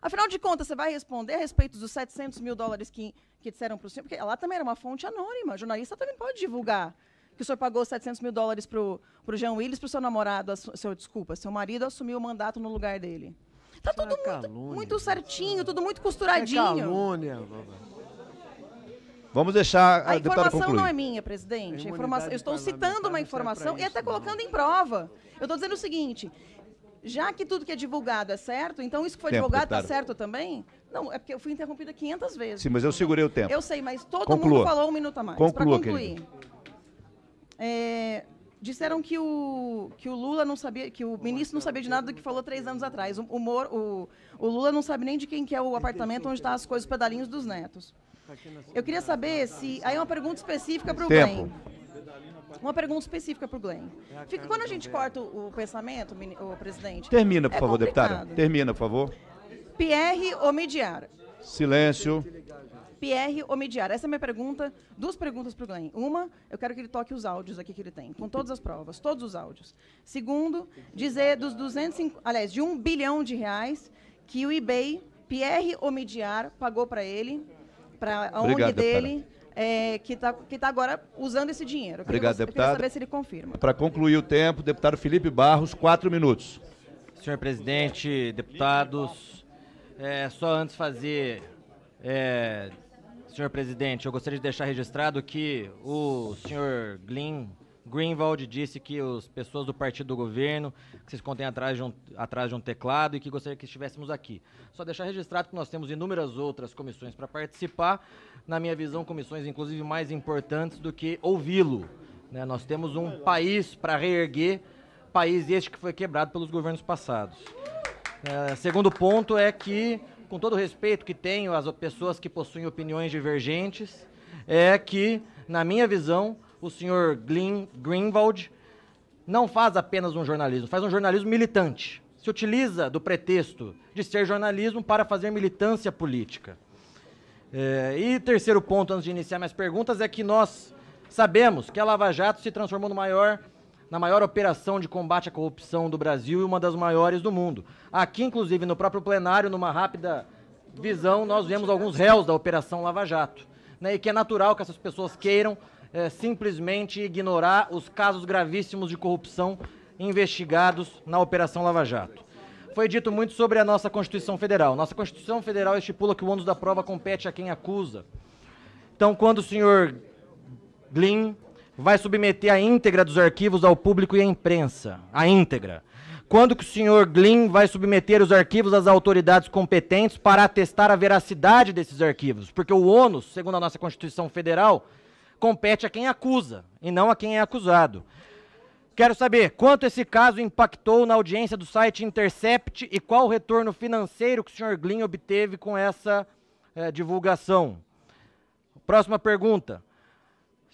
Afinal de contas, você vai responder a respeito dos 700 mil dólares que que disseram para o senhor, porque lá também era uma fonte anônima, jornalista também pode divulgar que o senhor pagou 700 mil dólares para o Jean Willis, para o seu namorado, seu, desculpa, seu marido assumiu o mandato no lugar dele. Tá é tudo é muito, muito, certinho, tudo muito é costuradinho. É calúnia. Vamos deixar a, a informação concluir. não é minha, presidente. eu estou citando uma informação e até colocando em prova. Eu estou dizendo o seguinte: já que tudo que é divulgado é certo, então isso que foi Tempo, divulgado está certo também? Não, é porque eu fui interrompida 500 vezes. Sim, mas eu segurei o tempo. Eu sei, mas todo Conclua. mundo falou um minuto a mais. Conclua, Para concluir. É, disseram que o, que o Lula não sabia, que o ministro não sabia de nada do que falou três anos atrás. O, o, o, o Lula não sabe nem de quem que é o apartamento onde estão tá as coisas, os pedalinhos dos netos. Eu queria saber se. Aí uma pergunta específica para o Glenn. Uma pergunta específica para o Glenn. Fica, quando a gente corta o, o pensamento, o presidente. Termina, por é favor, deputado deputada. Termina, por favor. Pierre Omidiar. Silêncio. Pierre Omidiar. Essa é a minha pergunta. Duas perguntas para o Glenn. Uma, eu quero que ele toque os áudios aqui que ele tem, com todas as provas, todos os áudios. Segundo, dizer dos 250, aliás, de um bilhão de reais que o eBay, Pierre Omidiar, pagou para ele, para a ONG dele. É, que está tá agora usando esse dinheiro. Eu Obrigado, deputado. Eu queria saber se ele confirma. Para concluir o tempo, deputado Felipe Barros, quatro minutos. Senhor presidente, deputados, é, só antes fazer, é, senhor presidente, eu gostaria de deixar registrado que o senhor Glyn Greenwald disse que as pessoas do partido do governo que se escondem atrás de, um, atrás de um teclado e que gostaria que estivéssemos aqui. Só deixar registrado que nós temos inúmeras outras comissões para participar, na minha visão, comissões inclusive mais importantes do que ouvi-lo. Né? Nós temos um país para reerguer, país este que foi quebrado pelos governos passados. É, segundo ponto é que, com todo o respeito que tenho às pessoas que possuem opiniões divergentes, é que, na minha visão, o senhor Glyn Greenwald não faz apenas um jornalismo, faz um jornalismo militante. Se utiliza do pretexto de ser jornalismo para fazer militância política. É, e terceiro ponto, antes de iniciar minhas perguntas, é que nós sabemos que a Lava Jato se transformou no maior na maior operação de combate à corrupção do Brasil e uma das maiores do mundo. Aqui, inclusive, no próprio plenário, numa rápida visão, nós vemos alguns réus da Operação Lava Jato. Né, e que é natural que essas pessoas queiram é, simplesmente ignorar os casos gravíssimos de corrupção investigados na Operação Lava Jato. Foi dito muito sobre a nossa Constituição Federal. Nossa Constituição Federal estipula que o ônus da prova compete a quem acusa. Então, quando o senhor Glynn vai submeter a íntegra dos arquivos ao público e à imprensa. A íntegra. Quando que o senhor Glyn vai submeter os arquivos às autoridades competentes para atestar a veracidade desses arquivos? Porque o ônus, segundo a nossa Constituição Federal, compete a quem acusa e não a quem é acusado. Quero saber quanto esse caso impactou na audiência do site Intercept e qual o retorno financeiro que o senhor Glyn obteve com essa é, divulgação. Próxima pergunta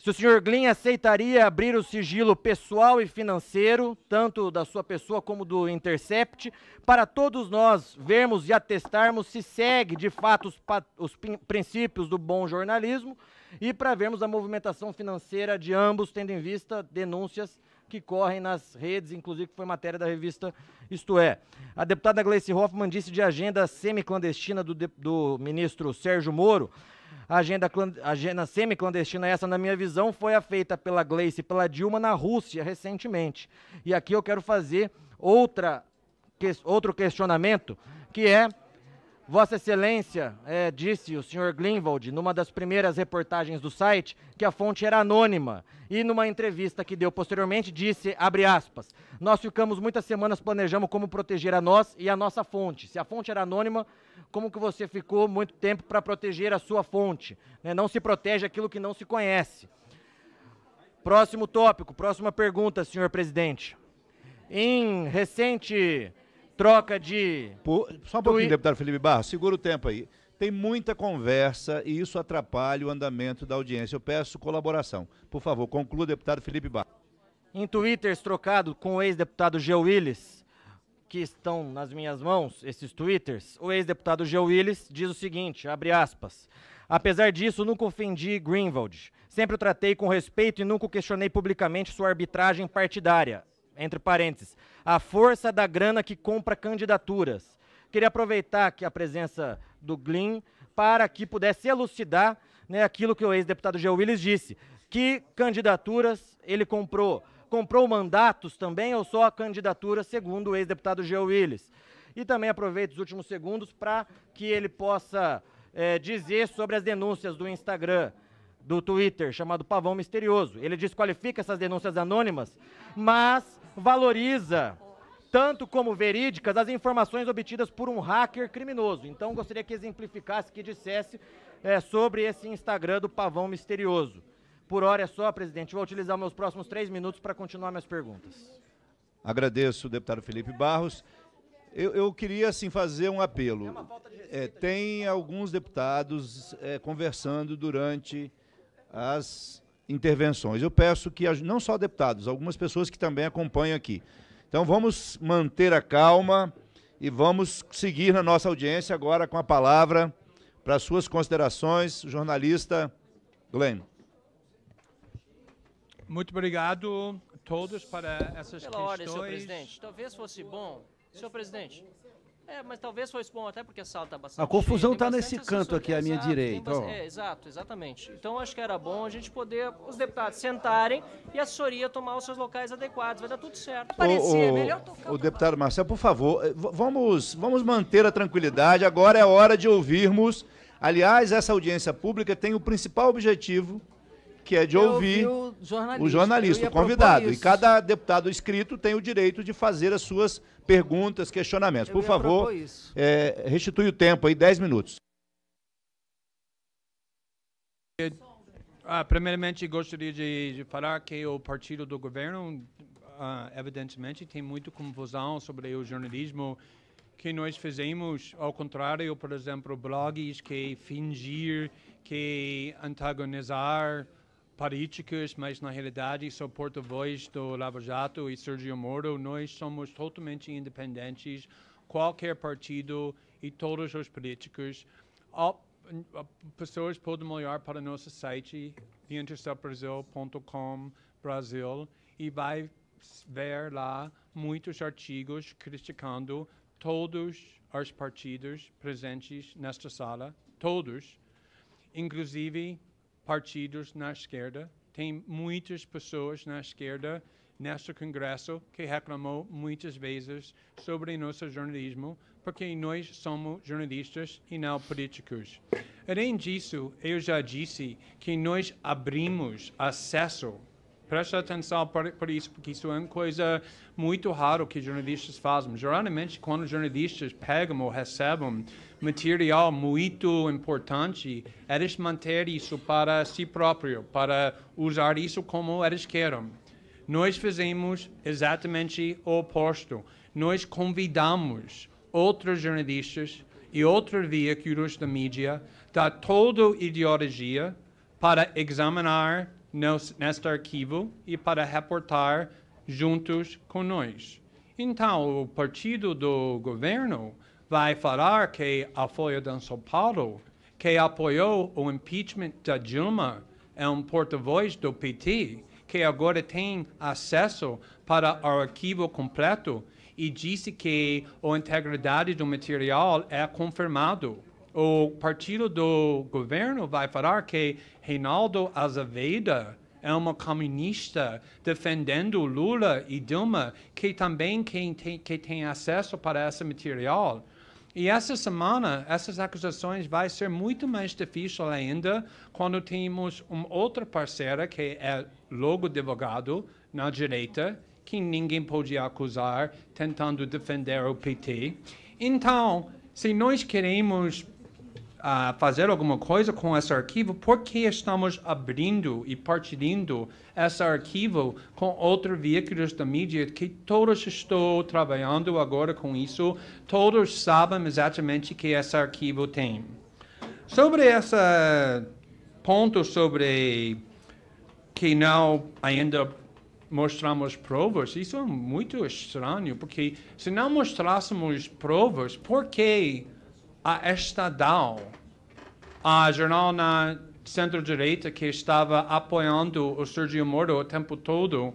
se o senhor Glyn aceitaria abrir o sigilo pessoal e financeiro, tanto da sua pessoa como do Intercept, para todos nós vermos e atestarmos se segue de fato os, os princípios do bom jornalismo e para vermos a movimentação financeira de ambos, tendo em vista denúncias que correm nas redes, inclusive foi matéria da revista Isto É. A deputada Gleice Hoffmann disse de agenda semiclandestina do, do ministro Sérgio Moro a agenda, agenda semi-clandestina, essa, na minha visão, foi a feita pela Gleice e pela Dilma na Rússia recentemente. E aqui eu quero fazer outra, que, outro questionamento, que é Vossa Excelência é, disse, o senhor Glinwald, numa das primeiras reportagens do site, que a fonte era anônima. E numa entrevista que deu posteriormente, disse, abre aspas, nós ficamos muitas semanas planejando como proteger a nós e a nossa fonte. Se a fonte era anônima, como que você ficou muito tempo para proteger a sua fonte? Né? Não se protege aquilo que não se conhece. Próximo tópico, próxima pergunta, senhor presidente. Em recente troca de. Por, só um pouquinho, deputado Felipe Barra, segura o tempo aí. Tem muita conversa e isso atrapalha o andamento da audiência. Eu peço colaboração. Por favor, conclua, deputado Felipe Barra. Em twitters trocado com o ex-deputado Geo Willis, que estão nas minhas mãos, esses twitters, o ex-deputado Geo Willis diz o seguinte, abre aspas, apesar disso, nunca ofendi Greenwald. Sempre o tratei com respeito e nunca questionei publicamente sua arbitragem partidária entre parênteses, a força da grana que compra candidaturas. Queria aproveitar aqui a presença do Glyn para que pudesse elucidar né, aquilo que o ex-deputado Geo Willis disse, que candidaturas ele comprou. Comprou mandatos também ou só a candidatura, segundo o ex-deputado Geo Willis? E também aproveito os últimos segundos para que ele possa é, dizer sobre as denúncias do Instagram, do Twitter, chamado Pavão Misterioso. Ele desqualifica essas denúncias anônimas, mas valoriza tanto como verídicas as informações obtidas por um hacker criminoso. Então gostaria que exemplificasse, que dissesse é, sobre esse Instagram do Pavão Misterioso. Por hora é só, presidente. Vou utilizar meus próximos três minutos para continuar minhas perguntas. Agradeço, deputado Felipe Barros. Eu, eu queria, assim, fazer um apelo. É, é tem alguns deputados é, conversando durante as intervenções. Eu peço que não só deputados, algumas pessoas que também acompanham aqui. Então vamos manter a calma e vamos seguir na nossa audiência agora com a palavra para suas considerações, jornalista Glenn. Muito obrigado a todos para essas Pela questões. Pela ordem, senhor presidente. Talvez fosse bom, senhor presidente, é, mas talvez fosse bom até porque a sala está bastante. A confusão está nesse canto aqui à minha exato, direita. Bastante, é, exato, exatamente. Então acho que era bom a gente poder os deputados sentarem e a assessoria tomar os seus locais adequados. Vai dar tudo certo. Aparecer, o, melhor tocar. O, o deputado Marcelo, por favor, eh, vamos, vamos manter a tranquilidade. Agora é hora de ouvirmos. Aliás, essa audiência pública tem o principal objetivo que é de ouvir o jornalista, o, jornalista, convidado. E cada deputado escrito tem o direito de fazer as suas perguntas, questionamentos. Eu Por favor, é, restitui o tempo aí, 10 minutos. Ah, primeiramente, gostaria de, de, falar que o partido do governo, ah, evidentemente, tem muita confusão sobre o jornalismo que nós fizemos. Ao contrário, por exemplo, blogs que fingir, que antagonizar políticos, mas na realidade sou porta-voz do Lava Jato e Sergio Moro. Nós somos totalmente independentes, qualquer partido e todos os políticos. pessoas podem olhar para nosso site, theinterceptbrasil.com Brasil, e vai ver lá muitos artigos criticando todos os partidos presentes nesta sala, todos, inclusive partidos na esquerda, tem muitas pessoas na esquerda neste Congresso que reclamou muitas vezes sobre nosso jornalismo, porque nós somos jornalistas e não políticos. Além disso, eu já disse que nós abrimos acesso Preste atenção para, isso, porque isso é uma coisa muito rara que jornalistas fazem. Geralmente, quando jornalistas pegam ou recebem material muito importante, eles mantêm isso para si próprio, para usar isso como eles querem. Nós fizemos exatamente o oposto. Nós convidamos outros jornalistas e outros veículos da mídia da toda ideologia para examinar neste arquivo e para reportar juntos conosco. Então, o partido do governo vai falar que a Folha de São Paulo, que apoiou o impeachment da Dilma, é um porta-voz do PT, que agora tem acesso para o arquivo completo e disse que a integridade do material é confirmado o partido do governo vai falar que Reinaldo Azevedo é uma comunista defendendo Lula e Dilma, que também quem tem, que tem acesso para esse material. E essa semana, essas acusações vai ser muito mais difícil ainda quando temos um outra parceira que é logo advogado na direita, que ninguém pode acusar, tentando defender o PT. Então, se nós queremos a fazer alguma coisa com esse arquivo, por que estamos abrindo e partilhando esse arquivo com outros veículos da mídia que todos estão trabalhando agora com isso, todos sabem exatamente que esse arquivo tem. Sobre esse ponto sobre que não ainda mostramos provas, isso é muito estranho, porque se não mostrássemos provas, por que a Estadão, a jornal na centro-direita que estava apoiando o Sergio Moro o tempo todo,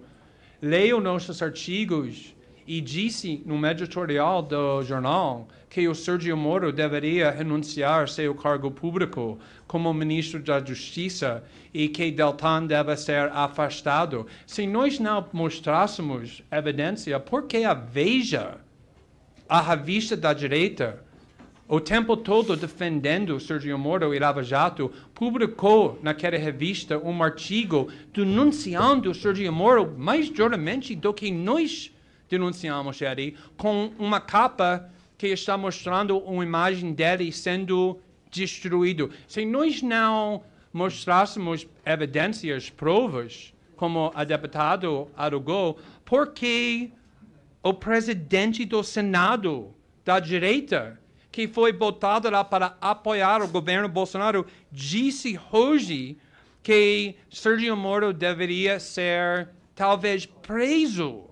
leu nossos artigos e disse no editorial do jornal que o Sergio Moro deveria renunciar seu cargo público como ministro da Justiça e que Deltan deve ser afastado. Se nós não mostrássemos evidência, por que a Veja, a revista da direita, o tempo todo defendendo Sergio Moro e Lava Jato, publicou naquela revista um artigo denunciando Sergio Moro mais duramente do que nós denunciamos ele, com uma capa que está mostrando uma imagem dele sendo destruído. Se nós não mostrássemos evidências, provas, como a deputada arrogou, por que o presidente do Senado da direita que foi botada lá para apoiar o governo Bolsonaro, disse hoje que Sergio Moro deveria ser talvez preso.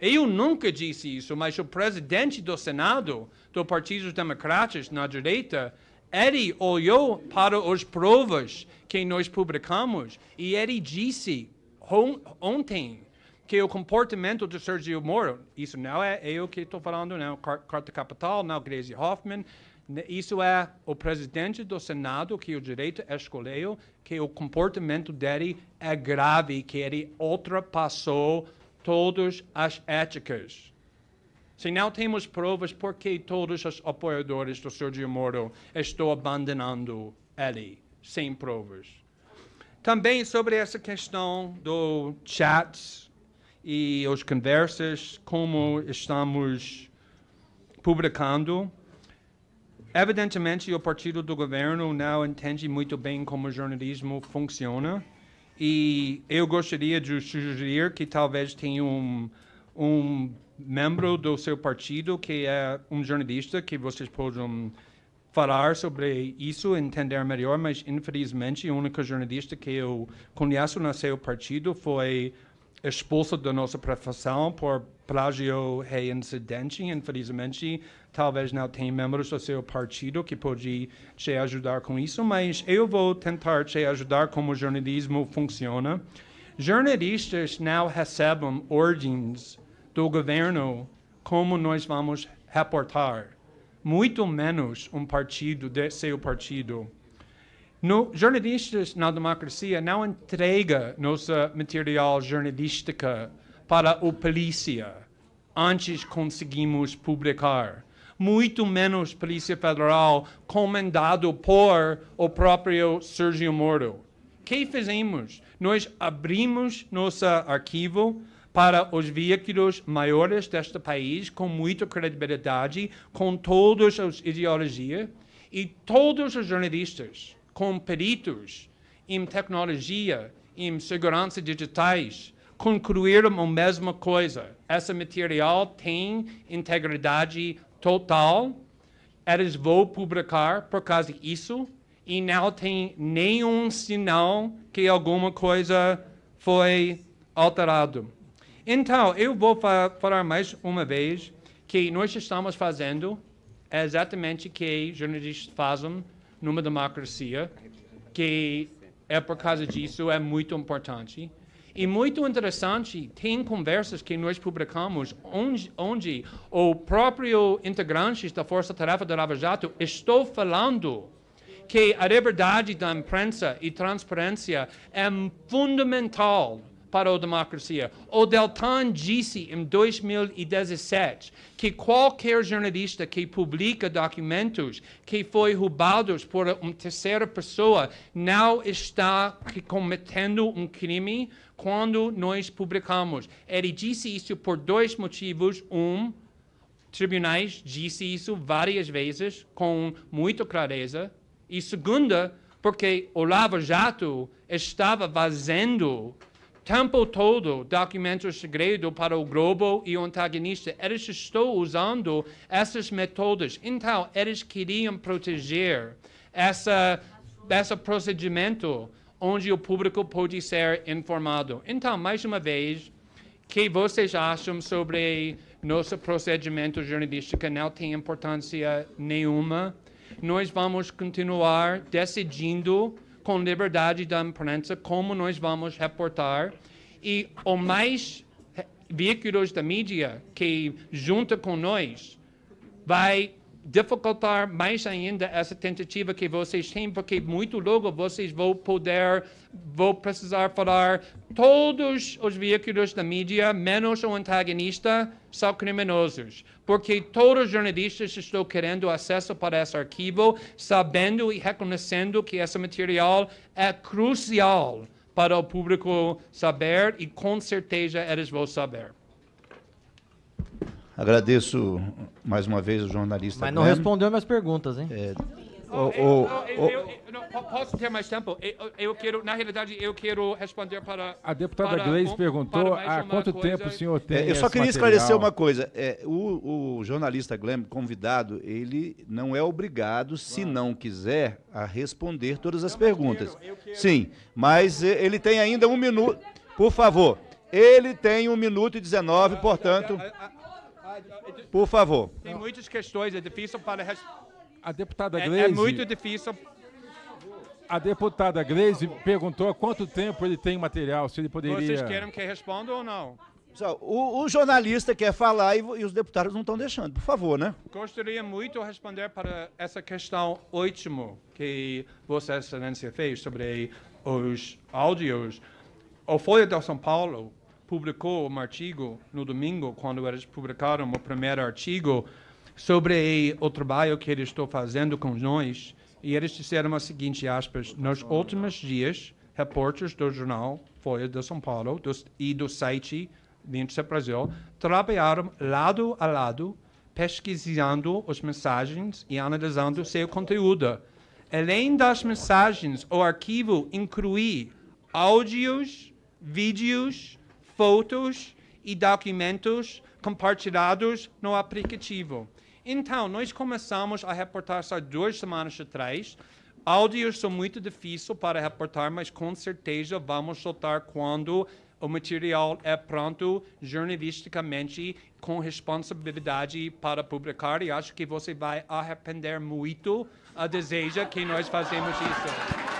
Eu nunca disse isso, mas o presidente do Senado do Partido Democrático na direita, ele olhou para as provas que nós publicamos e ele disse on ontem que o comportamento do Sergio Moro, isso não é eu que estou falando, não Carta Capital, não Gracie Hoffman, né, isso é o presidente do Senado, que o direito escolheu, que o comportamento dele é grave, que ele ultrapassou todas as éticas. Se não temos provas, por que todos os apoiadores do Sergio Moro estão abandonando ele sem provas? Também sobre essa questão do chats e as conversas, como estamos publicando. Evidentemente, o partido do governo não entende muito bem como o jornalismo funciona. E eu gostaria de sugerir que talvez tenha um, um membro do seu partido que é um jornalista que vocês possam falar sobre isso, entender melhor, mas infelizmente o único jornalista que eu conheço no seu partido foi expulso da nossa profissão por plágio reincidente. Infelizmente, talvez não tenha membros do seu partido que pode te ajudar com isso, mas eu vou tentar te ajudar como o jornalismo funciona. Jornalistas não recebem ordens do governo como nós vamos reportar, muito menos um partido de seu partido. No, jornalistas na democracia não entrega nossa material jornalística para a polícia antes conseguimos publicar. Muito menos Polícia Federal, comandado por o próprio Sergio Moro. O que fizemos? Nós abrimos nosso arquivo para os veículos maiores deste país, com muita credibilidade, com todas as ideologias, e todos os jornalistas com peritos em tecnologia, em segurança digitais, concluíram a mesma coisa. Esse material tem integridade total, eles vão publicar por causa disso, e não tem nenhum sinal que alguma coisa foi alterado. Então, eu vou falar mais uma vez que nós estamos fazendo exatamente o que jornalistas fazem numa democracia, que é por causa disso é muito importante. E muito interessante, tem conversas que nós publicamos onde, onde o próprio integrante da Força Tarefa do Lava Jato estou falando que a liberdade da imprensa e transparência é fundamental para a democracia. O Deltan disse em 2017 que qualquer jornalista que publica documentos que foi roubados por uma terceira pessoa não está cometendo um crime quando nós publicamos. Ele disse isso por dois motivos. Um, tribunais disse isso várias vezes com muita clareza. E segunda, porque Olavo Jato estava vazando tempo todo documentos segredo para o grupo e o antagonista. Eles estão usando essas metodas. Então, eles queriam proteger essa, esse procedimento onde o público pode ser informado. Então, mais uma vez, o que vocês acham sobre nosso procedimento jornalístico? Não tem importância nenhuma. Nós vamos continuar decidindo com liberdade da imprensa, como nós vamos reportar. E o mais veículos da mídia que junta com nós vai dificultar mais ainda essa tentativa que vocês têm, porque muito logo vocês vão poder, vão precisar falar todos os veículos da mídia, menos o antagonista, são criminosos, porque todos os jornalistas estão querendo acesso para esse arquivo, sabendo e reconhecendo que esse material é crucial para o público saber e com certeza eles vão saber. Agradeço mais uma vez o jornalista. Mas não Glenn. respondeu minhas perguntas, hein? É, oh, oh, oh, eu, eu, não, posso ter mais tempo? Eu, eu, quero, na realidade, eu quero responder para. A deputada para, perguntou há quanto coisa. tempo o senhor tem. É, eu só queria material. esclarecer uma coisa. É, o, o, jornalista Glenn, convidado, ele não é obrigado, se claro. não quiser, a responder todas as não, perguntas. Quero, quero. Sim, mas eh, ele tem ainda um minuto. Por favor, ele tem um minuto e 19, portanto. A, a, a, por favor. Tem muitas questões, é difícil para. A deputada Grace. É, é muito difícil. A deputada Grace perguntou há quanto tempo ele tem material, se ele poderia. Vocês querem que responda ou não? Pessoal, o, o, jornalista quer falar e, e os deputados não estão deixando, por favor, né? Gostaria muito de responder para essa questão última que Vossa Excelência fez sobre os áudios. O Folha de São Paulo publicou um artigo no domingo, quando eles publicaram o primeiro artigo, sobre o trabalho que eles estão fazendo com nós. E eles disseram a seguinte aspas, nos últimos dias, repórteres do jornal Folha de São Paulo dos, e do site Vintes Brasil trabalharam lado a lado, pesquisando as mensagens e analisando seu conteúdo. Além das mensagens, o arquivo inclui áudios, vídeos, fotos e documentos compartilhados no aplicativo. Então, nós começamos a reportar só duas semanas atrás. Áudios são muito difíceis para reportar, mas com certeza vamos soltar quando o material é pronto jornalisticamente com responsabilidade para publicar e acho que você vai arrepender muito a deseja que nós fazemos isso.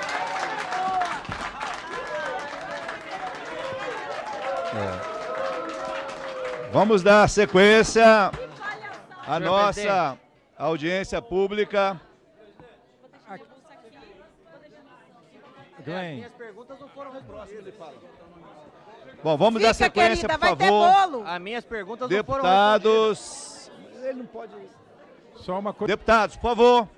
É. Vamos dar sequência à nossa audiência pública. Glenn. Bom, vamos Fica, dar sequência, querida, por favor. As minhas perguntas Deputados. não foram Ele não pode. Só uma coisa. Deputados, por favor.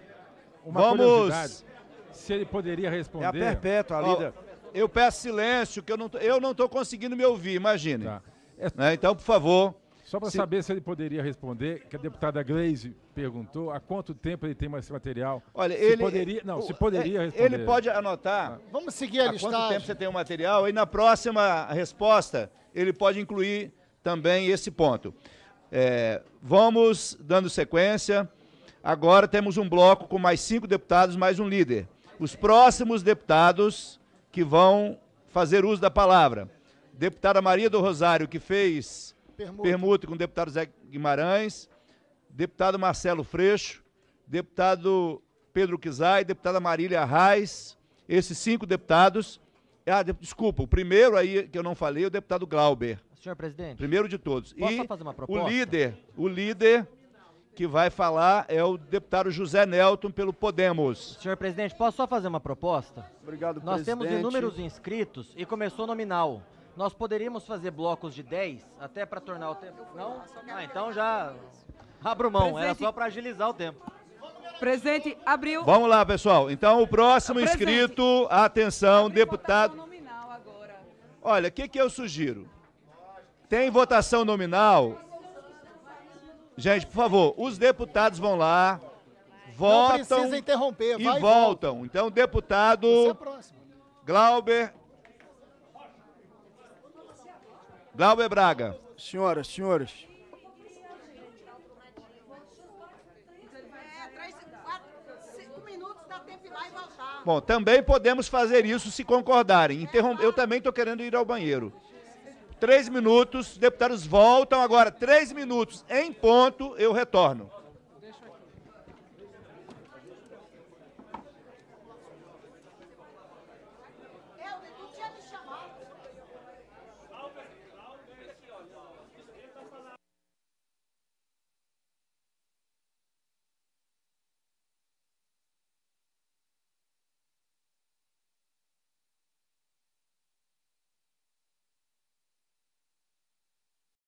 Uma vamos. Se ele poderia responder. É a perpétua, a líder. Oh. Eu peço silêncio, que eu não, eu não estou conseguindo me ouvir, imagine. Tá. É... Né? Então, por favor. Só para se... saber se ele poderia responder, que a deputada Gleise perguntou, há quanto tempo ele tem esse material? Olha, se ele poderia, não, o... se é, poderia responder. Ele pode anotar. Tá. Vamos seguir a listagem. Há quanto tempo você tem o material? E na próxima resposta ele pode incluir também esse ponto. É, vamos dando sequência. Agora temos um bloco com mais cinco deputados, mais um líder. Os próximos deputados que vão fazer uso da palavra. Deputada Maria do Rosário, que fez permuta, permuta com o deputado Zé Guimarães, deputado Marcelo Freixo, deputado Pedro Quizai, deputada Marília Reis, esses cinco deputados. Ah, desculpa, o primeiro aí que eu não falei é o deputado Glauber. Senhor presidente. Primeiro de todos. Posso e fazer uma proposta? O líder, o líder que vai falar é o deputado José Nelton pelo Podemos. Senhor presidente, posso só fazer uma proposta? Obrigado, Nós presidente. temos inúmeros inscritos e começou nominal. Nós poderíamos fazer blocos de 10 até para tornar o tempo. Não? Ah, então já abro mão, presidente... era só para agilizar o tempo. Presidente, abriu. Vamos lá, pessoal. Então, o próximo presidente. inscrito, atenção, abriu deputado. Nominal agora. Olha, o que, que eu sugiro? Tem votação nominal, Gente, por favor, os deputados vão lá, votam Não interromper, e voltam. Volta. Então, deputado é Glauber... Glauber Braga. Senhoras, senhores... Bom, também podemos fazer isso se concordarem. Interrom... Eu também estou querendo ir ao banheiro. Três minutos, deputados voltam agora, três minutos em ponto, eu retorno.